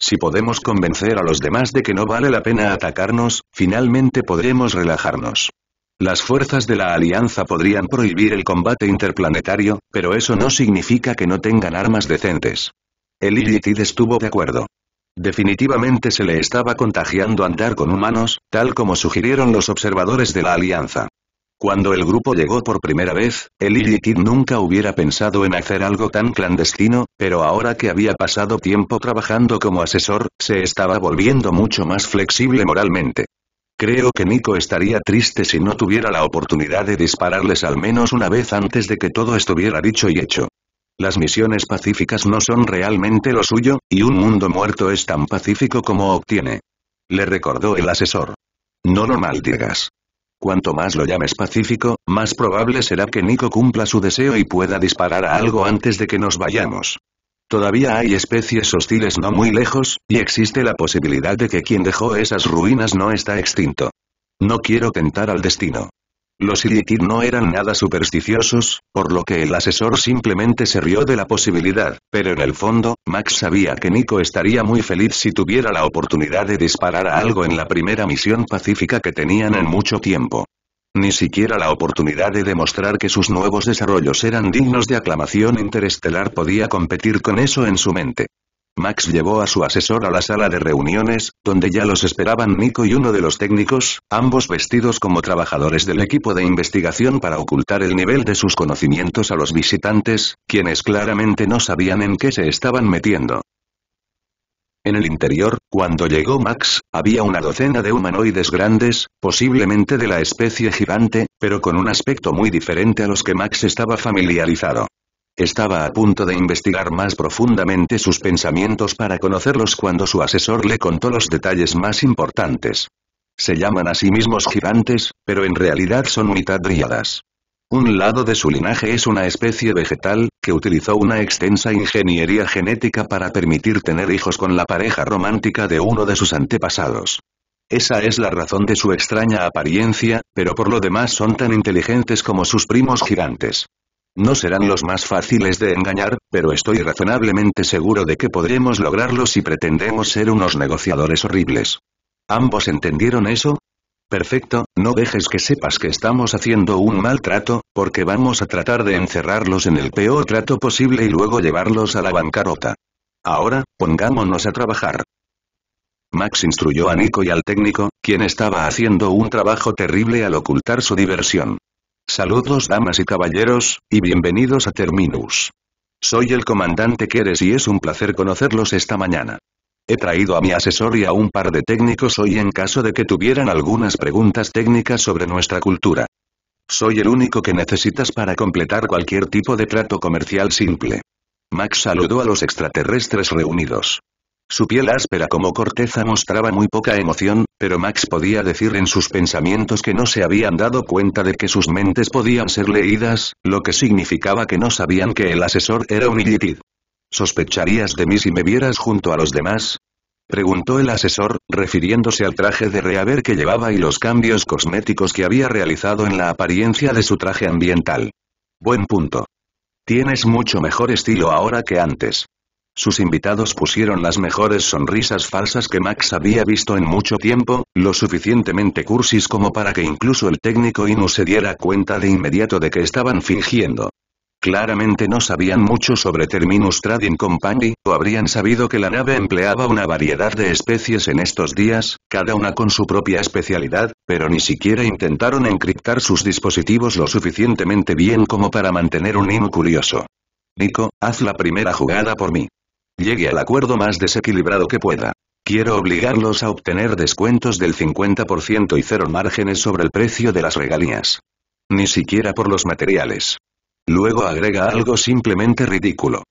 Si podemos convencer a los demás de que no vale la pena atacarnos, finalmente podremos relajarnos. Las fuerzas de la Alianza podrían prohibir el combate interplanetario, pero eso no significa que no tengan armas decentes. El Idiotid estuvo de acuerdo. Definitivamente se le estaba contagiando andar con humanos, tal como sugirieron los observadores de la alianza. Cuando el grupo llegó por primera vez, el Idiotid nunca hubiera pensado en hacer algo tan clandestino, pero ahora que había pasado tiempo trabajando como asesor, se estaba volviendo mucho más flexible moralmente. Creo que Nico estaría triste si no tuviera la oportunidad de dispararles al menos una vez antes de que todo estuviera dicho y hecho las misiones pacíficas no son realmente lo suyo, y un mundo muerto es tan pacífico como obtiene. Le recordó el asesor. No lo maldigas. Cuanto más lo llames pacífico, más probable será que Nico cumpla su deseo y pueda disparar a algo antes de que nos vayamos. Todavía hay especies hostiles no muy lejos, y existe la posibilidad de que quien dejó esas ruinas no está extinto. No quiero tentar al destino. Los Illiquid no eran nada supersticiosos, por lo que el asesor simplemente se rió de la posibilidad, pero en el fondo, Max sabía que Nico estaría muy feliz si tuviera la oportunidad de disparar a algo en la primera misión pacífica que tenían en mucho tiempo. Ni siquiera la oportunidad de demostrar que sus nuevos desarrollos eran dignos de aclamación interestelar podía competir con eso en su mente. Max llevó a su asesor a la sala de reuniones, donde ya los esperaban Nico y uno de los técnicos, ambos vestidos como trabajadores del equipo de investigación para ocultar el nivel de sus conocimientos a los visitantes, quienes claramente no sabían en qué se estaban metiendo. En el interior, cuando llegó Max, había una docena de humanoides grandes, posiblemente de la especie gigante, pero con un aspecto muy diferente a los que Max estaba familiarizado. Estaba a punto de investigar más profundamente sus pensamientos para conocerlos cuando su asesor le contó los detalles más importantes. Se llaman a sí mismos gigantes, pero en realidad son mitad dríadas. Un lado de su linaje es una especie vegetal, que utilizó una extensa ingeniería genética para permitir tener hijos con la pareja romántica de uno de sus antepasados. Esa es la razón de su extraña apariencia, pero por lo demás son tan inteligentes como sus primos gigantes. No serán los más fáciles de engañar, pero estoy razonablemente seguro de que podremos lograrlo si pretendemos ser unos negociadores horribles. ¿Ambos entendieron eso? Perfecto, no dejes que sepas que estamos haciendo un mal trato, porque vamos a tratar de encerrarlos en el peor trato posible y luego llevarlos a la bancarrota. Ahora, pongámonos a trabajar. Max instruyó a Nico y al técnico, quien estaba haciendo un trabajo terrible al ocultar su diversión. Saludos damas y caballeros, y bienvenidos a Terminus. Soy el comandante Keres y es un placer conocerlos esta mañana. He traído a mi asesor y a un par de técnicos hoy en caso de que tuvieran algunas preguntas técnicas sobre nuestra cultura. Soy el único que necesitas para completar cualquier tipo de trato comercial simple. Max saludó a los extraterrestres reunidos. Su piel áspera como corteza mostraba muy poca emoción, pero Max podía decir en sus pensamientos que no se habían dado cuenta de que sus mentes podían ser leídas, lo que significaba que no sabían que el asesor era un Illitid. ¿Sospecharías de mí si me vieras junto a los demás? Preguntó el asesor, refiriéndose al traje de rehaber que llevaba y los cambios cosméticos que había realizado en la apariencia de su traje ambiental. Buen punto. Tienes mucho mejor estilo ahora que antes. Sus invitados pusieron las mejores sonrisas falsas que Max había visto en mucho tiempo, lo suficientemente cursis como para que incluso el técnico Inu se diera cuenta de inmediato de que estaban fingiendo. Claramente no sabían mucho sobre Terminus Trading Company, o habrían sabido que la nave empleaba una variedad de especies en estos días, cada una con su propia especialidad, pero ni siquiera intentaron encriptar sus dispositivos lo suficientemente bien como para mantener un INU curioso. Nico, haz la primera jugada por mí llegue al acuerdo más desequilibrado que pueda. Quiero obligarlos a obtener descuentos del 50% y cero márgenes sobre el precio de las regalías. Ni siquiera por los materiales. Luego agrega algo simplemente ridículo.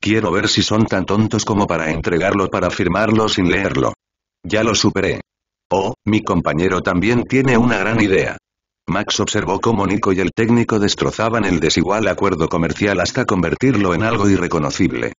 Quiero ver si son tan tontos como para entregarlo para firmarlo sin leerlo. Ya lo superé. Oh, mi compañero también tiene una gran idea. Max observó cómo Nico y el técnico destrozaban el desigual acuerdo comercial hasta convertirlo en algo irreconocible.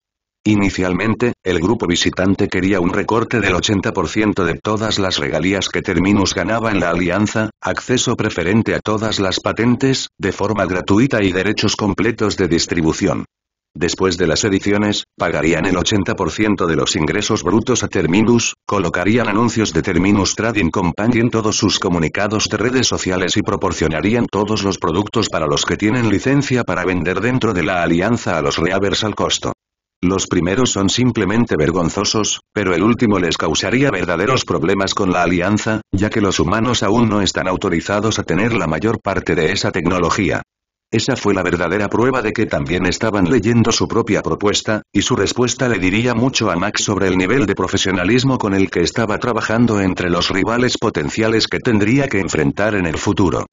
Inicialmente, el grupo visitante quería un recorte del 80% de todas las regalías que Terminus ganaba en la alianza, acceso preferente a todas las patentes, de forma gratuita y derechos completos de distribución. Después de las ediciones, pagarían el 80% de los ingresos brutos a Terminus, colocarían anuncios de Terminus Trading Company en todos sus comunicados de redes sociales y proporcionarían todos los productos para los que tienen licencia para vender dentro de la alianza a los reavers al costo. Los primeros son simplemente vergonzosos, pero el último les causaría verdaderos problemas con la alianza, ya que los humanos aún no están autorizados a tener la mayor parte de esa tecnología. Esa fue la verdadera prueba de que también estaban leyendo su propia propuesta, y su respuesta le diría mucho a Max sobre el nivel de profesionalismo con el que estaba trabajando entre los rivales potenciales que tendría que enfrentar en el futuro.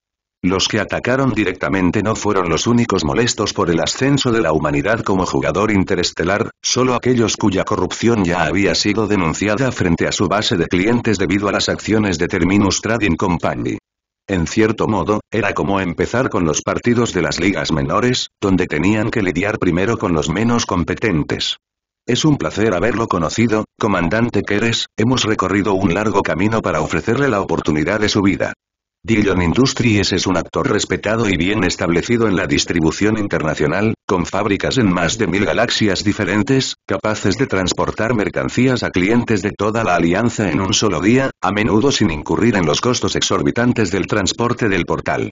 Los que atacaron directamente no fueron los únicos molestos por el ascenso de la humanidad como jugador interestelar, solo aquellos cuya corrupción ya había sido denunciada frente a su base de clientes debido a las acciones de Terminus Trading Company. En cierto modo, era como empezar con los partidos de las ligas menores, donde tenían que lidiar primero con los menos competentes. Es un placer haberlo conocido, comandante Keres, hemos recorrido un largo camino para ofrecerle la oportunidad de su vida. Dillon Industries es un actor respetado y bien establecido en la distribución internacional, con fábricas en más de mil galaxias diferentes, capaces de transportar mercancías a clientes de toda la alianza en un solo día, a menudo sin incurrir en los costos exorbitantes del transporte del portal.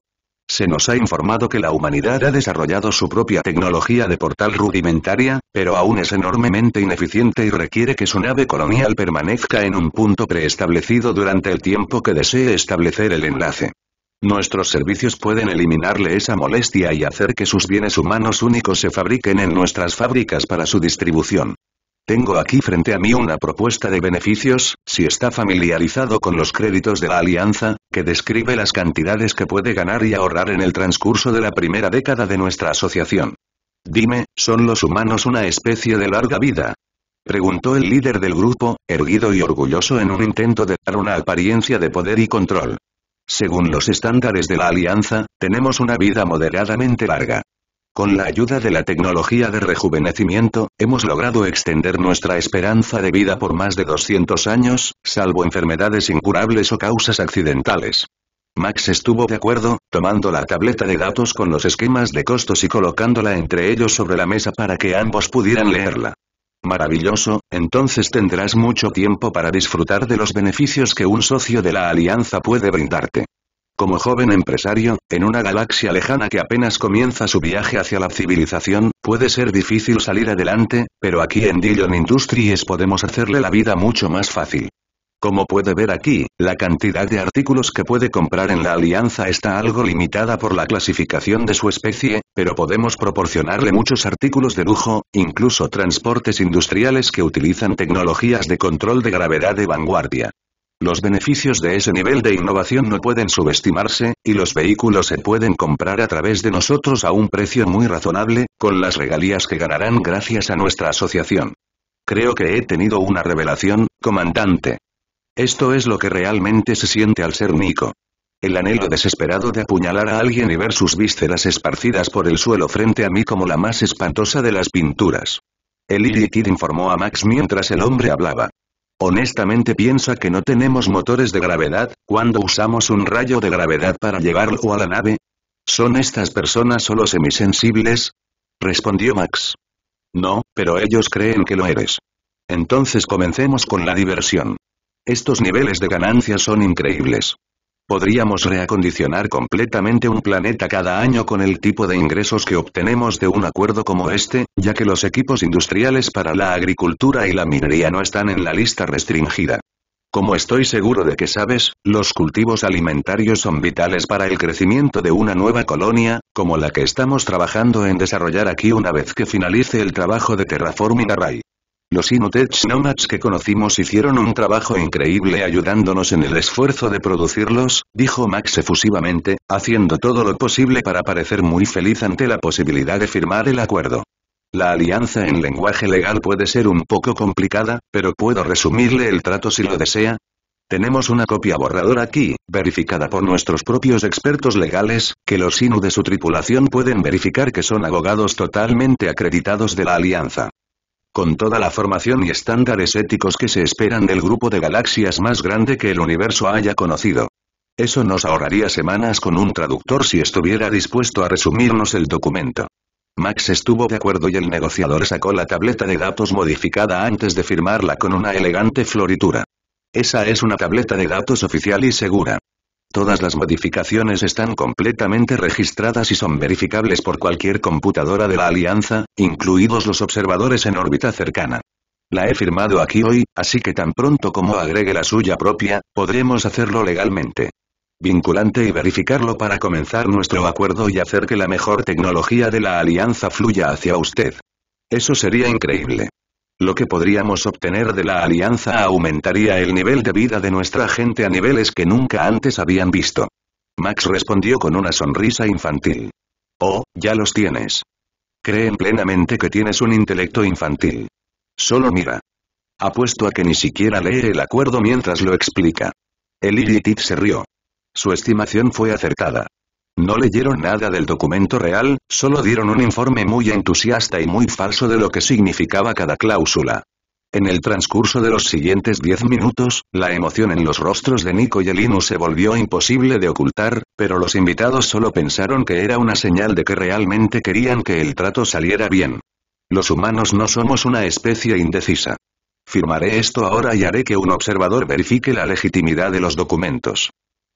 Se nos ha informado que la humanidad ha desarrollado su propia tecnología de portal rudimentaria, pero aún es enormemente ineficiente y requiere que su nave colonial permanezca en un punto preestablecido durante el tiempo que desee establecer el enlace. Nuestros servicios pueden eliminarle esa molestia y hacer que sus bienes humanos únicos se fabriquen en nuestras fábricas para su distribución. Tengo aquí frente a mí una propuesta de beneficios, si está familiarizado con los créditos de la alianza, que describe las cantidades que puede ganar y ahorrar en el transcurso de la primera década de nuestra asociación. Dime, ¿son los humanos una especie de larga vida? Preguntó el líder del grupo, erguido y orgulloso en un intento de dar una apariencia de poder y control. Según los estándares de la alianza, tenemos una vida moderadamente larga. Con la ayuda de la tecnología de rejuvenecimiento, hemos logrado extender nuestra esperanza de vida por más de 200 años, salvo enfermedades incurables o causas accidentales. Max estuvo de acuerdo, tomando la tableta de datos con los esquemas de costos y colocándola entre ellos sobre la mesa para que ambos pudieran leerla. Maravilloso, entonces tendrás mucho tiempo para disfrutar de los beneficios que un socio de la alianza puede brindarte como joven empresario, en una galaxia lejana que apenas comienza su viaje hacia la civilización, puede ser difícil salir adelante, pero aquí en Dillon Industries podemos hacerle la vida mucho más fácil. Como puede ver aquí, la cantidad de artículos que puede comprar en la alianza está algo limitada por la clasificación de su especie, pero podemos proporcionarle muchos artículos de lujo, incluso transportes industriales que utilizan tecnologías de control de gravedad de vanguardia. Los beneficios de ese nivel de innovación no pueden subestimarse, y los vehículos se pueden comprar a través de nosotros a un precio muy razonable, con las regalías que ganarán gracias a nuestra asociación. Creo que he tenido una revelación, comandante. Esto es lo que realmente se siente al ser Nico. El anhelo desesperado de apuñalar a alguien y ver sus vísceras esparcidas por el suelo frente a mí como la más espantosa de las pinturas. El Kid informó a Max mientras el hombre hablaba. Honestamente piensa que no tenemos motores de gravedad, cuando usamos un rayo de gravedad para llevarlo a la nave. ¿Son estas personas solo semisensibles? Respondió Max. No, pero ellos creen que lo eres. Entonces comencemos con la diversión. Estos niveles de ganancia son increíbles. Podríamos reacondicionar completamente un planeta cada año con el tipo de ingresos que obtenemos de un acuerdo como este, ya que los equipos industriales para la agricultura y la minería no están en la lista restringida. Como estoy seguro de que sabes, los cultivos alimentarios son vitales para el crecimiento de una nueva colonia, como la que estamos trabajando en desarrollar aquí una vez que finalice el trabajo de Terraforming Array. Los Inutech Nomads que conocimos hicieron un trabajo increíble ayudándonos en el esfuerzo de producirlos, dijo Max efusivamente, haciendo todo lo posible para parecer muy feliz ante la posibilidad de firmar el acuerdo. La alianza en lenguaje legal puede ser un poco complicada, pero puedo resumirle el trato si lo desea. Tenemos una copia borradora aquí, verificada por nuestros propios expertos legales, que los Inu de su tripulación pueden verificar que son abogados totalmente acreditados de la alianza con toda la formación y estándares éticos que se esperan del grupo de galaxias más grande que el universo haya conocido. Eso nos ahorraría semanas con un traductor si estuviera dispuesto a resumirnos el documento. Max estuvo de acuerdo y el negociador sacó la tableta de datos modificada antes de firmarla con una elegante floritura. Esa es una tableta de datos oficial y segura. Todas las modificaciones están completamente registradas y son verificables por cualquier computadora de la Alianza, incluidos los observadores en órbita cercana. La he firmado aquí hoy, así que tan pronto como agregue la suya propia, podremos hacerlo legalmente vinculante y verificarlo para comenzar nuestro acuerdo y hacer que la mejor tecnología de la alianza fluya hacia usted. Eso sería increíble. Lo que podríamos obtener de la alianza aumentaría el nivel de vida de nuestra gente a niveles que nunca antes habían visto. Max respondió con una sonrisa infantil. Oh, ya los tienes. Creen plenamente que tienes un intelecto infantil. Solo mira. Apuesto a que ni siquiera lee el acuerdo mientras lo explica. El idiot se rió. Su estimación fue acertada. No leyeron nada del documento real, solo dieron un informe muy entusiasta y muy falso de lo que significaba cada cláusula. En el transcurso de los siguientes diez minutos, la emoción en los rostros de Nico y Elinu se volvió imposible de ocultar, pero los invitados solo pensaron que era una señal de que realmente querían que el trato saliera bien. Los humanos no somos una especie indecisa. Firmaré esto ahora y haré que un observador verifique la legitimidad de los documentos.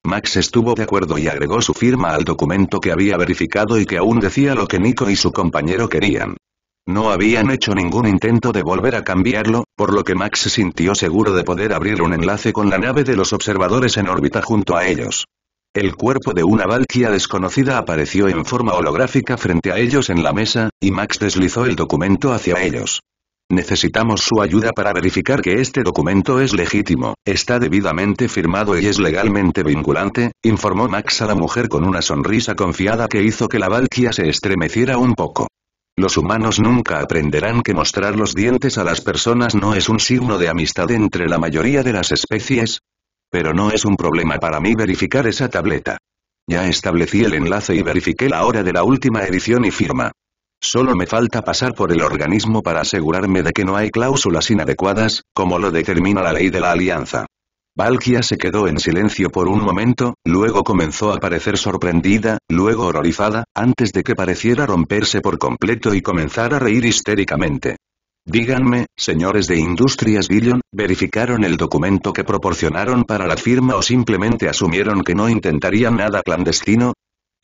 Max estuvo de acuerdo y agregó su firma al documento que había verificado y que aún decía lo que Nico y su compañero querían. No habían hecho ningún intento de volver a cambiarlo, por lo que Max sintió seguro de poder abrir un enlace con la nave de los observadores en órbita junto a ellos. El cuerpo de una Valkia desconocida apareció en forma holográfica frente a ellos en la mesa, y Max deslizó el documento hacia ellos. Necesitamos su ayuda para verificar que este documento es legítimo, está debidamente firmado y es legalmente vinculante, informó Max a la mujer con una sonrisa confiada que hizo que la valkia se estremeciera un poco. Los humanos nunca aprenderán que mostrar los dientes a las personas no es un signo de amistad entre la mayoría de las especies. Pero no es un problema para mí verificar esa tableta. Ya establecí el enlace y verifiqué la hora de la última edición y firma. Solo me falta pasar por el organismo para asegurarme de que no hay cláusulas inadecuadas, como lo determina la ley de la alianza. Valkia se quedó en silencio por un momento, luego comenzó a parecer sorprendida, luego horrorizada, antes de que pareciera romperse por completo y comenzar a reír histéricamente. Díganme, señores de Industrias Billion, ¿verificaron el documento que proporcionaron para la firma o simplemente asumieron que no intentarían nada clandestino?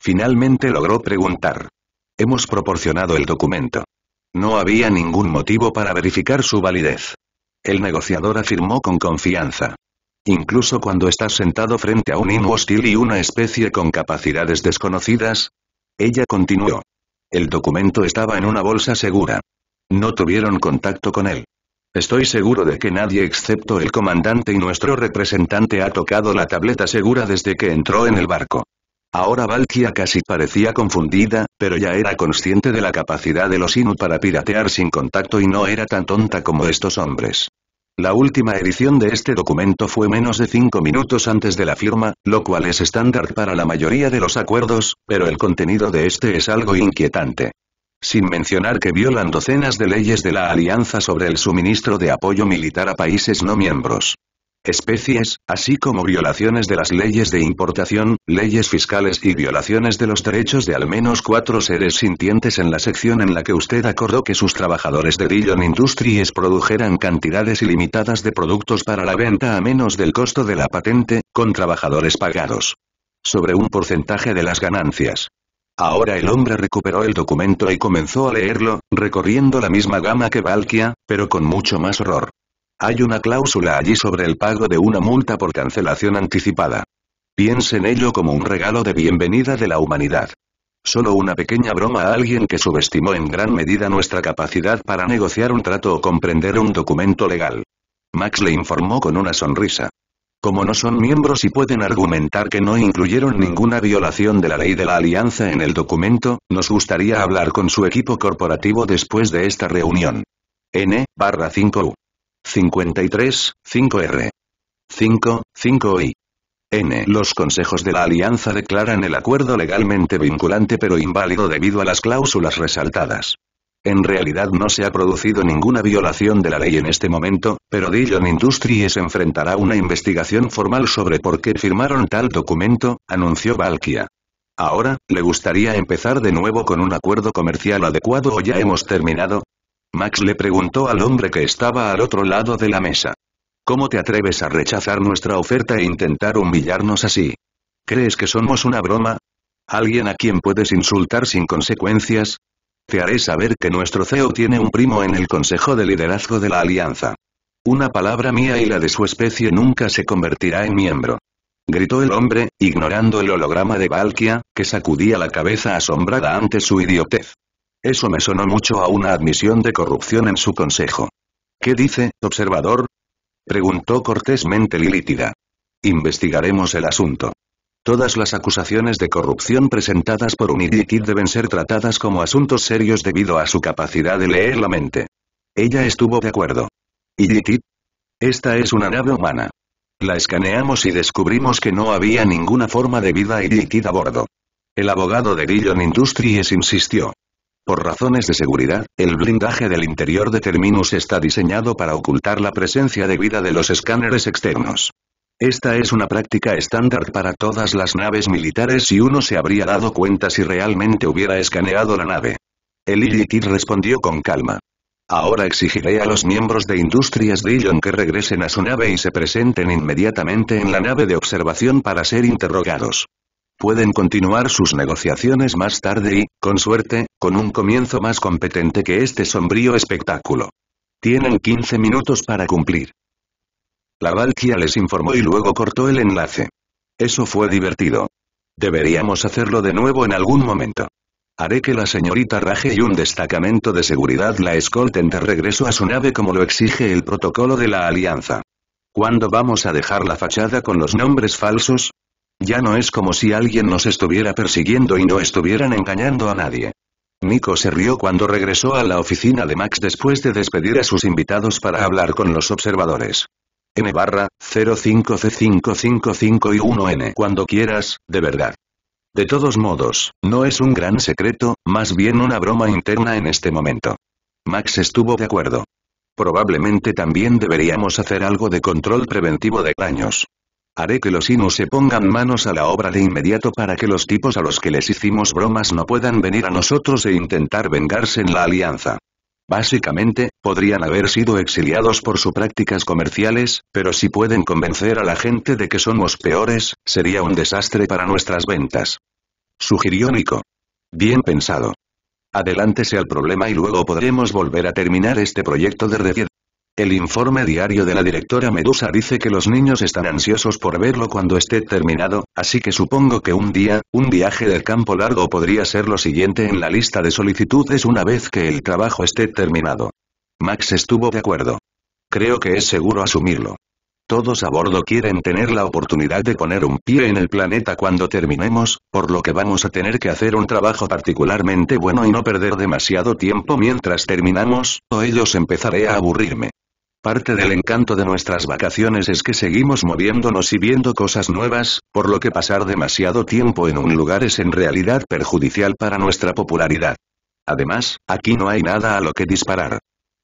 Finalmente logró preguntar. Hemos proporcionado el documento. No había ningún motivo para verificar su validez. El negociador afirmó con confianza. Incluso cuando estás sentado frente a un inhostil y una especie con capacidades desconocidas. Ella continuó. El documento estaba en una bolsa segura. No tuvieron contacto con él. Estoy seguro de que nadie excepto el comandante y nuestro representante ha tocado la tableta segura desde que entró en el barco. Ahora Valkia casi parecía confundida, pero ya era consciente de la capacidad de los Inu para piratear sin contacto y no era tan tonta como estos hombres. La última edición de este documento fue menos de 5 minutos antes de la firma, lo cual es estándar para la mayoría de los acuerdos, pero el contenido de este es algo inquietante. Sin mencionar que violan docenas de leyes de la Alianza sobre el suministro de apoyo militar a países no miembros especies, así como violaciones de las leyes de importación, leyes fiscales y violaciones de los derechos de al menos cuatro seres sintientes en la sección en la que usted acordó que sus trabajadores de Dillon Industries produjeran cantidades ilimitadas de productos para la venta a menos del costo de la patente, con trabajadores pagados sobre un porcentaje de las ganancias. Ahora el hombre recuperó el documento y comenzó a leerlo, recorriendo la misma gama que Valkia, pero con mucho más horror. Hay una cláusula allí sobre el pago de una multa por cancelación anticipada. Piensen ello como un regalo de bienvenida de la humanidad. Solo una pequeña broma a alguien que subestimó en gran medida nuestra capacidad para negociar un trato o comprender un documento legal. Max le informó con una sonrisa. Como no son miembros y pueden argumentar que no incluyeron ninguna violación de la ley de la alianza en el documento, nos gustaría hablar con su equipo corporativo después de esta reunión. N, barra 5U. 53, 5R. 5, 5 I. N. Los consejos de la alianza declaran el acuerdo legalmente vinculante pero inválido debido a las cláusulas resaltadas. En realidad no se ha producido ninguna violación de la ley en este momento, pero Dillon Industries enfrentará una investigación formal sobre por qué firmaron tal documento, anunció Valkia. Ahora, ¿le gustaría empezar de nuevo con un acuerdo comercial adecuado o ya hemos terminado? Max le preguntó al hombre que estaba al otro lado de la mesa. ¿Cómo te atreves a rechazar nuestra oferta e intentar humillarnos así? ¿Crees que somos una broma? ¿Alguien a quien puedes insultar sin consecuencias? Te haré saber que nuestro CEO tiene un primo en el Consejo de Liderazgo de la Alianza. Una palabra mía y la de su especie nunca se convertirá en miembro. Gritó el hombre, ignorando el holograma de Valkia, que sacudía la cabeza asombrada ante su idiotez. Eso me sonó mucho a una admisión de corrupción en su consejo. ¿Qué dice, observador? Preguntó cortésmente Lilítida. Investigaremos el asunto. Todas las acusaciones de corrupción presentadas por Unity deben ser tratadas como asuntos serios debido a su capacidad de leer la mente. Ella estuvo de acuerdo. ¿Illitit? Esta es una nave humana. La escaneamos y descubrimos que no había ninguna forma de vida Illitit a bordo. El abogado de Dillon Industries insistió. Por razones de seguridad, el blindaje del interior de Terminus está diseñado para ocultar la presencia de vida de los escáneres externos. Esta es una práctica estándar para todas las naves militares y uno se habría dado cuenta si realmente hubiera escaneado la nave. El IGT respondió con calma. Ahora exigiré a los miembros de Industrias Dillon que regresen a su nave y se presenten inmediatamente en la nave de observación para ser interrogados. Pueden continuar sus negociaciones más tarde y, con suerte, con un comienzo más competente que este sombrío espectáculo. Tienen 15 minutos para cumplir. La Valkia les informó y luego cortó el enlace. Eso fue divertido. Deberíamos hacerlo de nuevo en algún momento. Haré que la señorita Raje y un destacamento de seguridad la escolten de regreso a su nave como lo exige el protocolo de la alianza. ¿Cuándo vamos a dejar la fachada con los nombres falsos? Ya no es como si alguien nos estuviera persiguiendo y no estuvieran engañando a nadie. Nico se rió cuando regresó a la oficina de Max después de despedir a sus invitados para hablar con los observadores. N barra, 05 c 555 y 1N cuando quieras, de verdad. De todos modos, no es un gran secreto, más bien una broma interna en este momento. Max estuvo de acuerdo. Probablemente también deberíamos hacer algo de control preventivo de daños. Haré que los Inus se pongan manos a la obra de inmediato para que los tipos a los que les hicimos bromas no puedan venir a nosotros e intentar vengarse en la alianza. Básicamente, podrían haber sido exiliados por sus prácticas comerciales, pero si pueden convencer a la gente de que somos peores, sería un desastre para nuestras ventas. Sugirió Nico. Bien pensado. Adelántese al problema y luego podremos volver a terminar este proyecto de el informe diario de la directora Medusa dice que los niños están ansiosos por verlo cuando esté terminado, así que supongo que un día, un viaje del campo largo podría ser lo siguiente en la lista de solicitudes una vez que el trabajo esté terminado. Max estuvo de acuerdo. Creo que es seguro asumirlo. Todos a bordo quieren tener la oportunidad de poner un pie en el planeta cuando terminemos, por lo que vamos a tener que hacer un trabajo particularmente bueno y no perder demasiado tiempo mientras terminamos, o ellos empezaré a aburrirme. Parte del encanto de nuestras vacaciones es que seguimos moviéndonos y viendo cosas nuevas, por lo que pasar demasiado tiempo en un lugar es en realidad perjudicial para nuestra popularidad. Además, aquí no hay nada a lo que disparar.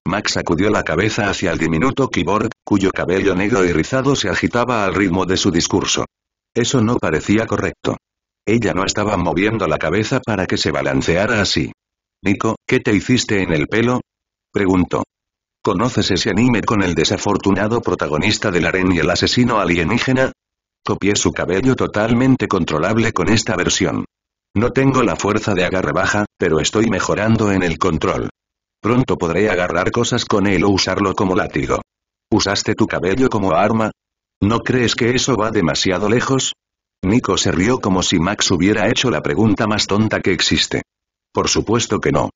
Max sacudió la cabeza hacia el diminuto keyboard, cuyo cabello negro y rizado se agitaba al ritmo de su discurso. Eso no parecía correcto. Ella no estaba moviendo la cabeza para que se balanceara así. Nico, ¿qué te hiciste en el pelo? Preguntó. ¿Conoces ese anime con el desafortunado protagonista del aren y el asesino alienígena? Copié su cabello totalmente controlable con esta versión. No tengo la fuerza de agarre baja, pero estoy mejorando en el control. Pronto podré agarrar cosas con él o usarlo como látigo. ¿Usaste tu cabello como arma? ¿No crees que eso va demasiado lejos? Nico se rió como si Max hubiera hecho la pregunta más tonta que existe. Por supuesto que no.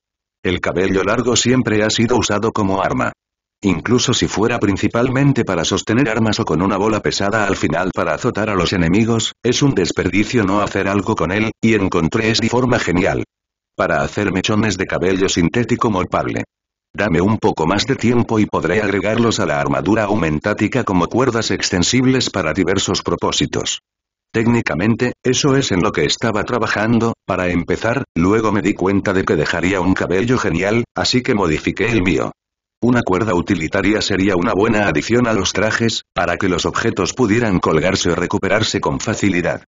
El cabello largo siempre ha sido usado como arma. Incluso si fuera principalmente para sostener armas o con una bola pesada al final para azotar a los enemigos, es un desperdicio no hacer algo con él, y encontré esta forma genial. Para hacer mechones de cabello sintético molpable. Dame un poco más de tiempo y podré agregarlos a la armadura aumentática como cuerdas extensibles para diversos propósitos. Técnicamente, eso es en lo que estaba trabajando, para empezar, luego me di cuenta de que dejaría un cabello genial, así que modifiqué el mío. Una cuerda utilitaria sería una buena adición a los trajes, para que los objetos pudieran colgarse o recuperarse con facilidad.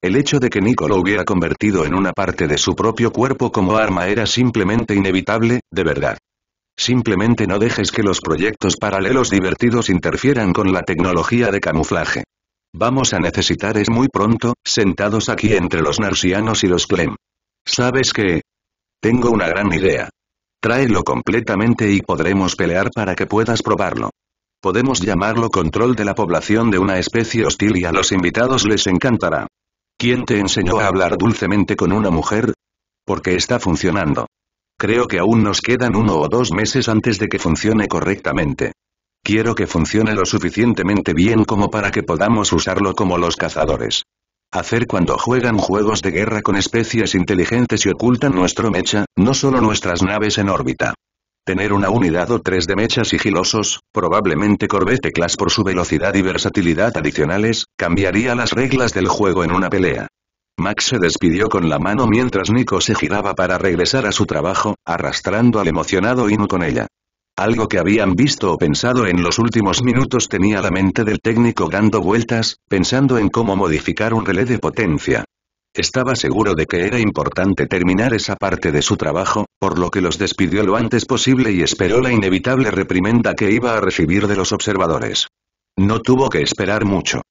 El hecho de que Nico lo hubiera convertido en una parte de su propio cuerpo como arma era simplemente inevitable, de verdad. Simplemente no dejes que los proyectos paralelos divertidos interfieran con la tecnología de camuflaje. Vamos a necesitar es muy pronto, sentados aquí entre los narcianos y los Clem. ¿Sabes qué? Tengo una gran idea. Tráelo completamente y podremos pelear para que puedas probarlo. Podemos llamarlo control de la población de una especie hostil y a los invitados les encantará. ¿Quién te enseñó a hablar dulcemente con una mujer? Porque está funcionando. Creo que aún nos quedan uno o dos meses antes de que funcione correctamente. Quiero que funcione lo suficientemente bien como para que podamos usarlo como los cazadores. Hacer cuando juegan juegos de guerra con especies inteligentes y ocultan nuestro mecha, no solo nuestras naves en órbita. Tener una unidad o tres de mechas sigilosos, probablemente Corvette Class por su velocidad y versatilidad adicionales, cambiaría las reglas del juego en una pelea. Max se despidió con la mano mientras Nico se giraba para regresar a su trabajo, arrastrando al emocionado Inu con ella. Algo que habían visto o pensado en los últimos minutos tenía la mente del técnico dando vueltas, pensando en cómo modificar un relé de potencia. Estaba seguro de que era importante terminar esa parte de su trabajo, por lo que los despidió lo antes posible y esperó la inevitable reprimenda que iba a recibir de los observadores. No tuvo que esperar mucho.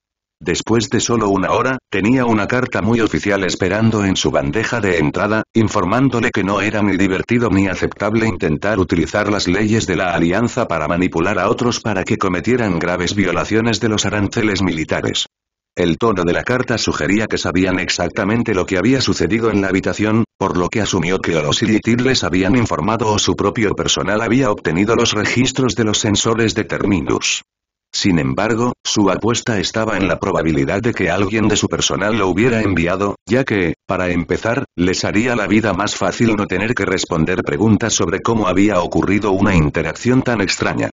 Después de solo una hora, tenía una carta muy oficial esperando en su bandeja de entrada, informándole que no era ni divertido ni aceptable intentar utilizar las leyes de la alianza para manipular a otros para que cometieran graves violaciones de los aranceles militares. El tono de la carta sugería que sabían exactamente lo que había sucedido en la habitación, por lo que asumió que o los habían informado o su propio personal había obtenido los registros de los sensores de Terminus. Sin embargo, su apuesta estaba en la probabilidad de que alguien de su personal lo hubiera enviado, ya que, para empezar, les haría la vida más fácil no tener que responder preguntas sobre cómo había ocurrido una interacción tan extraña.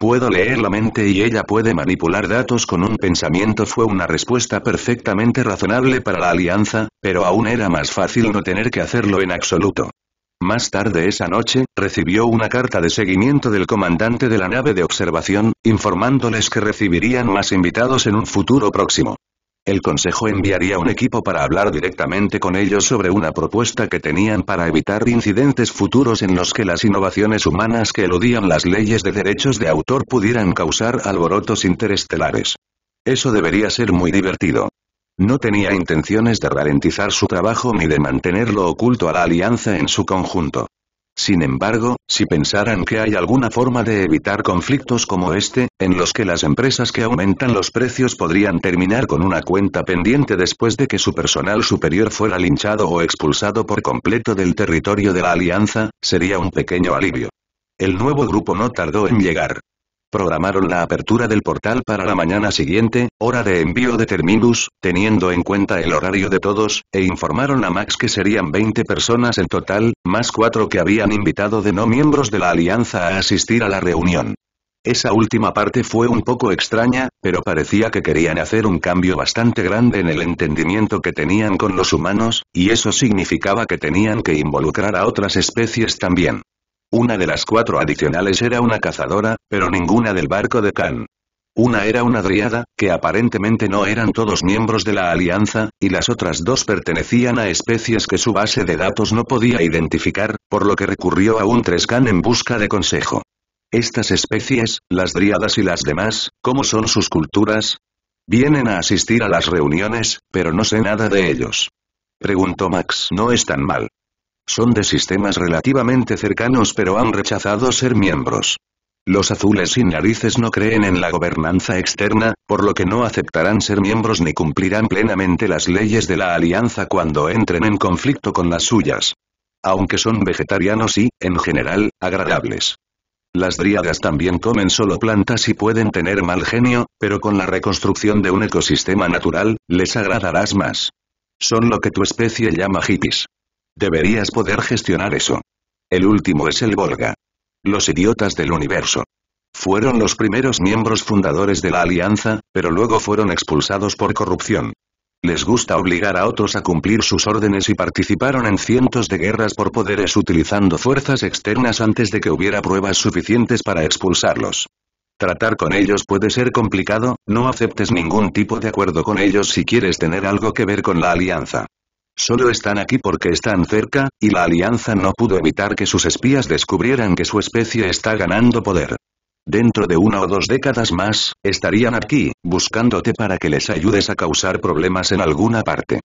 Puedo leer la mente y ella puede manipular datos con un pensamiento fue una respuesta perfectamente razonable para la alianza, pero aún era más fácil no tener que hacerlo en absoluto. Más tarde esa noche, recibió una carta de seguimiento del comandante de la nave de observación, informándoles que recibirían más invitados en un futuro próximo. El consejo enviaría un equipo para hablar directamente con ellos sobre una propuesta que tenían para evitar incidentes futuros en los que las innovaciones humanas que eludían las leyes de derechos de autor pudieran causar alborotos interestelares. Eso debería ser muy divertido. No tenía intenciones de ralentizar su trabajo ni de mantenerlo oculto a la alianza en su conjunto. Sin embargo, si pensaran que hay alguna forma de evitar conflictos como este, en los que las empresas que aumentan los precios podrían terminar con una cuenta pendiente después de que su personal superior fuera linchado o expulsado por completo del territorio de la alianza, sería un pequeño alivio. El nuevo grupo no tardó en llegar. Programaron la apertura del portal para la mañana siguiente, hora de envío de Terminus, teniendo en cuenta el horario de todos, e informaron a Max que serían 20 personas en total, más cuatro que habían invitado de no miembros de la alianza a asistir a la reunión. Esa última parte fue un poco extraña, pero parecía que querían hacer un cambio bastante grande en el entendimiento que tenían con los humanos, y eso significaba que tenían que involucrar a otras especies también. Una de las cuatro adicionales era una cazadora, pero ninguna del barco de Khan. Una era una driada, que aparentemente no eran todos miembros de la alianza, y las otras dos pertenecían a especies que su base de datos no podía identificar, por lo que recurrió a un Trescan en busca de consejo. Estas especies, las driadas y las demás, ¿cómo son sus culturas? Vienen a asistir a las reuniones, pero no sé nada de ellos. Preguntó Max. No es tan mal. Son de sistemas relativamente cercanos pero han rechazado ser miembros. Los azules sin narices no creen en la gobernanza externa, por lo que no aceptarán ser miembros ni cumplirán plenamente las leyes de la alianza cuando entren en conflicto con las suyas. Aunque son vegetarianos y, en general, agradables. Las dríadas también comen solo plantas y pueden tener mal genio, pero con la reconstrucción de un ecosistema natural, les agradarás más. Son lo que tu especie llama hippies. Deberías poder gestionar eso. El último es el Volga. Los idiotas del universo. Fueron los primeros miembros fundadores de la Alianza, pero luego fueron expulsados por corrupción. Les gusta obligar a otros a cumplir sus órdenes y participaron en cientos de guerras por poderes utilizando fuerzas externas antes de que hubiera pruebas suficientes para expulsarlos. Tratar con ellos puede ser complicado, no aceptes ningún tipo de acuerdo con ellos si quieres tener algo que ver con la alianza. Solo están aquí porque están cerca, y la alianza no pudo evitar que sus espías descubrieran que su especie está ganando poder. Dentro de una o dos décadas más, estarían aquí, buscándote para que les ayudes a causar problemas en alguna parte.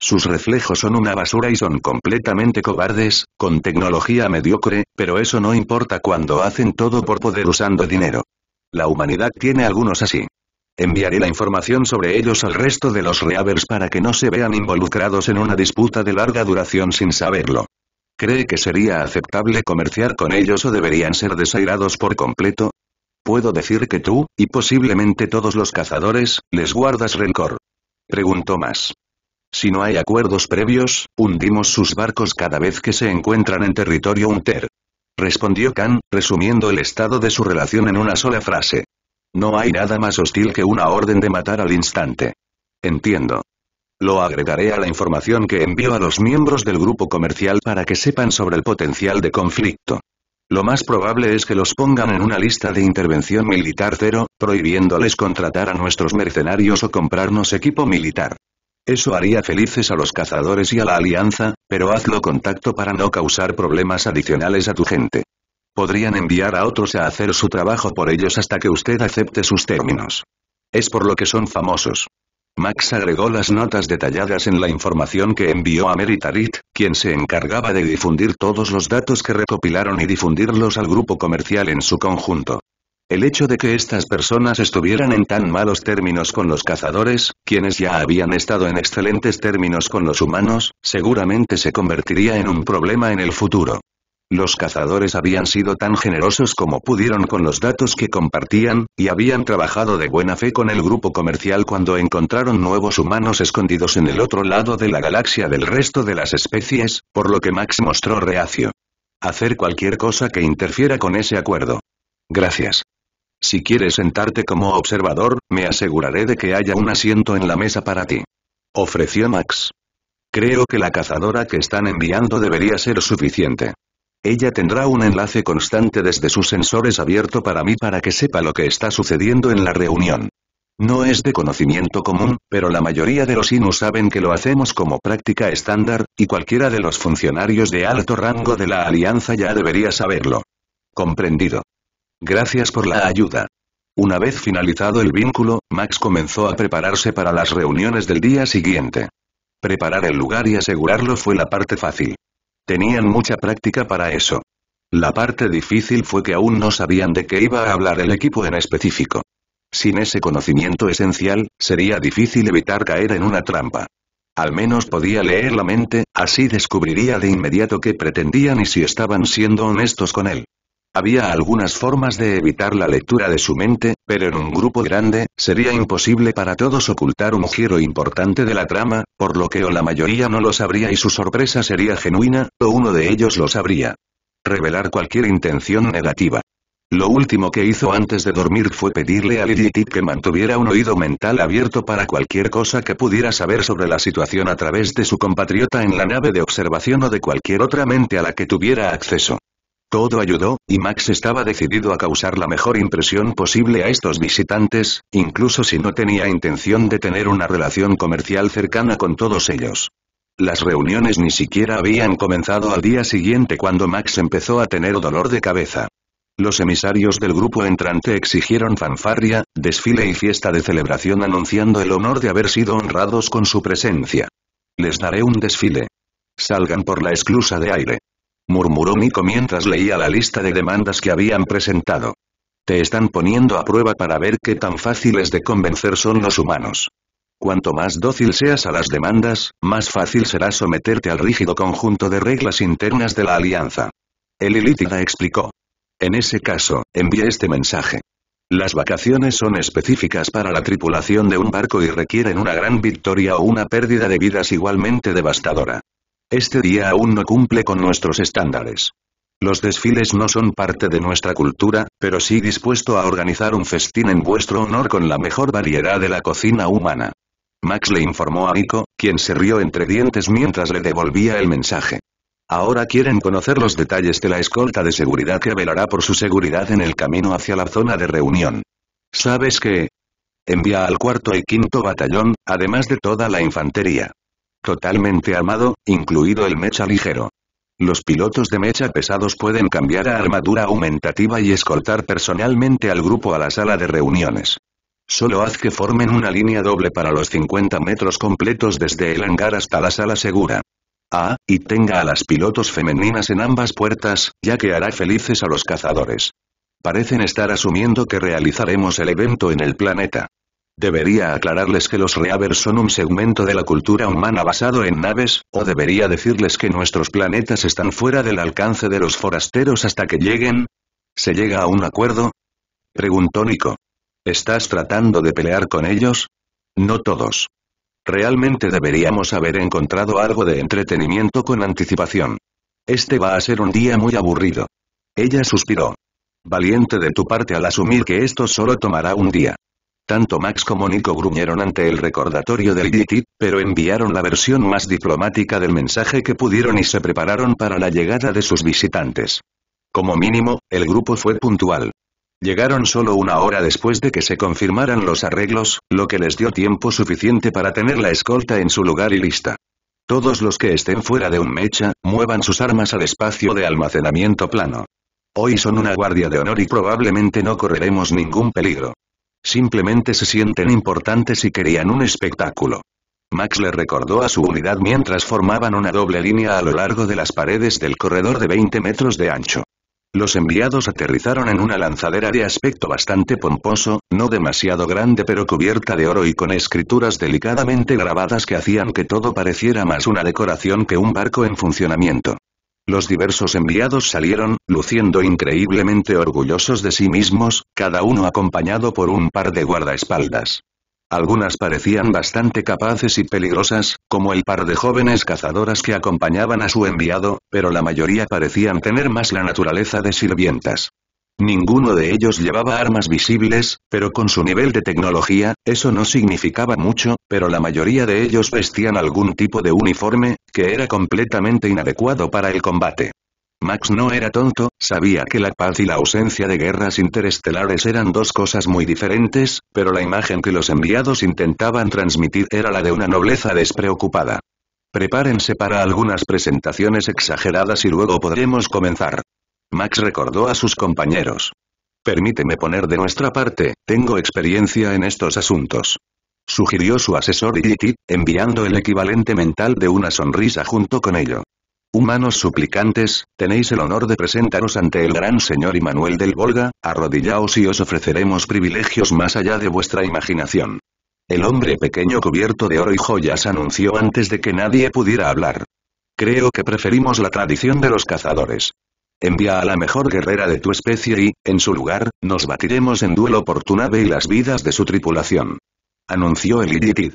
Sus reflejos son una basura y son completamente cobardes, con tecnología mediocre, pero eso no importa cuando hacen todo por poder usando dinero. La humanidad tiene algunos así. Enviaré la información sobre ellos al resto de los Reavers para que no se vean involucrados en una disputa de larga duración sin saberlo. ¿Cree que sería aceptable comerciar con ellos o deberían ser desairados por completo? Puedo decir que tú, y posiblemente todos los cazadores, les guardas rencor. Preguntó más. Si no hay acuerdos previos, hundimos sus barcos cada vez que se encuentran en territorio Unter. Respondió Khan, resumiendo el estado de su relación en una sola frase. No hay nada más hostil que una orden de matar al instante. Entiendo. Lo agregaré a la información que envío a los miembros del grupo comercial para que sepan sobre el potencial de conflicto. Lo más probable es que los pongan en una lista de intervención militar cero, prohibiéndoles contratar a nuestros mercenarios o comprarnos equipo militar. Eso haría felices a los cazadores y a la alianza, pero hazlo contacto para no causar problemas adicionales a tu gente. Podrían enviar a otros a hacer su trabajo por ellos hasta que usted acepte sus términos. Es por lo que son famosos. Max agregó las notas detalladas en la información que envió a Meritarit, quien se encargaba de difundir todos los datos que recopilaron y difundirlos al grupo comercial en su conjunto. El hecho de que estas personas estuvieran en tan malos términos con los cazadores, quienes ya habían estado en excelentes términos con los humanos, seguramente se convertiría en un problema en el futuro. Los cazadores habían sido tan generosos como pudieron con los datos que compartían, y habían trabajado de buena fe con el grupo comercial cuando encontraron nuevos humanos escondidos en el otro lado de la galaxia del resto de las especies, por lo que Max mostró reacio. Hacer cualquier cosa que interfiera con ese acuerdo. Gracias. Si quieres sentarte como observador, me aseguraré de que haya un asiento en la mesa para ti. Ofreció Max. Creo que la cazadora que están enviando debería ser suficiente. Ella tendrá un enlace constante desde sus sensores abierto para mí para que sepa lo que está sucediendo en la reunión. No es de conocimiento común, pero la mayoría de los Inus saben que lo hacemos como práctica estándar, y cualquiera de los funcionarios de alto rango de la alianza ya debería saberlo. Comprendido. Gracias por la ayuda. Una vez finalizado el vínculo, Max comenzó a prepararse para las reuniones del día siguiente. Preparar el lugar y asegurarlo fue la parte fácil. Tenían mucha práctica para eso. La parte difícil fue que aún no sabían de qué iba a hablar el equipo en específico. Sin ese conocimiento esencial, sería difícil evitar caer en una trampa. Al menos podía leer la mente, así descubriría de inmediato qué pretendían y si estaban siendo honestos con él. Había algunas formas de evitar la lectura de su mente, pero en un grupo grande, sería imposible para todos ocultar un giro importante de la trama, por lo que o la mayoría no lo sabría y su sorpresa sería genuina, o uno de ellos lo sabría. Revelar cualquier intención negativa. Lo último que hizo antes de dormir fue pedirle a Liditip que mantuviera un oído mental abierto para cualquier cosa que pudiera saber sobre la situación a través de su compatriota en la nave de observación o de cualquier otra mente a la que tuviera acceso. Todo ayudó, y Max estaba decidido a causar la mejor impresión posible a estos visitantes, incluso si no tenía intención de tener una relación comercial cercana con todos ellos. Las reuniones ni siquiera habían comenzado al día siguiente cuando Max empezó a tener dolor de cabeza. Los emisarios del grupo entrante exigieron fanfarria, desfile y fiesta de celebración anunciando el honor de haber sido honrados con su presencia. Les daré un desfile. Salgan por la esclusa de aire murmuró Miko mientras leía la lista de demandas que habían presentado. Te están poniendo a prueba para ver qué tan fáciles de convencer son los humanos. Cuanto más dócil seas a las demandas, más fácil será someterte al rígido conjunto de reglas internas de la alianza. El Ilítida explicó. En ese caso, envía este mensaje. Las vacaciones son específicas para la tripulación de un barco y requieren una gran victoria o una pérdida de vidas igualmente devastadora. Este día aún no cumple con nuestros estándares. Los desfiles no son parte de nuestra cultura, pero sí dispuesto a organizar un festín en vuestro honor con la mejor variedad de la cocina humana. Max le informó a Nico, quien se rió entre dientes mientras le devolvía el mensaje. Ahora quieren conocer los detalles de la escolta de seguridad que velará por su seguridad en el camino hacia la zona de reunión. ¿Sabes qué? Envía al cuarto y quinto batallón, además de toda la infantería. Totalmente armado, incluido el mecha ligero. Los pilotos de mecha pesados pueden cambiar a armadura aumentativa y escoltar personalmente al grupo a la sala de reuniones. Solo haz que formen una línea doble para los 50 metros completos desde el hangar hasta la sala segura. Ah, y tenga a las pilotos femeninas en ambas puertas, ya que hará felices a los cazadores. Parecen estar asumiendo que realizaremos el evento en el planeta. Debería aclararles que los Reavers son un segmento de la cultura humana basado en naves, o debería decirles que nuestros planetas están fuera del alcance de los forasteros hasta que lleguen. ¿Se llega a un acuerdo? Preguntó Nico. ¿Estás tratando de pelear con ellos? No todos. Realmente deberíamos haber encontrado algo de entretenimiento con anticipación. Este va a ser un día muy aburrido. Ella suspiró. Valiente de tu parte al asumir que esto solo tomará un día. Tanto Max como Nico gruñeron ante el recordatorio del DT, pero enviaron la versión más diplomática del mensaje que pudieron y se prepararon para la llegada de sus visitantes. Como mínimo, el grupo fue puntual. Llegaron solo una hora después de que se confirmaran los arreglos, lo que les dio tiempo suficiente para tener la escolta en su lugar y lista. Todos los que estén fuera de un mecha, muevan sus armas al espacio de almacenamiento plano. Hoy son una guardia de honor y probablemente no correremos ningún peligro. Simplemente se sienten importantes y querían un espectáculo. Max le recordó a su unidad mientras formaban una doble línea a lo largo de las paredes del corredor de 20 metros de ancho. Los enviados aterrizaron en una lanzadera de aspecto bastante pomposo, no demasiado grande pero cubierta de oro y con escrituras delicadamente grabadas que hacían que todo pareciera más una decoración que un barco en funcionamiento. Los diversos enviados salieron, luciendo increíblemente orgullosos de sí mismos, cada uno acompañado por un par de guardaespaldas. Algunas parecían bastante capaces y peligrosas, como el par de jóvenes cazadoras que acompañaban a su enviado, pero la mayoría parecían tener más la naturaleza de sirvientas. Ninguno de ellos llevaba armas visibles, pero con su nivel de tecnología, eso no significaba mucho, pero la mayoría de ellos vestían algún tipo de uniforme, que era completamente inadecuado para el combate. Max no era tonto, sabía que la paz y la ausencia de guerras interestelares eran dos cosas muy diferentes, pero la imagen que los enviados intentaban transmitir era la de una nobleza despreocupada. Prepárense para algunas presentaciones exageradas y luego podremos comenzar. Max recordó a sus compañeros. Permíteme poner de nuestra parte, tengo experiencia en estos asuntos. Sugirió su asesor Yitit, enviando el equivalente mental de una sonrisa junto con ello. Humanos suplicantes, tenéis el honor de presentaros ante el gran señor Immanuel del Volga, arrodillaos y os ofreceremos privilegios más allá de vuestra imaginación. El hombre pequeño cubierto de oro y joyas anunció antes de que nadie pudiera hablar. Creo que preferimos la tradición de los cazadores. Envía a la mejor guerrera de tu especie y, en su lugar, nos batiremos en duelo por tu nave y las vidas de su tripulación. Anunció el Illitid.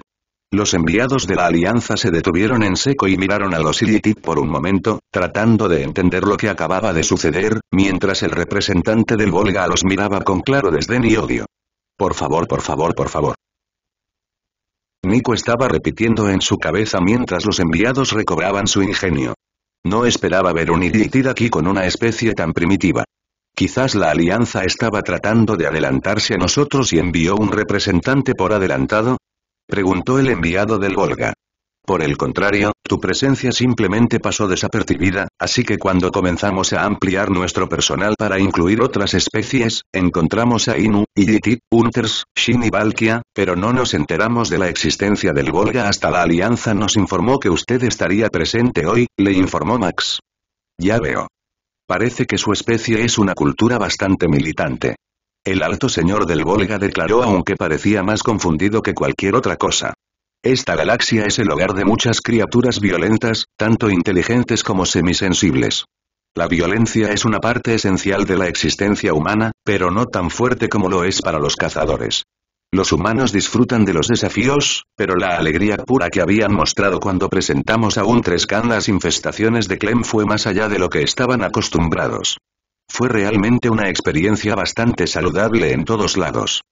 Los enviados de la alianza se detuvieron en seco y miraron a los Illitid por un momento, tratando de entender lo que acababa de suceder, mientras el representante del Volga los miraba con claro desdén y odio. Por favor, por favor, por favor. Nico estaba repitiendo en su cabeza mientras los enviados recobraban su ingenio. No esperaba ver un Illitid aquí con una especie tan primitiva. Quizás la Alianza estaba tratando de adelantarse a nosotros y envió un representante por adelantado, preguntó el enviado del Volga. Por el contrario, tu presencia simplemente pasó desapercibida, así que cuando comenzamos a ampliar nuestro personal para incluir otras especies, encontramos a Inu, Igiti, Hunters, Shin y Valkia, pero no nos enteramos de la existencia del Volga hasta la Alianza nos informó que usted estaría presente hoy, le informó Max. Ya veo. Parece que su especie es una cultura bastante militante. El alto señor del Volga declaró aunque parecía más confundido que cualquier otra cosa. Esta galaxia es el hogar de muchas criaturas violentas, tanto inteligentes como semisensibles. La violencia es una parte esencial de la existencia humana, pero no tan fuerte como lo es para los cazadores. Los humanos disfrutan de los desafíos, pero la alegría pura que habían mostrado cuando presentamos a un Trescan las infestaciones de Clem fue más allá de lo que estaban acostumbrados. Fue realmente una experiencia bastante saludable en todos lados.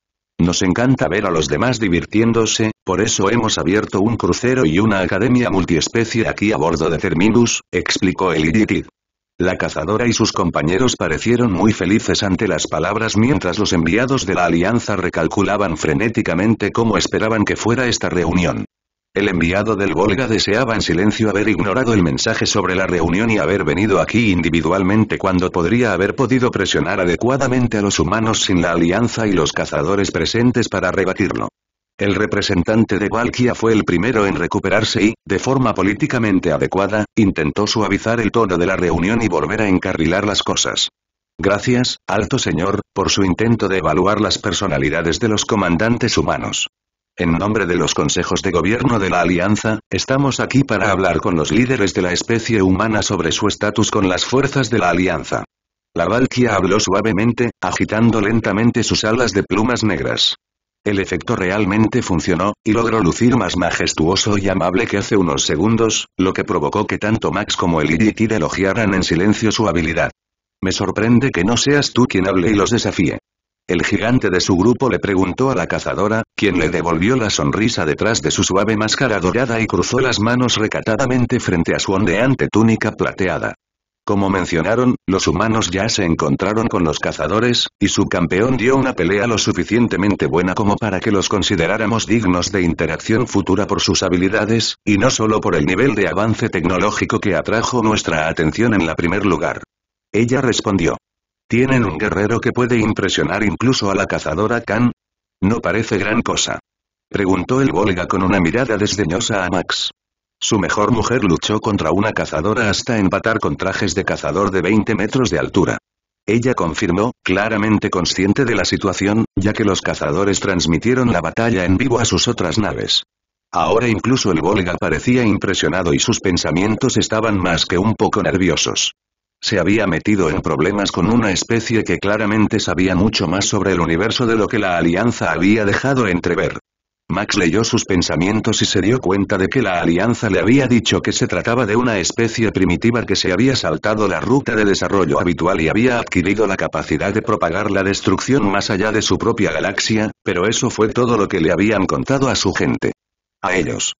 Nos encanta ver a los demás divirtiéndose, por eso hemos abierto un crucero y una academia multiespecie aquí a bordo de Terminus, explicó el La cazadora y sus compañeros parecieron muy felices ante las palabras mientras los enviados de la alianza recalculaban frenéticamente cómo esperaban que fuera esta reunión. El enviado del Volga deseaba en silencio haber ignorado el mensaje sobre la reunión y haber venido aquí individualmente cuando podría haber podido presionar adecuadamente a los humanos sin la alianza y los cazadores presentes para rebatirlo. El representante de Valkia fue el primero en recuperarse y, de forma políticamente adecuada, intentó suavizar el tono de la reunión y volver a encarrilar las cosas. Gracias, alto señor, por su intento de evaluar las personalidades de los comandantes humanos. En nombre de los consejos de gobierno de la Alianza, estamos aquí para hablar con los líderes de la especie humana sobre su estatus con las fuerzas de la Alianza. La Valkia habló suavemente, agitando lentamente sus alas de plumas negras. El efecto realmente funcionó, y logró lucir más majestuoso y amable que hace unos segundos, lo que provocó que tanto Max como el Idiotid e elogiaran en silencio su habilidad. Me sorprende que no seas tú quien hable y los desafíe. El gigante de su grupo le preguntó a la cazadora, quien le devolvió la sonrisa detrás de su suave máscara dorada y cruzó las manos recatadamente frente a su ondeante túnica plateada. Como mencionaron, los humanos ya se encontraron con los cazadores, y su campeón dio una pelea lo suficientemente buena como para que los consideráramos dignos de interacción futura por sus habilidades, y no solo por el nivel de avance tecnológico que atrajo nuestra atención en la primer lugar. Ella respondió. Tienen un guerrero que puede impresionar incluso a la cazadora Khan. No parece gran cosa. Preguntó el Volga con una mirada desdeñosa a Max. Su mejor mujer luchó contra una cazadora hasta empatar con trajes de cazador de 20 metros de altura. Ella confirmó, claramente consciente de la situación, ya que los cazadores transmitieron la batalla en vivo a sus otras naves. Ahora incluso el Volga parecía impresionado y sus pensamientos estaban más que un poco nerviosos. Se había metido en problemas con una especie que claramente sabía mucho más sobre el universo de lo que la Alianza había dejado entrever. Max leyó sus pensamientos y se dio cuenta de que la alianza le había dicho que se trataba de una especie primitiva que se había saltado la ruta de desarrollo habitual y había adquirido la capacidad de propagar la destrucción más allá de su propia galaxia, pero eso fue todo lo que le habían contado a su gente. A ellos.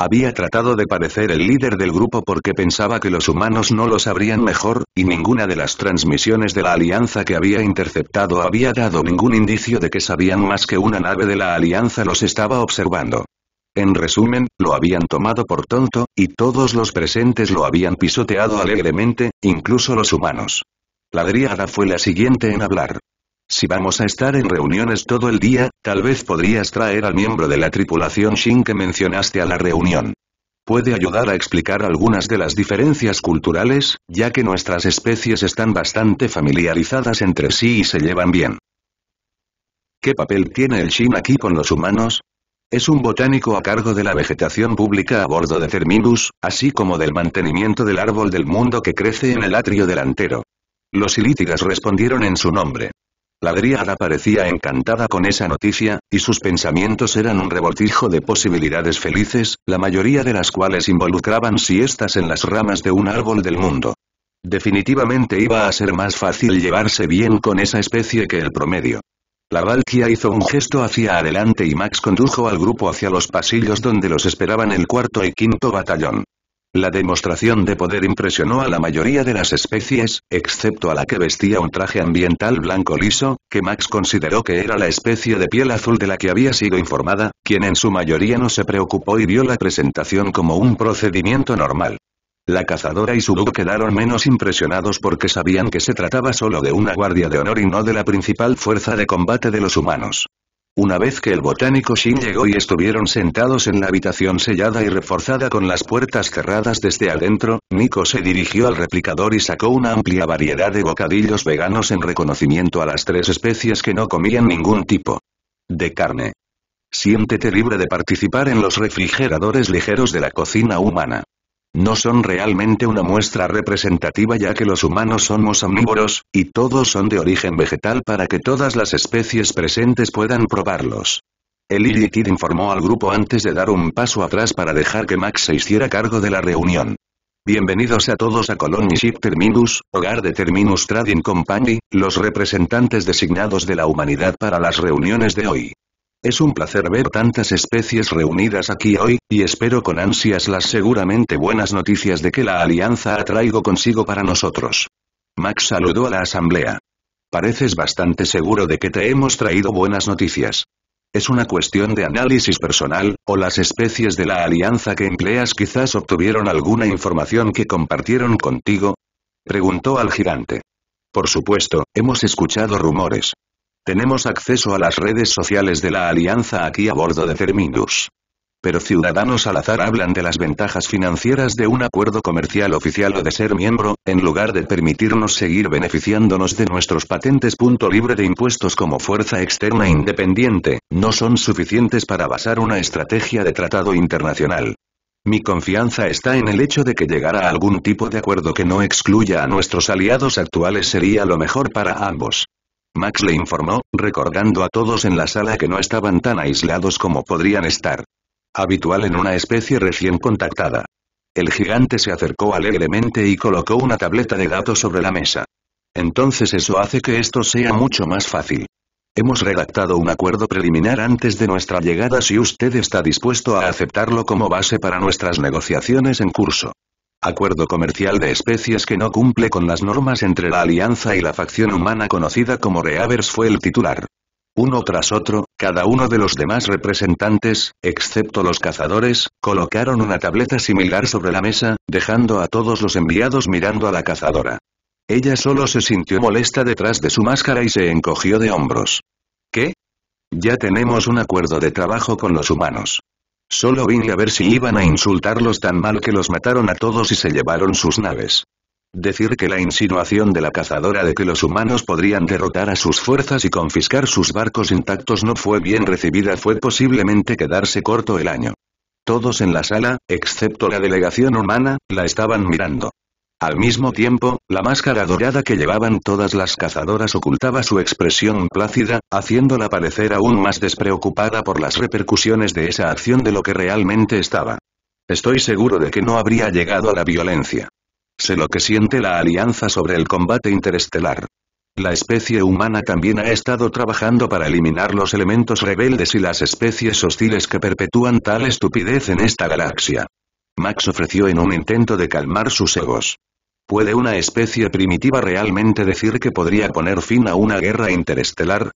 Había tratado de parecer el líder del grupo porque pensaba que los humanos no lo sabrían mejor, y ninguna de las transmisiones de la Alianza que había interceptado había dado ningún indicio de que sabían más que una nave de la Alianza los estaba observando. En resumen, lo habían tomado por tonto, y todos los presentes lo habían pisoteado alegremente, incluso los humanos. La dríada fue la siguiente en hablar. Si vamos a estar en reuniones todo el día, tal vez podrías traer al miembro de la tripulación Shin que mencionaste a la reunión. Puede ayudar a explicar algunas de las diferencias culturales, ya que nuestras especies están bastante familiarizadas entre sí y se llevan bien. ¿Qué papel tiene el Shin aquí con los humanos? Es un botánico a cargo de la vegetación pública a bordo de Terminus, así como del mantenimiento del árbol del mundo que crece en el atrio delantero. Los ilítidas respondieron en su nombre. La dríada parecía encantada con esa noticia, y sus pensamientos eran un revoltijo de posibilidades felices, la mayoría de las cuales involucraban siestas en las ramas de un árbol del mundo. Definitivamente iba a ser más fácil llevarse bien con esa especie que el promedio. La Valkia hizo un gesto hacia adelante y Max condujo al grupo hacia los pasillos donde los esperaban el cuarto y quinto batallón. La demostración de poder impresionó a la mayoría de las especies, excepto a la que vestía un traje ambiental blanco liso, que Max consideró que era la especie de piel azul de la que había sido informada, quien en su mayoría no se preocupó y vio la presentación como un procedimiento normal. La cazadora y su grupo quedaron menos impresionados porque sabían que se trataba solo de una guardia de honor y no de la principal fuerza de combate de los humanos. Una vez que el botánico Shin llegó y estuvieron sentados en la habitación sellada y reforzada con las puertas cerradas desde adentro, Nico se dirigió al replicador y sacó una amplia variedad de bocadillos veganos en reconocimiento a las tres especies que no comían ningún tipo de carne. Siéntete libre de participar en los refrigeradores ligeros de la cocina humana no son realmente una muestra representativa ya que los humanos somos omnívoros, y todos son de origen vegetal para que todas las especies presentes puedan probarlos. El Kid informó al grupo antes de dar un paso atrás para dejar que Max se hiciera cargo de la reunión. Bienvenidos a todos a Colony Ship Terminus, hogar de Terminus Trading Company, los representantes designados de la humanidad para las reuniones de hoy. Es un placer ver tantas especies reunidas aquí hoy, y espero con ansias las seguramente buenas noticias de que la alianza ha traído consigo para nosotros. Max saludó a la asamblea. Pareces bastante seguro de que te hemos traído buenas noticias. Es una cuestión de análisis personal, o las especies de la alianza que empleas quizás obtuvieron alguna información que compartieron contigo? Preguntó al gigante. Por supuesto, hemos escuchado rumores. Tenemos acceso a las redes sociales de la alianza aquí a bordo de Terminus. Pero ciudadanos al azar hablan de las ventajas financieras de un acuerdo comercial oficial o de ser miembro, en lugar de permitirnos seguir beneficiándonos de nuestros patentes. libre de impuestos como fuerza externa independiente, no son suficientes para basar una estrategia de tratado internacional. Mi confianza está en el hecho de que llegar a algún tipo de acuerdo que no excluya a nuestros aliados actuales sería lo mejor para ambos. Max le informó, recordando a todos en la sala que no estaban tan aislados como podrían estar. Habitual en una especie recién contactada. El gigante se acercó alegremente y colocó una tableta de datos sobre la mesa. Entonces eso hace que esto sea mucho más fácil. Hemos redactado un acuerdo preliminar antes de nuestra llegada si usted está dispuesto a aceptarlo como base para nuestras negociaciones en curso. Acuerdo comercial de especies que no cumple con las normas entre la alianza y la facción humana conocida como Reavers fue el titular. Uno tras otro, cada uno de los demás representantes, excepto los cazadores, colocaron una tableta similar sobre la mesa, dejando a todos los enviados mirando a la cazadora. Ella solo se sintió molesta detrás de su máscara y se encogió de hombros. ¿Qué? Ya tenemos un acuerdo de trabajo con los humanos. Solo vine a ver si iban a insultarlos tan mal que los mataron a todos y se llevaron sus naves. Decir que la insinuación de la cazadora de que los humanos podrían derrotar a sus fuerzas y confiscar sus barcos intactos no fue bien recibida fue posiblemente quedarse corto el año. Todos en la sala, excepto la delegación humana, la estaban mirando. Al mismo tiempo, la máscara dorada que llevaban todas las cazadoras ocultaba su expresión plácida, haciéndola parecer aún más despreocupada por las repercusiones de esa acción de lo que realmente estaba. Estoy seguro de que no habría llegado a la violencia. Sé lo que siente la alianza sobre el combate interestelar. La especie humana también ha estado trabajando para eliminar los elementos rebeldes y las especies hostiles que perpetúan tal estupidez en esta galaxia. Max ofreció en un intento de calmar sus egos. ¿Puede una especie primitiva realmente decir que podría poner fin a una guerra interestelar?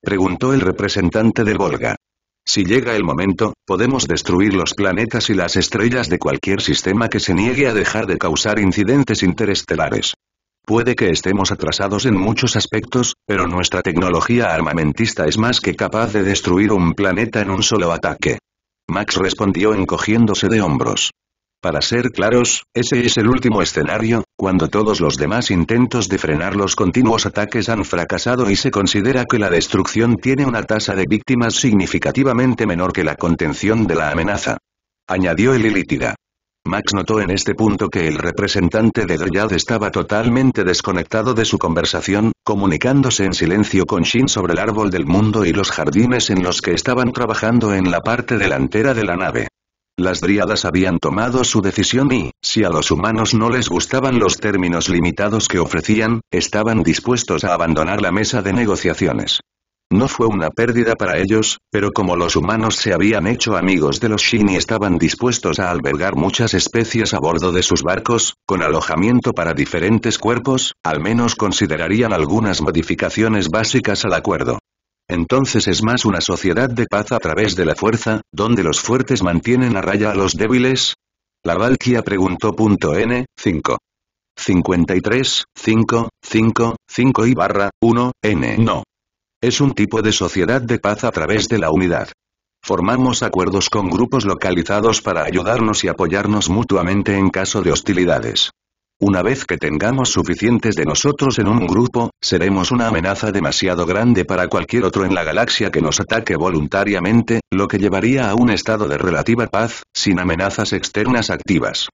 Preguntó el representante del Volga. Si llega el momento, podemos destruir los planetas y las estrellas de cualquier sistema que se niegue a dejar de causar incidentes interestelares. Puede que estemos atrasados en muchos aspectos, pero nuestra tecnología armamentista es más que capaz de destruir un planeta en un solo ataque. Max respondió encogiéndose de hombros. Para ser claros, ese es el último escenario, cuando todos los demás intentos de frenar los continuos ataques han fracasado y se considera que la destrucción tiene una tasa de víctimas significativamente menor que la contención de la amenaza. Añadió el ilítida. Max notó en este punto que el representante de Dryad estaba totalmente desconectado de su conversación, comunicándose en silencio con Shin sobre el árbol del mundo y los jardines en los que estaban trabajando en la parte delantera de la nave. Las dríadas habían tomado su decisión y, si a los humanos no les gustaban los términos limitados que ofrecían, estaban dispuestos a abandonar la mesa de negociaciones. No fue una pérdida para ellos, pero como los humanos se habían hecho amigos de los Shin y estaban dispuestos a albergar muchas especies a bordo de sus barcos, con alojamiento para diferentes cuerpos, al menos considerarían algunas modificaciones básicas al acuerdo. Entonces es más una sociedad de paz a través de la fuerza, donde los fuertes mantienen a raya a los débiles. La Valkia preguntó. N, 5. 53, 5, 5, 5 y barra, 1, N. No. Es un tipo de sociedad de paz a través de la unidad. Formamos acuerdos con grupos localizados para ayudarnos y apoyarnos mutuamente en caso de hostilidades. Una vez que tengamos suficientes de nosotros en un grupo, seremos una amenaza demasiado grande para cualquier otro en la galaxia que nos ataque voluntariamente, lo que llevaría a un estado de relativa paz, sin amenazas externas activas.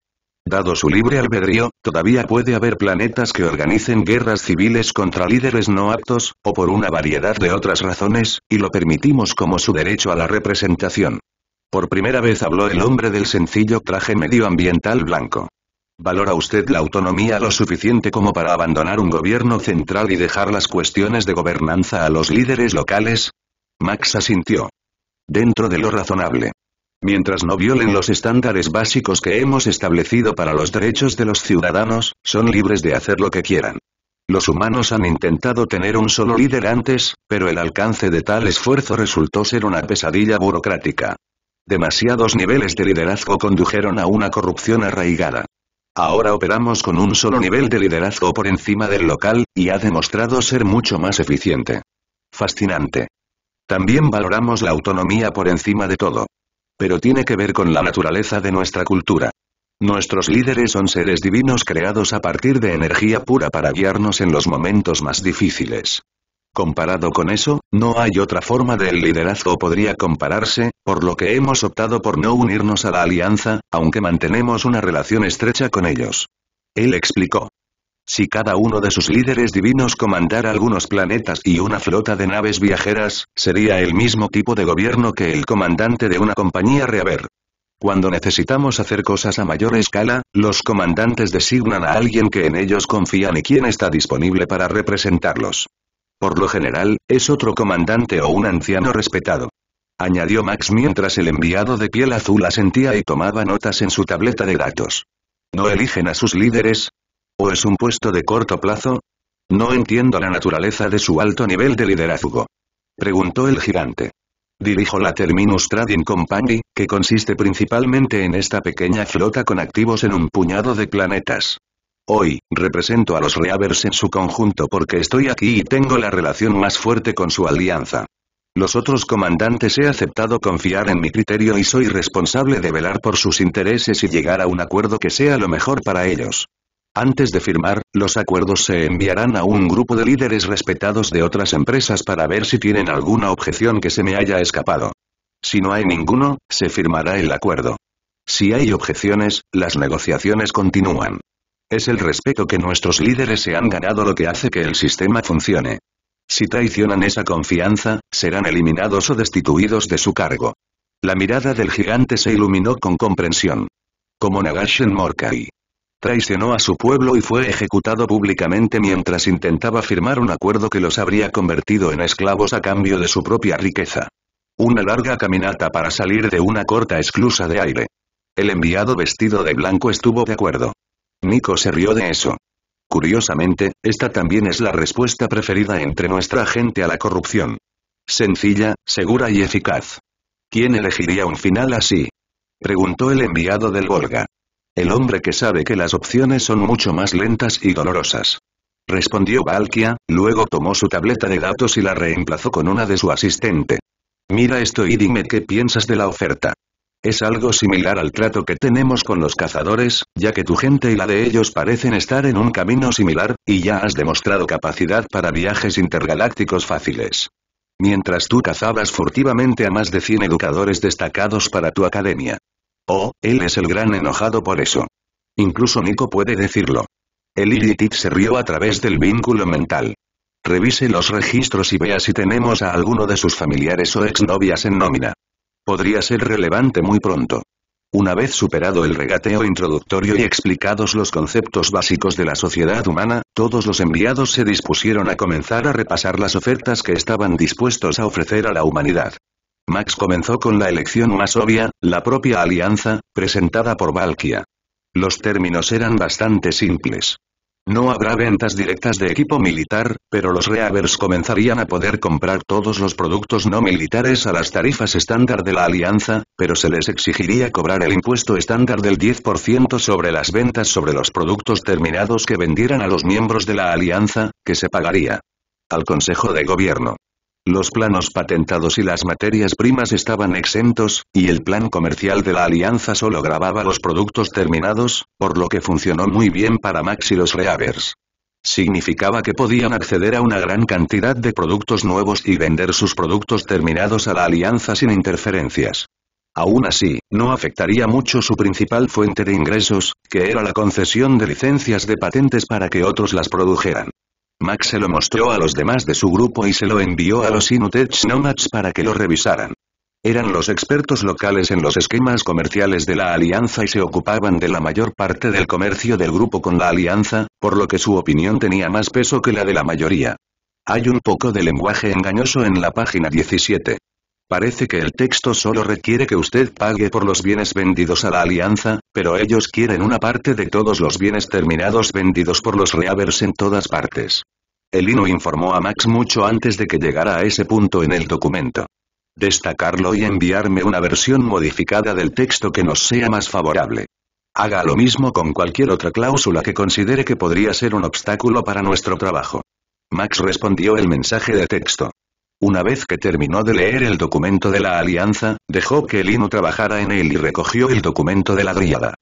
Dado su libre albedrío, todavía puede haber planetas que organicen guerras civiles contra líderes no aptos, o por una variedad de otras razones, y lo permitimos como su derecho a la representación. Por primera vez habló el hombre del sencillo traje medioambiental blanco. ¿Valora usted la autonomía lo suficiente como para abandonar un gobierno central y dejar las cuestiones de gobernanza a los líderes locales? Max asintió. Dentro de lo razonable. Mientras no violen los estándares básicos que hemos establecido para los derechos de los ciudadanos, son libres de hacer lo que quieran. Los humanos han intentado tener un solo líder antes, pero el alcance de tal esfuerzo resultó ser una pesadilla burocrática. Demasiados niveles de liderazgo condujeron a una corrupción arraigada. Ahora operamos con un solo nivel de liderazgo por encima del local, y ha demostrado ser mucho más eficiente. Fascinante. También valoramos la autonomía por encima de todo. Pero tiene que ver con la naturaleza de nuestra cultura. Nuestros líderes son seres divinos creados a partir de energía pura para guiarnos en los momentos más difíciles. Comparado con eso, no hay otra forma del liderazgo podría compararse, por lo que hemos optado por no unirnos a la alianza, aunque mantenemos una relación estrecha con ellos. Él explicó. Si cada uno de sus líderes divinos comandara algunos planetas y una flota de naves viajeras, sería el mismo tipo de gobierno que el comandante de una compañía reaver. Cuando necesitamos hacer cosas a mayor escala, los comandantes designan a alguien que en ellos confían y quien está disponible para representarlos. Por lo general, es otro comandante o un anciano respetado. Añadió Max mientras el enviado de piel azul asentía y tomaba notas en su tableta de datos. ¿No eligen a sus líderes? ¿O es un puesto de corto plazo? No entiendo la naturaleza de su alto nivel de liderazgo. Preguntó el gigante. Dirijo la Terminus Trading Company, que consiste principalmente en esta pequeña flota con activos en un puñado de planetas. Hoy, represento a los Reavers en su conjunto porque estoy aquí y tengo la relación más fuerte con su alianza. Los otros comandantes he aceptado confiar en mi criterio y soy responsable de velar por sus intereses y llegar a un acuerdo que sea lo mejor para ellos. Antes de firmar, los acuerdos se enviarán a un grupo de líderes respetados de otras empresas para ver si tienen alguna objeción que se me haya escapado. Si no hay ninguno, se firmará el acuerdo. Si hay objeciones, las negociaciones continúan. Es el respeto que nuestros líderes se han ganado lo que hace que el sistema funcione. Si traicionan esa confianza, serán eliminados o destituidos de su cargo. La mirada del gigante se iluminó con comprensión. Como Nagashen Morkai. Traicionó a su pueblo y fue ejecutado públicamente mientras intentaba firmar un acuerdo que los habría convertido en esclavos a cambio de su propia riqueza. Una larga caminata para salir de una corta esclusa de aire. El enviado vestido de blanco estuvo de acuerdo. Nico se rió de eso. Curiosamente, esta también es la respuesta preferida entre nuestra gente a la corrupción. Sencilla, segura y eficaz. ¿Quién elegiría un final así? Preguntó el enviado del Volga. El hombre que sabe que las opciones son mucho más lentas y dolorosas. Respondió Valkia, luego tomó su tableta de datos y la reemplazó con una de su asistente. Mira esto y dime qué piensas de la oferta. Es algo similar al trato que tenemos con los cazadores, ya que tu gente y la de ellos parecen estar en un camino similar, y ya has demostrado capacidad para viajes intergalácticos fáciles. Mientras tú cazabas furtivamente a más de 100 educadores destacados para tu academia. Oh, él es el gran enojado por eso. Incluso Nico puede decirlo. El Iritit se rió a través del vínculo mental. Revise los registros y vea si tenemos a alguno de sus familiares o exnovias en nómina. Podría ser relevante muy pronto. Una vez superado el regateo introductorio y explicados los conceptos básicos de la sociedad humana, todos los enviados se dispusieron a comenzar a repasar las ofertas que estaban dispuestos a ofrecer a la humanidad. Max comenzó con la elección más obvia, la propia alianza, presentada por Valkia. Los términos eran bastante simples. No habrá ventas directas de equipo militar, pero los Reavers comenzarían a poder comprar todos los productos no militares a las tarifas estándar de la alianza, pero se les exigiría cobrar el impuesto estándar del 10% sobre las ventas sobre los productos terminados que vendieran a los miembros de la alianza, que se pagaría al Consejo de Gobierno. Los planos patentados y las materias primas estaban exentos, y el plan comercial de la alianza solo grababa los productos terminados, por lo que funcionó muy bien para Max y los Reavers. Significaba que podían acceder a una gran cantidad de productos nuevos y vender sus productos terminados a la alianza sin interferencias. Aún así, no afectaría mucho su principal fuente de ingresos, que era la concesión de licencias de patentes para que otros las produjeran. Max se lo mostró a los demás de su grupo y se lo envió a los Inutech Nomads para que lo revisaran. Eran los expertos locales en los esquemas comerciales de la alianza y se ocupaban de la mayor parte del comercio del grupo con la alianza, por lo que su opinión tenía más peso que la de la mayoría. Hay un poco de lenguaje engañoso en la página 17. Parece que el texto solo requiere que usted pague por los bienes vendidos a la alianza, pero ellos quieren una parte de todos los bienes terminados vendidos por los reavers en todas partes. Elino informó a Max mucho antes de que llegara a ese punto en el documento. Destacarlo y enviarme una versión modificada del texto que nos sea más favorable. Haga lo mismo con cualquier otra cláusula que considere que podría ser un obstáculo para nuestro trabajo. Max respondió el mensaje de texto. Una vez que terminó de leer el documento de la alianza, dejó que Lino trabajara en él y recogió el documento de la griada.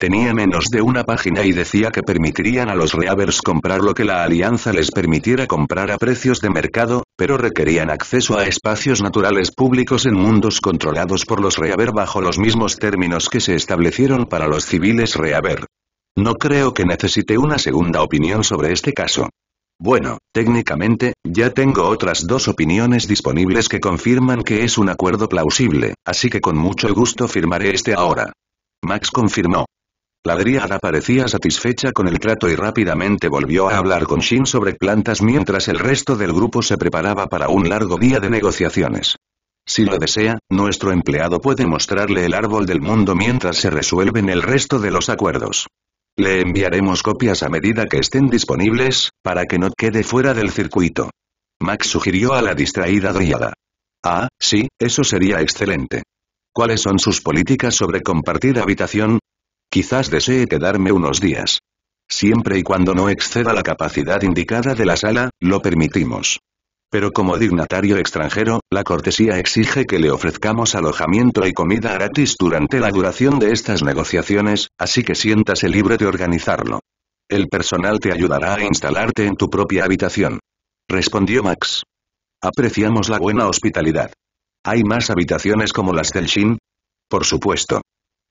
Tenía menos de una página y decía que permitirían a los Reavers comprar lo que la alianza les permitiera comprar a precios de mercado, pero requerían acceso a espacios naturales públicos en mundos controlados por los Reaver bajo los mismos términos que se establecieron para los civiles Reaver. No creo que necesite una segunda opinión sobre este caso. Bueno, técnicamente, ya tengo otras dos opiniones disponibles que confirman que es un acuerdo plausible, así que con mucho gusto firmaré este ahora. Max confirmó. La dríada parecía satisfecha con el trato y rápidamente volvió a hablar con Shin sobre plantas mientras el resto del grupo se preparaba para un largo día de negociaciones. Si lo desea, nuestro empleado puede mostrarle el árbol del mundo mientras se resuelven el resto de los acuerdos. Le enviaremos copias a medida que estén disponibles, para que no quede fuera del circuito. Max sugirió a la distraída Driada. Ah, sí, eso sería excelente. ¿Cuáles son sus políticas sobre compartir habitación? Quizás desee quedarme unos días. Siempre y cuando no exceda la capacidad indicada de la sala, lo permitimos. Pero como dignatario extranjero, la cortesía exige que le ofrezcamos alojamiento y comida gratis durante la duración de estas negociaciones, así que siéntase libre de organizarlo. El personal te ayudará a instalarte en tu propia habitación. Respondió Max. Apreciamos la buena hospitalidad. ¿Hay más habitaciones como las del Shin? Por supuesto.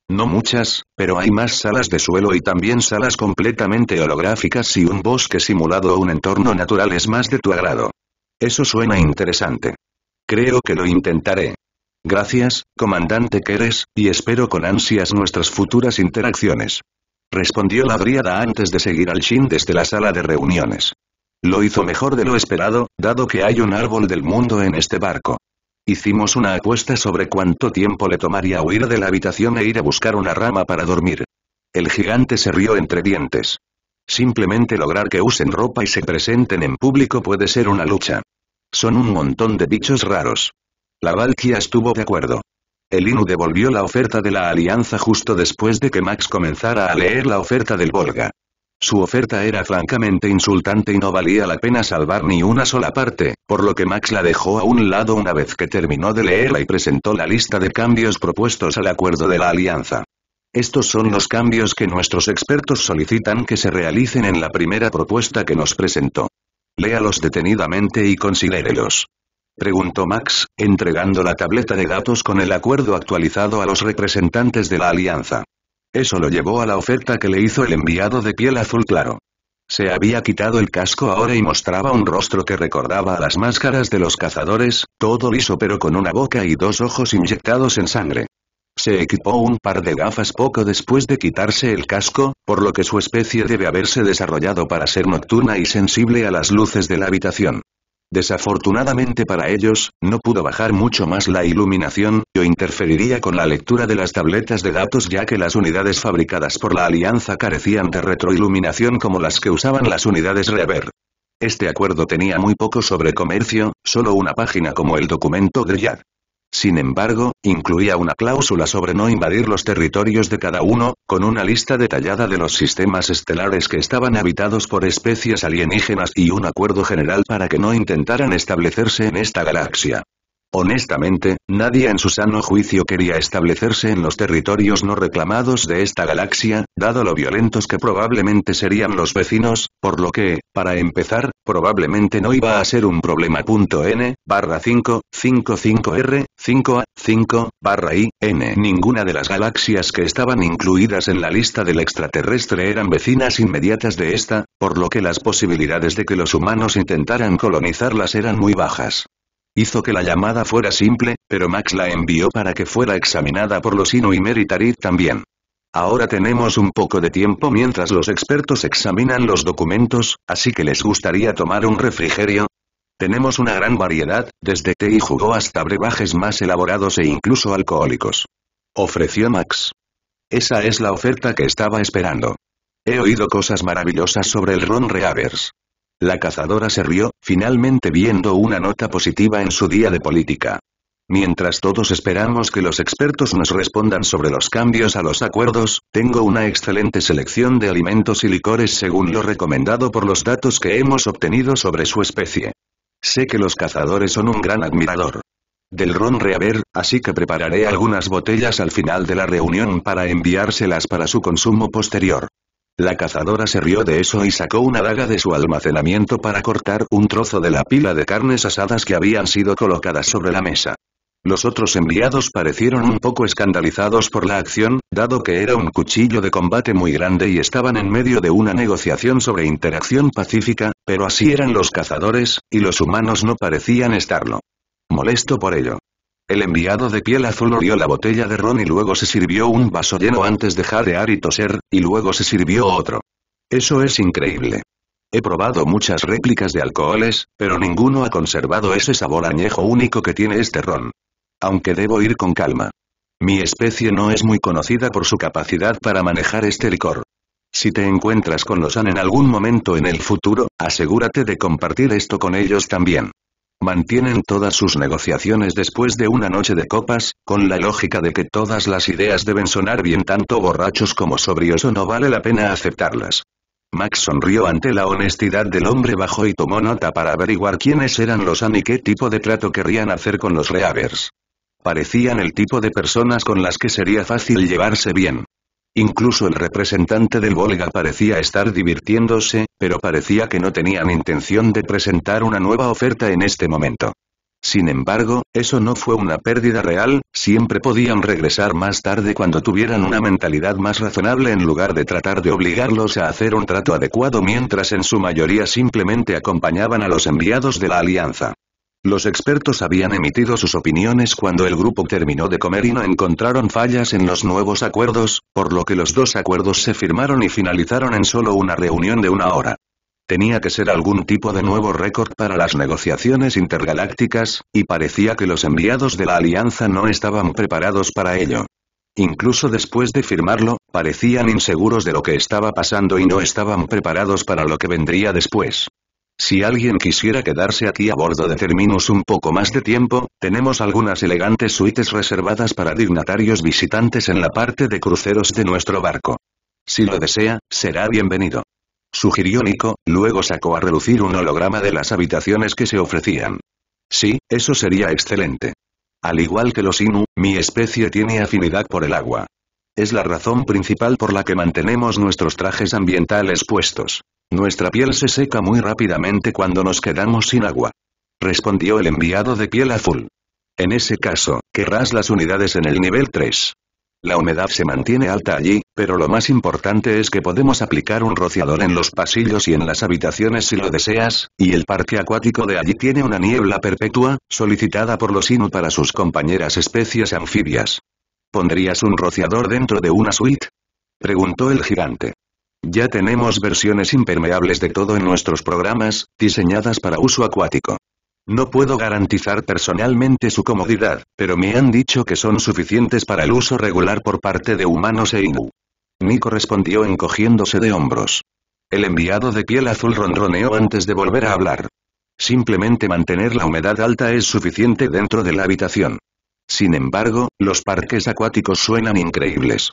No muchas, pero hay más salas de suelo y también salas completamente holográficas y un bosque simulado o un entorno natural es más de tu agrado. Eso suena interesante. Creo que lo intentaré. Gracias, comandante Keres, y espero con ansias nuestras futuras interacciones. Respondió la briada antes de seguir al Shin desde la sala de reuniones. Lo hizo mejor de lo esperado, dado que hay un árbol del mundo en este barco. Hicimos una apuesta sobre cuánto tiempo le tomaría huir de la habitación e ir a buscar una rama para dormir. El gigante se rió entre dientes. Simplemente lograr que usen ropa y se presenten en público puede ser una lucha. Son un montón de bichos raros. La Valkia estuvo de acuerdo. El Inu devolvió la oferta de la alianza justo después de que Max comenzara a leer la oferta del Volga. Su oferta era francamente insultante y no valía la pena salvar ni una sola parte, por lo que Max la dejó a un lado una vez que terminó de leerla y presentó la lista de cambios propuestos al acuerdo de la alianza. Estos son los cambios que nuestros expertos solicitan que se realicen en la primera propuesta que nos presentó. Léalos detenidamente y considérelos. Preguntó Max, entregando la tableta de datos con el acuerdo actualizado a los representantes de la alianza. Eso lo llevó a la oferta que le hizo el enviado de piel azul claro. Se había quitado el casco ahora y mostraba un rostro que recordaba a las máscaras de los cazadores, todo liso pero con una boca y dos ojos inyectados en sangre se equipó un par de gafas poco después de quitarse el casco, por lo que su especie debe haberse desarrollado para ser nocturna y sensible a las luces de la habitación. Desafortunadamente para ellos, no pudo bajar mucho más la iluminación, o interferiría con la lectura de las tabletas de datos ya que las unidades fabricadas por la Alianza carecían de retroiluminación como las que usaban las unidades Rever. Este acuerdo tenía muy poco sobre comercio, solo una página como el documento de sin embargo, incluía una cláusula sobre no invadir los territorios de cada uno, con una lista detallada de los sistemas estelares que estaban habitados por especies alienígenas y un acuerdo general para que no intentaran establecerse en esta galaxia. Honestamente, nadie en su sano juicio quería establecerse en los territorios no reclamados de esta galaxia, dado lo violentos que probablemente serían los vecinos, por lo que, para empezar, probablemente no iba a ser un problema. N, barra 5, r 5A, 5, barra I, N. Ninguna de las galaxias que estaban incluidas en la lista del extraterrestre eran vecinas inmediatas de esta, por lo que las posibilidades de que los humanos intentaran colonizarlas eran muy bajas. Hizo que la llamada fuera simple, pero Max la envió para que fuera examinada por los Inu y Meritari también. Ahora tenemos un poco de tiempo mientras los expertos examinan los documentos, así que les gustaría tomar un refrigerio. Tenemos una gran variedad, desde té y jugo hasta brebajes más elaborados e incluso alcohólicos. Ofreció Max. Esa es la oferta que estaba esperando. He oído cosas maravillosas sobre el Ron Reavers. La cazadora se rió, finalmente viendo una nota positiva en su día de política. Mientras todos esperamos que los expertos nos respondan sobre los cambios a los acuerdos, tengo una excelente selección de alimentos y licores según lo recomendado por los datos que hemos obtenido sobre su especie. Sé que los cazadores son un gran admirador del ron reaver, así que prepararé algunas botellas al final de la reunión para enviárselas para su consumo posterior. La cazadora se rió de eso y sacó una daga de su almacenamiento para cortar un trozo de la pila de carnes asadas que habían sido colocadas sobre la mesa. Los otros enviados parecieron un poco escandalizados por la acción, dado que era un cuchillo de combate muy grande y estaban en medio de una negociación sobre interacción pacífica, pero así eran los cazadores, y los humanos no parecían estarlo. Molesto por ello, el enviado de piel azul olió la botella de ron y luego se sirvió un vaso lleno antes de jadear y toser, y luego se sirvió otro. Eso es increíble. He probado muchas réplicas de alcoholes, pero ninguno ha conservado ese sabor añejo único que tiene este ron. Aunque debo ir con calma. Mi especie no es muy conocida por su capacidad para manejar este licor. Si te encuentras con los an en algún momento en el futuro, asegúrate de compartir esto con ellos también. Mantienen todas sus negociaciones después de una noche de copas, con la lógica de que todas las ideas deben sonar bien tanto borrachos como sobrios o no vale la pena aceptarlas. Max sonrió ante la honestidad del hombre bajo y tomó nota para averiguar quiénes eran los An y qué tipo de trato querrían hacer con los Reavers. Parecían el tipo de personas con las que sería fácil llevarse bien. Incluso el representante del Volga parecía estar divirtiéndose, pero parecía que no tenían intención de presentar una nueva oferta en este momento. Sin embargo, eso no fue una pérdida real, siempre podían regresar más tarde cuando tuvieran una mentalidad más razonable en lugar de tratar de obligarlos a hacer un trato adecuado mientras en su mayoría simplemente acompañaban a los enviados de la alianza. Los expertos habían emitido sus opiniones cuando el grupo terminó de comer y no encontraron fallas en los nuevos acuerdos, por lo que los dos acuerdos se firmaron y finalizaron en solo una reunión de una hora. Tenía que ser algún tipo de nuevo récord para las negociaciones intergalácticas, y parecía que los enviados de la alianza no estaban preparados para ello. Incluso después de firmarlo, parecían inseguros de lo que estaba pasando y no estaban preparados para lo que vendría después. Si alguien quisiera quedarse aquí a bordo de Terminus un poco más de tiempo, tenemos algunas elegantes suites reservadas para dignatarios visitantes en la parte de cruceros de nuestro barco. Si lo desea, será bienvenido. Sugirió Nico, luego sacó a relucir un holograma de las habitaciones que se ofrecían. Sí, eso sería excelente. Al igual que los Inu, mi especie tiene afinidad por el agua. Es la razón principal por la que mantenemos nuestros trajes ambientales puestos. Nuestra piel se seca muy rápidamente cuando nos quedamos sin agua. Respondió el enviado de piel azul. En ese caso, querrás las unidades en el nivel 3. La humedad se mantiene alta allí, pero lo más importante es que podemos aplicar un rociador en los pasillos y en las habitaciones si lo deseas, y el parque acuático de allí tiene una niebla perpetua, solicitada por los Inu para sus compañeras especies anfibias. ¿Pondrías un rociador dentro de una suite? Preguntó el gigante. Ya tenemos versiones impermeables de todo en nuestros programas, diseñadas para uso acuático. No puedo garantizar personalmente su comodidad, pero me han dicho que son suficientes para el uso regular por parte de humanos e Inu. Nico respondió encogiéndose de hombros. El enviado de piel azul ronroneó antes de volver a hablar. Simplemente mantener la humedad alta es suficiente dentro de la habitación. Sin embargo, los parques acuáticos suenan increíbles.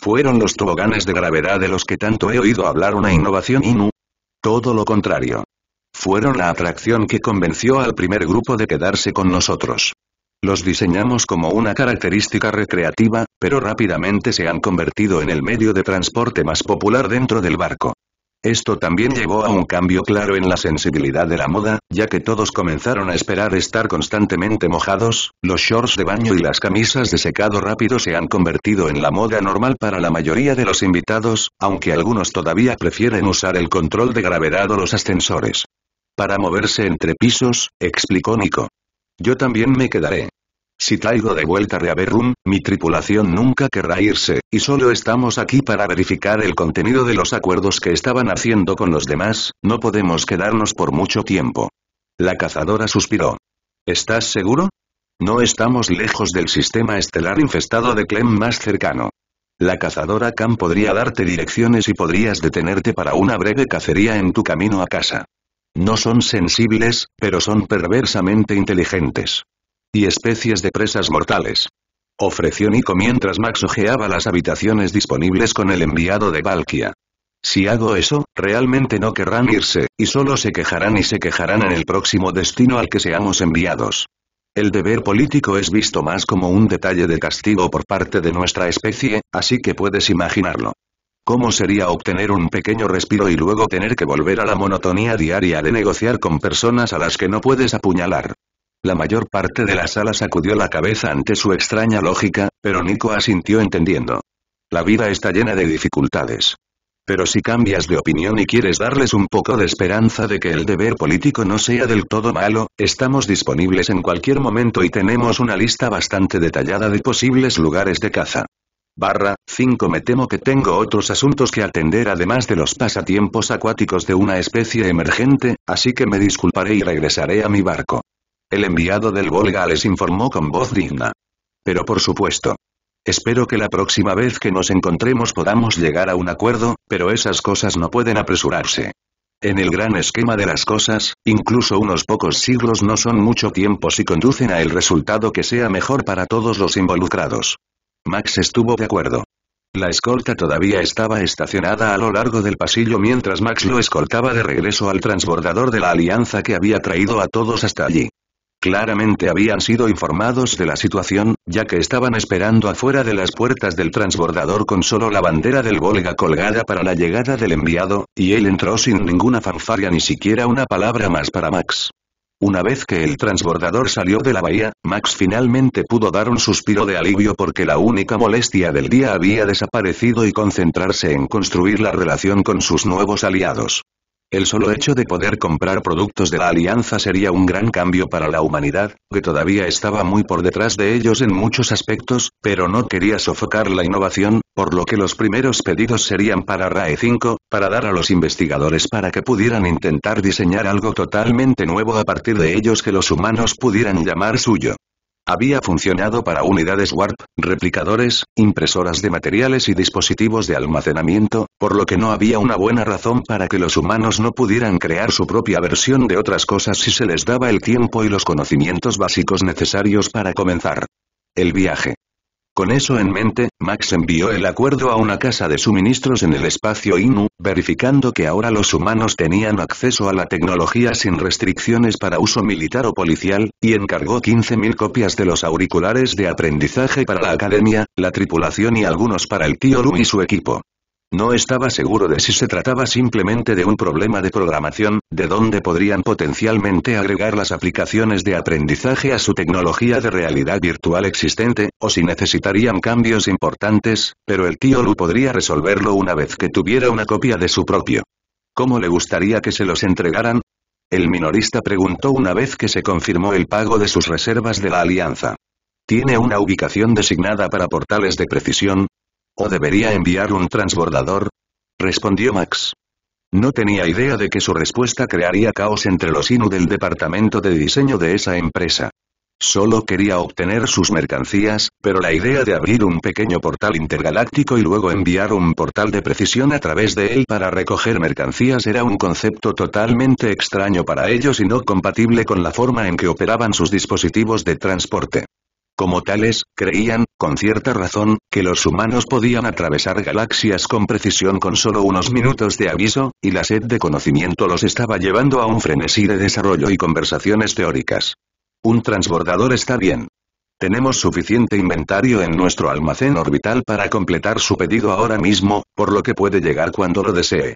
¿Fueron los toboganes de gravedad de los que tanto he oído hablar una innovación INU? Todo lo contrario. Fueron la atracción que convenció al primer grupo de quedarse con nosotros. Los diseñamos como una característica recreativa, pero rápidamente se han convertido en el medio de transporte más popular dentro del barco. Esto también llevó a un cambio claro en la sensibilidad de la moda, ya que todos comenzaron a esperar estar constantemente mojados, los shorts de baño y las camisas de secado rápido se han convertido en la moda normal para la mayoría de los invitados, aunque algunos todavía prefieren usar el control de gravedad o los ascensores. Para moverse entre pisos, explicó Nico. Yo también me quedaré. Si traigo de vuelta Room, mi tripulación nunca querrá irse, y solo estamos aquí para verificar el contenido de los acuerdos que estaban haciendo con los demás, no podemos quedarnos por mucho tiempo. La cazadora suspiró. ¿Estás seguro? No estamos lejos del sistema estelar infestado de Clem más cercano. La cazadora Khan podría darte direcciones y podrías detenerte para una breve cacería en tu camino a casa. No son sensibles, pero son perversamente inteligentes y especies de presas mortales. Ofreció Nico mientras Max ojeaba las habitaciones disponibles con el enviado de Valkia. Si hago eso, realmente no querrán irse, y solo se quejarán y se quejarán en el próximo destino al que seamos enviados. El deber político es visto más como un detalle de castigo por parte de nuestra especie, así que puedes imaginarlo. ¿Cómo sería obtener un pequeño respiro y luego tener que volver a la monotonía diaria de negociar con personas a las que no puedes apuñalar? La mayor parte de la sala sacudió la cabeza ante su extraña lógica, pero Nico asintió entendiendo. La vida está llena de dificultades. Pero si cambias de opinión y quieres darles un poco de esperanza de que el deber político no sea del todo malo, estamos disponibles en cualquier momento y tenemos una lista bastante detallada de posibles lugares de caza. Barra, 5 Me temo que tengo otros asuntos que atender además de los pasatiempos acuáticos de una especie emergente, así que me disculparé y regresaré a mi barco. El enviado del Volga les informó con voz digna. Pero por supuesto. Espero que la próxima vez que nos encontremos podamos llegar a un acuerdo, pero esas cosas no pueden apresurarse. En el gran esquema de las cosas, incluso unos pocos siglos no son mucho tiempo si conducen a el resultado que sea mejor para todos los involucrados. Max estuvo de acuerdo. La escolta todavía estaba estacionada a lo largo del pasillo mientras Max lo escoltaba de regreso al transbordador de la alianza que había traído a todos hasta allí. Claramente habían sido informados de la situación, ya que estaban esperando afuera de las puertas del transbordador con solo la bandera del Volga colgada para la llegada del enviado, y él entró sin ninguna farfaria ni siquiera una palabra más para Max. Una vez que el transbordador salió de la bahía, Max finalmente pudo dar un suspiro de alivio porque la única molestia del día había desaparecido y concentrarse en construir la relación con sus nuevos aliados. El solo hecho de poder comprar productos de la alianza sería un gran cambio para la humanidad, que todavía estaba muy por detrás de ellos en muchos aspectos, pero no quería sofocar la innovación, por lo que los primeros pedidos serían para RAE 5, para dar a los investigadores para que pudieran intentar diseñar algo totalmente nuevo a partir de ellos que los humanos pudieran llamar suyo. Había funcionado para unidades Warp, replicadores, impresoras de materiales y dispositivos de almacenamiento, por lo que no había una buena razón para que los humanos no pudieran crear su propia versión de otras cosas si se les daba el tiempo y los conocimientos básicos necesarios para comenzar el viaje. Con eso en mente, Max envió el acuerdo a una casa de suministros en el espacio Inu, verificando que ahora los humanos tenían acceso a la tecnología sin restricciones para uso militar o policial, y encargó 15.000 copias de los auriculares de aprendizaje para la academia, la tripulación y algunos para el tío Lu y su equipo. No estaba seguro de si se trataba simplemente de un problema de programación, de dónde podrían potencialmente agregar las aplicaciones de aprendizaje a su tecnología de realidad virtual existente, o si necesitarían cambios importantes, pero el tío Lu podría resolverlo una vez que tuviera una copia de su propio. ¿Cómo le gustaría que se los entregaran? El minorista preguntó una vez que se confirmó el pago de sus reservas de la alianza. Tiene una ubicación designada para portales de precisión, ¿O debería enviar un transbordador? Respondió Max. No tenía idea de que su respuesta crearía caos entre los INU del departamento de diseño de esa empresa. Solo quería obtener sus mercancías, pero la idea de abrir un pequeño portal intergaláctico y luego enviar un portal de precisión a través de él para recoger mercancías era un concepto totalmente extraño para ellos y no compatible con la forma en que operaban sus dispositivos de transporte. Como tales, creían, con cierta razón, que los humanos podían atravesar galaxias con precisión con solo unos minutos de aviso, y la sed de conocimiento los estaba llevando a un frenesí de desarrollo y conversaciones teóricas. Un transbordador está bien. Tenemos suficiente inventario en nuestro almacén orbital para completar su pedido ahora mismo, por lo que puede llegar cuando lo desee.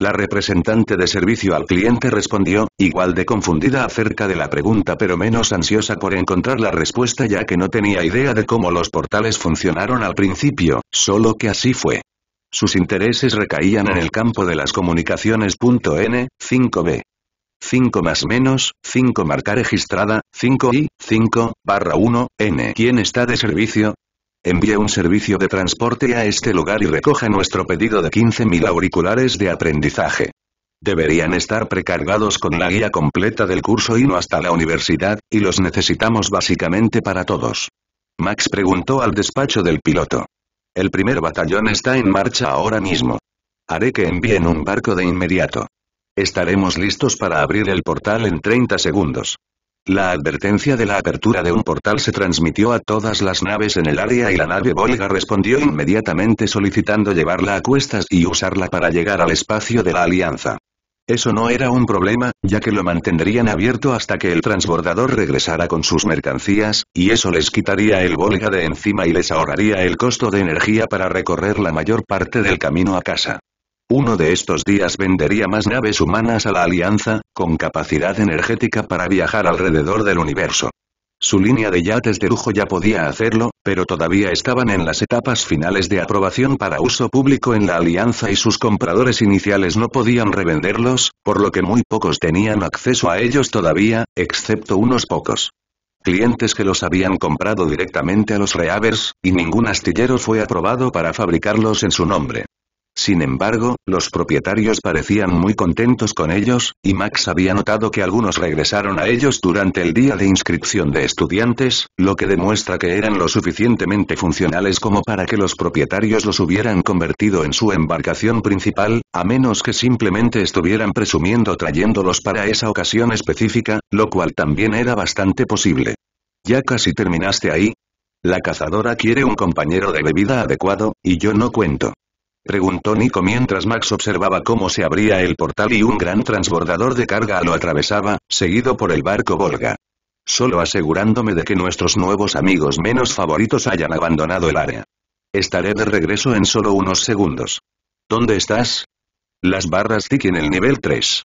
La representante de servicio al cliente respondió, igual de confundida acerca de la pregunta pero menos ansiosa por encontrar la respuesta ya que no tenía idea de cómo los portales funcionaron al principio, solo que así fue. Sus intereses recaían en el campo de las comunicaciones. N, 5B. 5 más menos, 5 marca registrada, 5 i 5, barra 1, N. ¿Quién está de servicio? Envíe un servicio de transporte a este lugar y recoja nuestro pedido de 15.000 auriculares de aprendizaje. Deberían estar precargados con la guía completa del curso y no hasta la universidad, y los necesitamos básicamente para todos. Max preguntó al despacho del piloto. El primer batallón está en marcha ahora mismo. Haré que envíen un barco de inmediato. Estaremos listos para abrir el portal en 30 segundos. La advertencia de la apertura de un portal se transmitió a todas las naves en el área y la nave Volga respondió inmediatamente solicitando llevarla a cuestas y usarla para llegar al espacio de la Alianza. Eso no era un problema, ya que lo mantendrían abierto hasta que el transbordador regresara con sus mercancías, y eso les quitaría el Volga de encima y les ahorraría el costo de energía para recorrer la mayor parte del camino a casa. Uno de estos días vendería más naves humanas a la Alianza, con capacidad energética para viajar alrededor del universo. Su línea de yates de lujo ya podía hacerlo, pero todavía estaban en las etapas finales de aprobación para uso público en la alianza y sus compradores iniciales no podían revenderlos, por lo que muy pocos tenían acceso a ellos todavía, excepto unos pocos. Clientes que los habían comprado directamente a los reavers, y ningún astillero fue aprobado para fabricarlos en su nombre. Sin embargo, los propietarios parecían muy contentos con ellos, y Max había notado que algunos regresaron a ellos durante el día de inscripción de estudiantes, lo que demuestra que eran lo suficientemente funcionales como para que los propietarios los hubieran convertido en su embarcación principal, a menos que simplemente estuvieran presumiendo trayéndolos para esa ocasión específica, lo cual también era bastante posible. Ya casi terminaste ahí. La cazadora quiere un compañero de bebida adecuado, y yo no cuento. Preguntó Nico mientras Max observaba cómo se abría el portal y un gran transbordador de carga lo atravesaba, seguido por el barco Volga. Solo asegurándome de que nuestros nuevos amigos menos favoritos hayan abandonado el área. Estaré de regreso en solo unos segundos. ¿Dónde estás? Las barras Tiki en el nivel 3.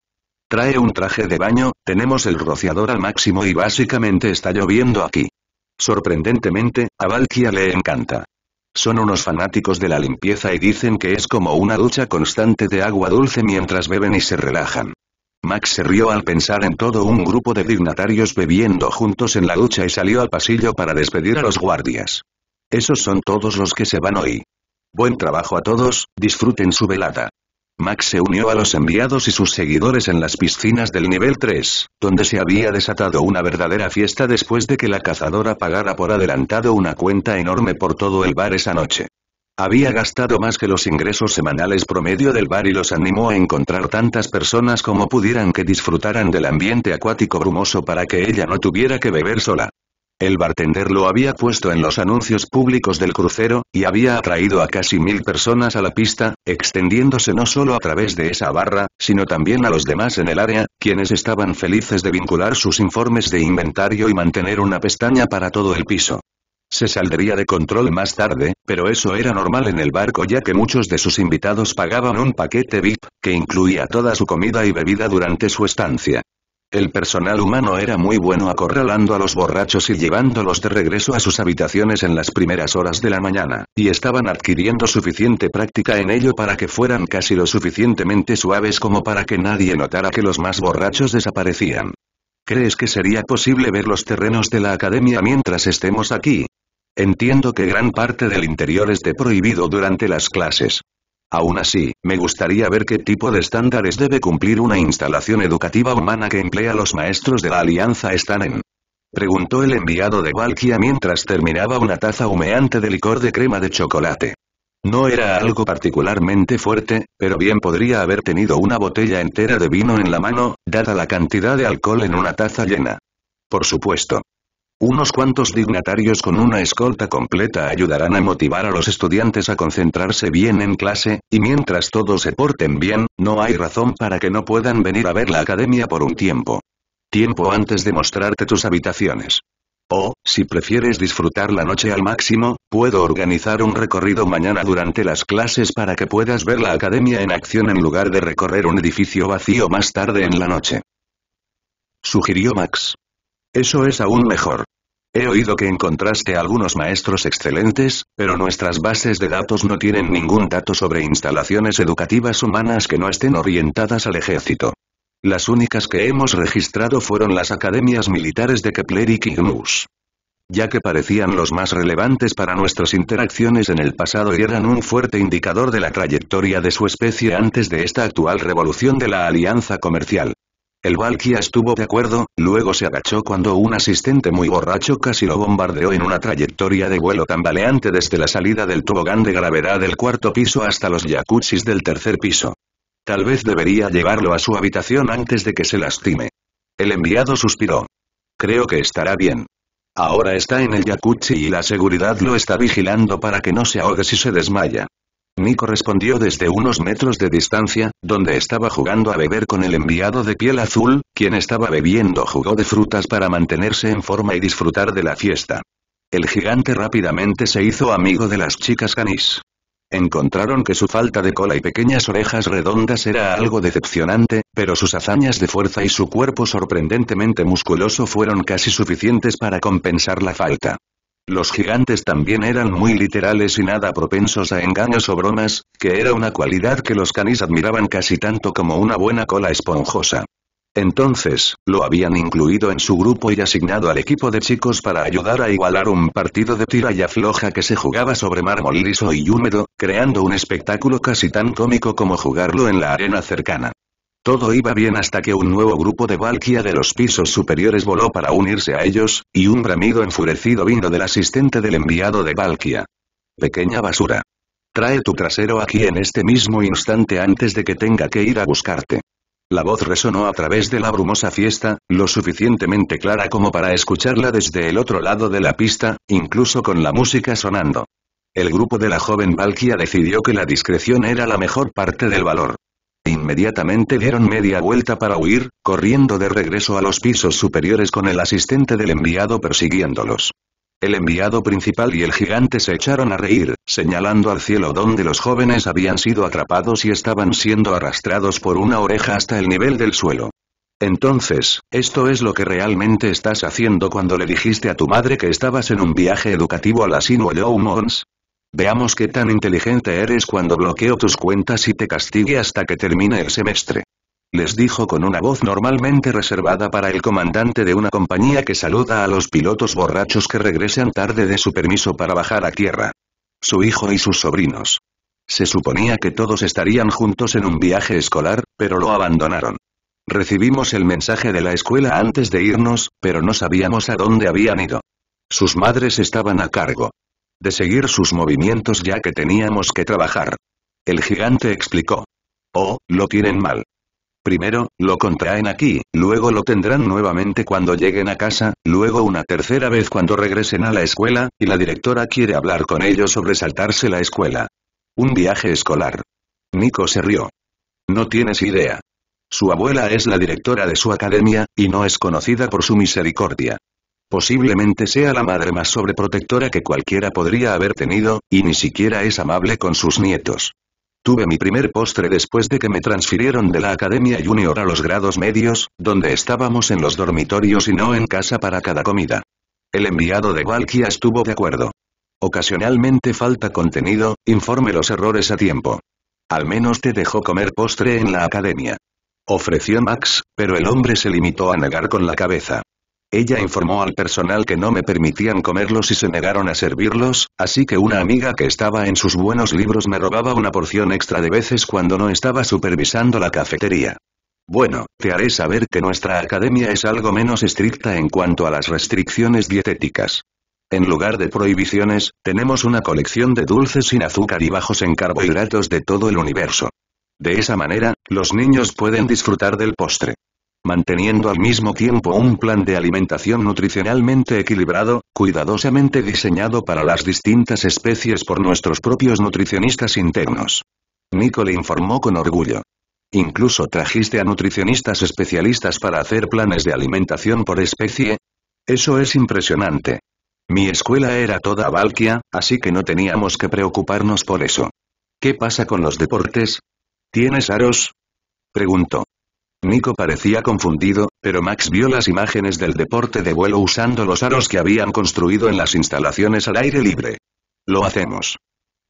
Trae un traje de baño, tenemos el rociador al máximo y básicamente está lloviendo aquí. Sorprendentemente, a Valkia le encanta. Son unos fanáticos de la limpieza y dicen que es como una ducha constante de agua dulce mientras beben y se relajan. Max se rió al pensar en todo un grupo de dignatarios bebiendo juntos en la ducha y salió al pasillo para despedir a los guardias. Esos son todos los que se van hoy. Buen trabajo a todos, disfruten su velada. Max se unió a los enviados y sus seguidores en las piscinas del nivel 3, donde se había desatado una verdadera fiesta después de que la cazadora pagara por adelantado una cuenta enorme por todo el bar esa noche. Había gastado más que los ingresos semanales promedio del bar y los animó a encontrar tantas personas como pudieran que disfrutaran del ambiente acuático brumoso para que ella no tuviera que beber sola. El bartender lo había puesto en los anuncios públicos del crucero, y había atraído a casi mil personas a la pista, extendiéndose no solo a través de esa barra, sino también a los demás en el área, quienes estaban felices de vincular sus informes de inventario y mantener una pestaña para todo el piso. Se saldría de control más tarde, pero eso era normal en el barco ya que muchos de sus invitados pagaban un paquete VIP, que incluía toda su comida y bebida durante su estancia. El personal humano era muy bueno acorralando a los borrachos y llevándolos de regreso a sus habitaciones en las primeras horas de la mañana, y estaban adquiriendo suficiente práctica en ello para que fueran casi lo suficientemente suaves como para que nadie notara que los más borrachos desaparecían. ¿Crees que sería posible ver los terrenos de la academia mientras estemos aquí? Entiendo que gran parte del interior esté prohibido durante las clases. Aún así, me gustaría ver qué tipo de estándares debe cumplir una instalación educativa humana que emplea los maestros de la Alianza Stanen. Preguntó el enviado de Valkia mientras terminaba una taza humeante de licor de crema de chocolate. No era algo particularmente fuerte, pero bien podría haber tenido una botella entera de vino en la mano, dada la cantidad de alcohol en una taza llena. Por supuesto, unos cuantos dignatarios con una escolta completa ayudarán a motivar a los estudiantes a concentrarse bien en clase, y mientras todos se porten bien, no hay razón para que no puedan venir a ver la academia por un tiempo. Tiempo antes de mostrarte tus habitaciones. O, oh, si prefieres disfrutar la noche al máximo, puedo organizar un recorrido mañana durante las clases para que puedas ver la academia en acción en lugar de recorrer un edificio vacío más tarde en la noche. Sugirió Max. Eso es aún mejor. He oído que encontraste algunos maestros excelentes, pero nuestras bases de datos no tienen ningún dato sobre instalaciones educativas humanas que no estén orientadas al ejército. Las únicas que hemos registrado fueron las academias militares de Kepler y Kignus. Ya que parecían los más relevantes para nuestras interacciones en el pasado y eran un fuerte indicador de la trayectoria de su especie antes de esta actual revolución de la alianza comercial. El Valkia estuvo de acuerdo, luego se agachó cuando un asistente muy borracho casi lo bombardeó en una trayectoria de vuelo tambaleante desde la salida del tobogán de gravedad del cuarto piso hasta los jacuzzis del tercer piso. Tal vez debería llevarlo a su habitación antes de que se lastime. El enviado suspiró. Creo que estará bien. Ahora está en el jacuzzi y la seguridad lo está vigilando para que no se ahogue si se desmaya. Nico respondió desde unos metros de distancia, donde estaba jugando a beber con el enviado de piel azul, quien estaba bebiendo jugo de frutas para mantenerse en forma y disfrutar de la fiesta. El gigante rápidamente se hizo amigo de las chicas canis. Encontraron que su falta de cola y pequeñas orejas redondas era algo decepcionante, pero sus hazañas de fuerza y su cuerpo sorprendentemente musculoso fueron casi suficientes para compensar la falta. Los gigantes también eran muy literales y nada propensos a engaños o bromas, que era una cualidad que los canis admiraban casi tanto como una buena cola esponjosa. Entonces, lo habían incluido en su grupo y asignado al equipo de chicos para ayudar a igualar un partido de tira y afloja que se jugaba sobre mármol liso y húmedo, creando un espectáculo casi tan cómico como jugarlo en la arena cercana. Todo iba bien hasta que un nuevo grupo de Valkia de los pisos superiores voló para unirse a ellos, y un bramido enfurecido vino del asistente del enviado de Valkia. Pequeña basura. Trae tu trasero aquí en este mismo instante antes de que tenga que ir a buscarte. La voz resonó a través de la brumosa fiesta, lo suficientemente clara como para escucharla desde el otro lado de la pista, incluso con la música sonando. El grupo de la joven Valkia decidió que la discreción era la mejor parte del valor. Inmediatamente dieron media vuelta para huir, corriendo de regreso a los pisos superiores con el asistente del enviado persiguiéndolos. El enviado principal y el gigante se echaron a reír, señalando al cielo donde los jóvenes habían sido atrapados y estaban siendo arrastrados por una oreja hasta el nivel del suelo. Entonces, esto es lo que realmente estás haciendo cuando le dijiste a tu madre que estabas en un viaje educativo a las Inuo Mons, Veamos qué tan inteligente eres cuando bloqueo tus cuentas y te castigue hasta que termine el semestre. Les dijo con una voz normalmente reservada para el comandante de una compañía que saluda a los pilotos borrachos que regresan tarde de su permiso para bajar a tierra. Su hijo y sus sobrinos. Se suponía que todos estarían juntos en un viaje escolar, pero lo abandonaron. Recibimos el mensaje de la escuela antes de irnos, pero no sabíamos a dónde habían ido. Sus madres estaban a cargo de seguir sus movimientos ya que teníamos que trabajar. El gigante explicó. Oh, lo tienen mal. Primero, lo contraen aquí, luego lo tendrán nuevamente cuando lleguen a casa, luego una tercera vez cuando regresen a la escuela, y la directora quiere hablar con ellos sobre saltarse la escuela. Un viaje escolar. Nico se rió. No tienes idea. Su abuela es la directora de su academia, y no es conocida por su misericordia. Posiblemente sea la madre más sobreprotectora que cualquiera podría haber tenido, y ni siquiera es amable con sus nietos. Tuve mi primer postre después de que me transfirieron de la academia junior a los grados medios, donde estábamos en los dormitorios y no en casa para cada comida. El enviado de Valkia estuvo de acuerdo. Ocasionalmente falta contenido, informe los errores a tiempo. Al menos te dejó comer postre en la academia. Ofreció Max, pero el hombre se limitó a negar con la cabeza. Ella informó al personal que no me permitían comerlos y se negaron a servirlos, así que una amiga que estaba en sus buenos libros me robaba una porción extra de veces cuando no estaba supervisando la cafetería. Bueno, te haré saber que nuestra academia es algo menos estricta en cuanto a las restricciones dietéticas. En lugar de prohibiciones, tenemos una colección de dulces sin azúcar y bajos en carbohidratos de todo el universo. De esa manera, los niños pueden disfrutar del postre manteniendo al mismo tiempo un plan de alimentación nutricionalmente equilibrado, cuidadosamente diseñado para las distintas especies por nuestros propios nutricionistas internos. Nico le informó con orgullo. Incluso trajiste a nutricionistas especialistas para hacer planes de alimentación por especie. Eso es impresionante. Mi escuela era toda Valkia, así que no teníamos que preocuparnos por eso. ¿Qué pasa con los deportes? ¿Tienes aros? Preguntó. Nico parecía confundido, pero Max vio las imágenes del deporte de vuelo usando los aros que habían construido en las instalaciones al aire libre. Lo hacemos.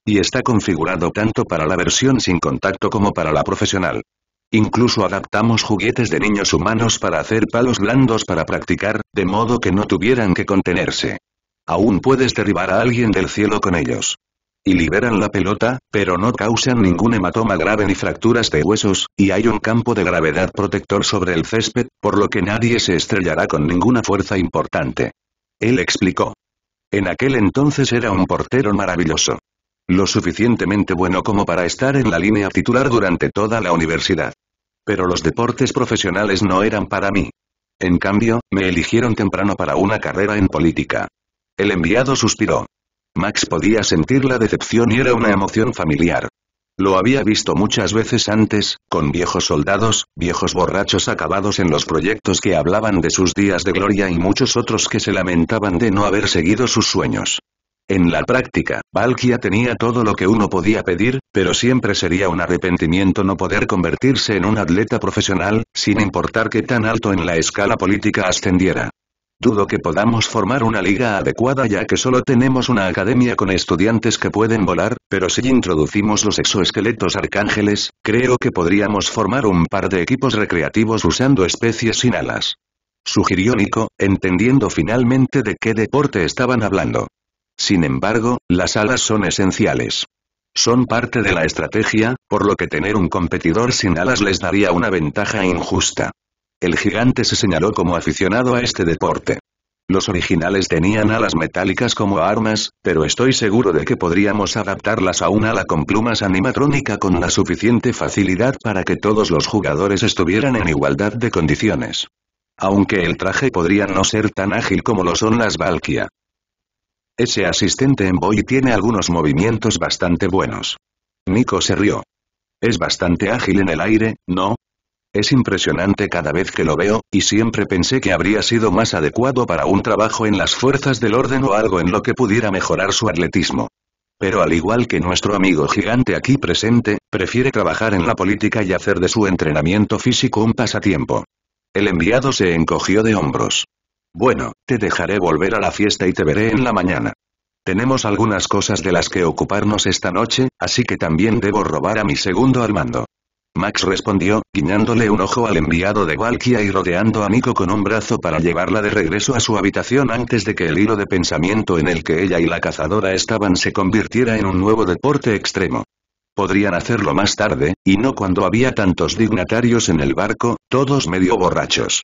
Y está configurado tanto para la versión sin contacto como para la profesional. Incluso adaptamos juguetes de niños humanos para hacer palos blandos para practicar, de modo que no tuvieran que contenerse. Aún puedes derribar a alguien del cielo con ellos y liberan la pelota, pero no causan ningún hematoma grave ni fracturas de huesos, y hay un campo de gravedad protector sobre el césped, por lo que nadie se estrellará con ninguna fuerza importante. Él explicó. En aquel entonces era un portero maravilloso. Lo suficientemente bueno como para estar en la línea titular durante toda la universidad. Pero los deportes profesionales no eran para mí. En cambio, me eligieron temprano para una carrera en política. El enviado suspiró. Max podía sentir la decepción y era una emoción familiar. Lo había visto muchas veces antes, con viejos soldados, viejos borrachos acabados en los proyectos que hablaban de sus días de gloria y muchos otros que se lamentaban de no haber seguido sus sueños. En la práctica, Valkia tenía todo lo que uno podía pedir, pero siempre sería un arrepentimiento no poder convertirse en un atleta profesional, sin importar qué tan alto en la escala política ascendiera. Dudo que podamos formar una liga adecuada ya que solo tenemos una academia con estudiantes que pueden volar, pero si introducimos los exoesqueletos arcángeles, creo que podríamos formar un par de equipos recreativos usando especies sin alas. Sugirió Nico, entendiendo finalmente de qué deporte estaban hablando. Sin embargo, las alas son esenciales. Son parte de la estrategia, por lo que tener un competidor sin alas les daría una ventaja injusta. El gigante se señaló como aficionado a este deporte. Los originales tenían alas metálicas como armas, pero estoy seguro de que podríamos adaptarlas a un ala con plumas animatrónica con la suficiente facilidad para que todos los jugadores estuvieran en igualdad de condiciones. Aunque el traje podría no ser tan ágil como lo son las Valkia. Ese asistente en Boy tiene algunos movimientos bastante buenos. Nico se rió. Es bastante ágil en el aire, ¿no? Es impresionante cada vez que lo veo, y siempre pensé que habría sido más adecuado para un trabajo en las fuerzas del orden o algo en lo que pudiera mejorar su atletismo. Pero al igual que nuestro amigo gigante aquí presente, prefiere trabajar en la política y hacer de su entrenamiento físico un pasatiempo. El enviado se encogió de hombros. Bueno, te dejaré volver a la fiesta y te veré en la mañana. Tenemos algunas cosas de las que ocuparnos esta noche, así que también debo robar a mi segundo al mando. Max respondió, guiñándole un ojo al enviado de Valkia y rodeando a Nico con un brazo para llevarla de regreso a su habitación antes de que el hilo de pensamiento en el que ella y la cazadora estaban se convirtiera en un nuevo deporte extremo. Podrían hacerlo más tarde, y no cuando había tantos dignatarios en el barco, todos medio borrachos.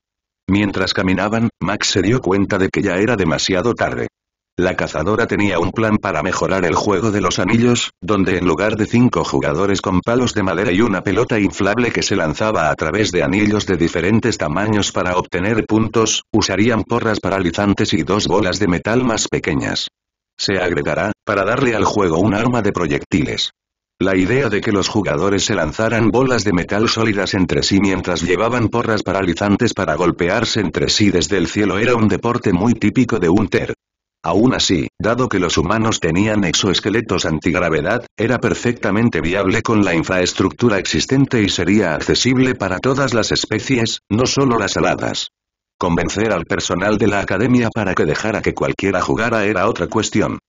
Mientras caminaban, Max se dio cuenta de que ya era demasiado tarde. La cazadora tenía un plan para mejorar el juego de los anillos, donde en lugar de cinco jugadores con palos de madera y una pelota inflable que se lanzaba a través de anillos de diferentes tamaños para obtener puntos, usarían porras paralizantes y dos bolas de metal más pequeñas. Se agregará, para darle al juego un arma de proyectiles. La idea de que los jugadores se lanzaran bolas de metal sólidas entre sí mientras llevaban porras paralizantes para golpearse entre sí desde el cielo era un deporte muy típico de Hunter. Aún así, dado que los humanos tenían exoesqueletos antigravedad, era perfectamente viable con la infraestructura existente y sería accesible para todas las especies, no solo las heladas. Convencer al personal de la academia para que dejara que cualquiera jugara era otra cuestión.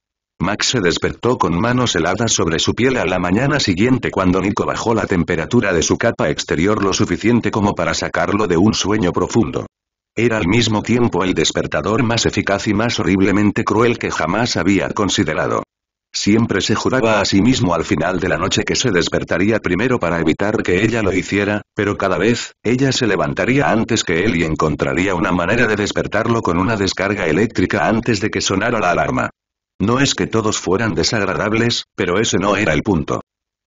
Max se despertó con manos heladas sobre su piel a la mañana siguiente cuando Nico bajó la temperatura de su capa exterior lo suficiente como para sacarlo de un sueño profundo. Era al mismo tiempo el despertador más eficaz y más horriblemente cruel que jamás había considerado. Siempre se juraba a sí mismo al final de la noche que se despertaría primero para evitar que ella lo hiciera, pero cada vez, ella se levantaría antes que él y encontraría una manera de despertarlo con una descarga eléctrica antes de que sonara la alarma. No es que todos fueran desagradables, pero ese no era el punto.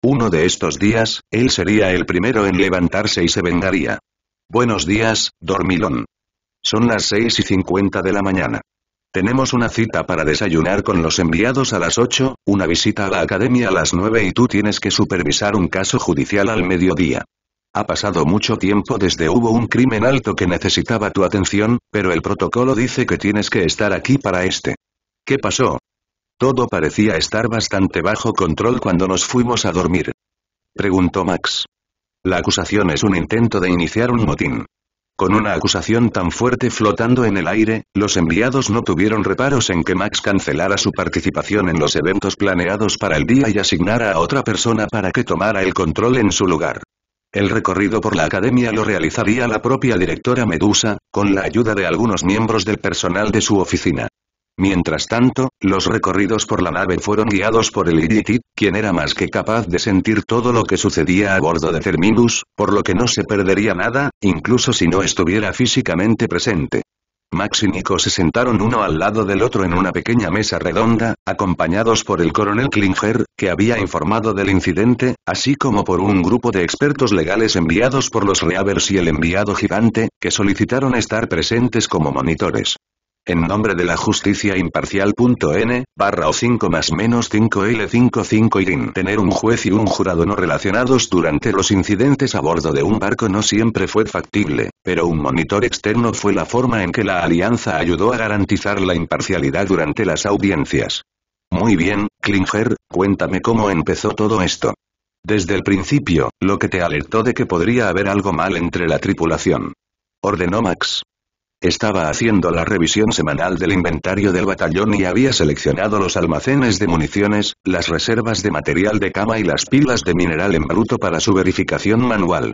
Uno de estos días, él sería el primero en levantarse y se vengaría. Buenos días, dormilón. Son las 6 y 50 de la mañana. Tenemos una cita para desayunar con los enviados a las 8, una visita a la academia a las 9 y tú tienes que supervisar un caso judicial al mediodía. Ha pasado mucho tiempo desde hubo un crimen alto que necesitaba tu atención, pero el protocolo dice que tienes que estar aquí para este. ¿Qué pasó? Todo parecía estar bastante bajo control cuando nos fuimos a dormir. Preguntó Max. La acusación es un intento de iniciar un motín. Con una acusación tan fuerte flotando en el aire, los enviados no tuvieron reparos en que Max cancelara su participación en los eventos planeados para el día y asignara a otra persona para que tomara el control en su lugar. El recorrido por la academia lo realizaría la propia directora Medusa, con la ayuda de algunos miembros del personal de su oficina. Mientras tanto, los recorridos por la nave fueron guiados por el Igiti, quien era más que capaz de sentir todo lo que sucedía a bordo de Terminus, por lo que no se perdería nada, incluso si no estuviera físicamente presente. Max y Nico se sentaron uno al lado del otro en una pequeña mesa redonda, acompañados por el coronel Klinger, que había informado del incidente, así como por un grupo de expertos legales enviados por los Reavers y el enviado gigante, que solicitaron estar presentes como monitores en nombre de la justicia imparcial. barra o 5 más menos 5 L55 IRIN. Tener un juez y un jurado no relacionados durante los incidentes a bordo de un barco no siempre fue factible, pero un monitor externo fue la forma en que la alianza ayudó a garantizar la imparcialidad durante las audiencias. Muy bien, Klinger, cuéntame cómo empezó todo esto. Desde el principio, lo que te alertó de que podría haber algo mal entre la tripulación. Ordenó Max. Estaba haciendo la revisión semanal del inventario del batallón y había seleccionado los almacenes de municiones, las reservas de material de cama y las pilas de mineral en bruto para su verificación manual.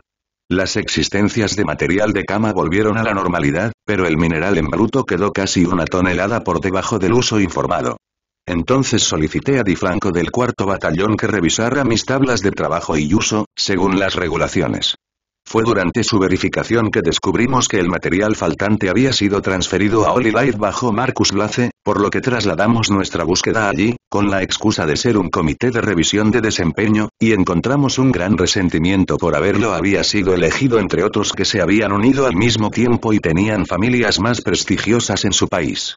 Las existencias de material de cama volvieron a la normalidad, pero el mineral en bruto quedó casi una tonelada por debajo del uso informado. Entonces solicité a Diflanco del cuarto batallón que revisara mis tablas de trabajo y uso, según las regulaciones. Fue durante su verificación que descubrimos que el material faltante había sido transferido a Holy bajo Marcus Lace, por lo que trasladamos nuestra búsqueda allí, con la excusa de ser un comité de revisión de desempeño, y encontramos un gran resentimiento por haberlo había sido elegido entre otros que se habían unido al mismo tiempo y tenían familias más prestigiosas en su país.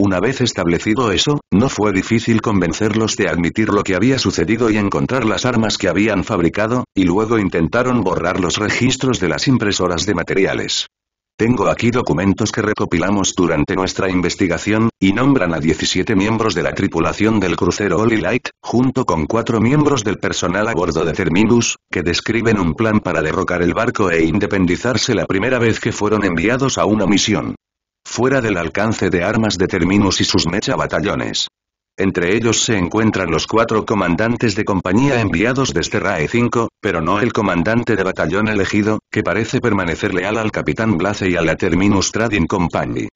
Una vez establecido eso, no fue difícil convencerlos de admitir lo que había sucedido y encontrar las armas que habían fabricado, y luego intentaron borrar los registros de las impresoras de materiales. Tengo aquí documentos que recopilamos durante nuestra investigación, y nombran a 17 miembros de la tripulación del crucero Holy Light, junto con cuatro miembros del personal a bordo de Terminus, que describen un plan para derrocar el barco e independizarse la primera vez que fueron enviados a una misión fuera del alcance de armas de Terminus y sus mecha batallones. Entre ellos se encuentran los cuatro comandantes de compañía enviados desde RAE 5, pero no el comandante de batallón elegido, que parece permanecer leal al capitán Glace y a la Terminus Trading Company.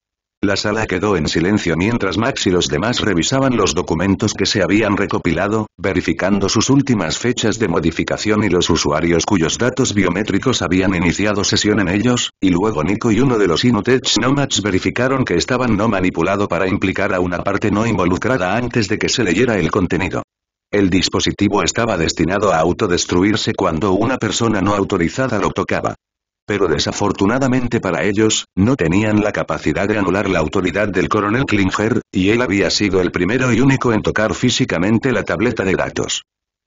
La sala quedó en silencio mientras Max y los demás revisaban los documentos que se habían recopilado, verificando sus últimas fechas de modificación y los usuarios cuyos datos biométricos habían iniciado sesión en ellos, y luego Nico y uno de los Inutech Nomads verificaron que estaban no manipulado para implicar a una parte no involucrada antes de que se leyera el contenido. El dispositivo estaba destinado a autodestruirse cuando una persona no autorizada lo tocaba. Pero desafortunadamente para ellos, no tenían la capacidad de anular la autoridad del coronel Klinger, y él había sido el primero y único en tocar físicamente la tableta de datos.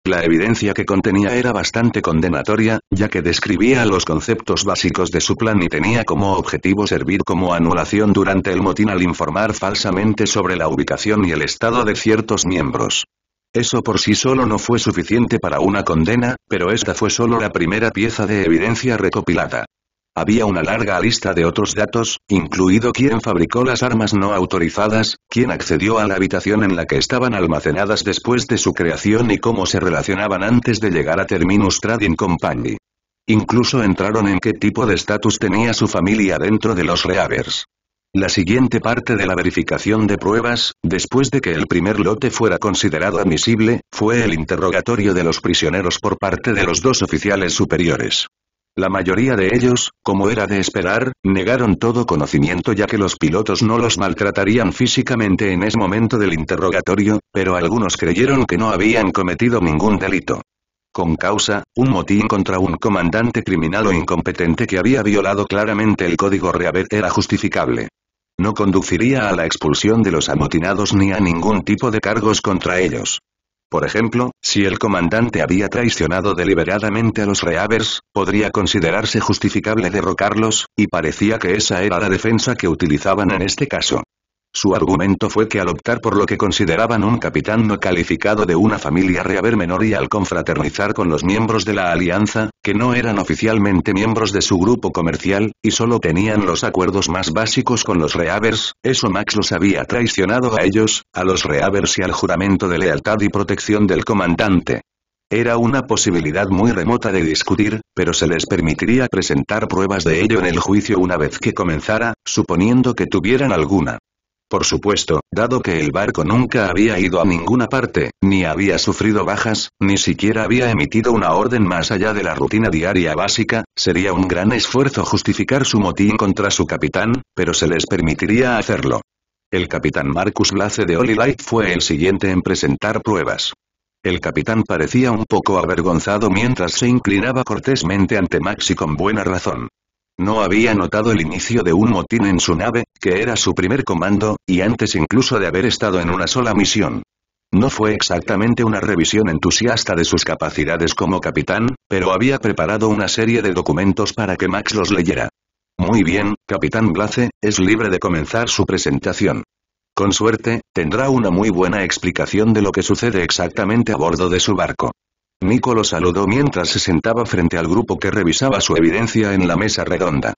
La evidencia que contenía era bastante condenatoria, ya que describía los conceptos básicos de su plan y tenía como objetivo servir como anulación durante el motín al informar falsamente sobre la ubicación y el estado de ciertos miembros. Eso por sí solo no fue suficiente para una condena, pero esta fue solo la primera pieza de evidencia recopilada. Había una larga lista de otros datos, incluido quién fabricó las armas no autorizadas, quién accedió a la habitación en la que estaban almacenadas después de su creación y cómo se relacionaban antes de llegar a Terminus Trading Company. Incluso entraron en qué tipo de estatus tenía su familia dentro de los Reavers. La siguiente parte de la verificación de pruebas, después de que el primer lote fuera considerado admisible, fue el interrogatorio de los prisioneros por parte de los dos oficiales superiores. La mayoría de ellos, como era de esperar, negaron todo conocimiento ya que los pilotos no los maltratarían físicamente en ese momento del interrogatorio, pero algunos creyeron que no habían cometido ningún delito. Con causa, un motín contra un comandante criminal o incompetente que había violado claramente el código Reaver era justificable. No conduciría a la expulsión de los amotinados ni a ningún tipo de cargos contra ellos. Por ejemplo, si el comandante había traicionado deliberadamente a los reavers, podría considerarse justificable derrocarlos, y parecía que esa era la defensa que utilizaban en este caso. Su argumento fue que al optar por lo que consideraban un capitán no calificado de una familia reaver menor y al confraternizar con los miembros de la alianza, que no eran oficialmente miembros de su grupo comercial, y solo tenían los acuerdos más básicos con los reavers, eso Max los había traicionado a ellos, a los reavers y al juramento de lealtad y protección del comandante. Era una posibilidad muy remota de discutir, pero se les permitiría presentar pruebas de ello en el juicio una vez que comenzara, suponiendo que tuvieran alguna. Por supuesto, dado que el barco nunca había ido a ninguna parte, ni había sufrido bajas, ni siquiera había emitido una orden más allá de la rutina diaria básica, sería un gran esfuerzo justificar su motín contra su capitán, pero se les permitiría hacerlo. El capitán Marcus Lace de Holy Light fue el siguiente en presentar pruebas. El capitán parecía un poco avergonzado mientras se inclinaba cortésmente ante Maxi con buena razón. No había notado el inicio de un motín en su nave, que era su primer comando, y antes incluso de haber estado en una sola misión. No fue exactamente una revisión entusiasta de sus capacidades como capitán, pero había preparado una serie de documentos para que Max los leyera. Muy bien, capitán Glace, es libre de comenzar su presentación. Con suerte, tendrá una muy buena explicación de lo que sucede exactamente a bordo de su barco. Nico saludó mientras se sentaba frente al grupo que revisaba su evidencia en la mesa redonda.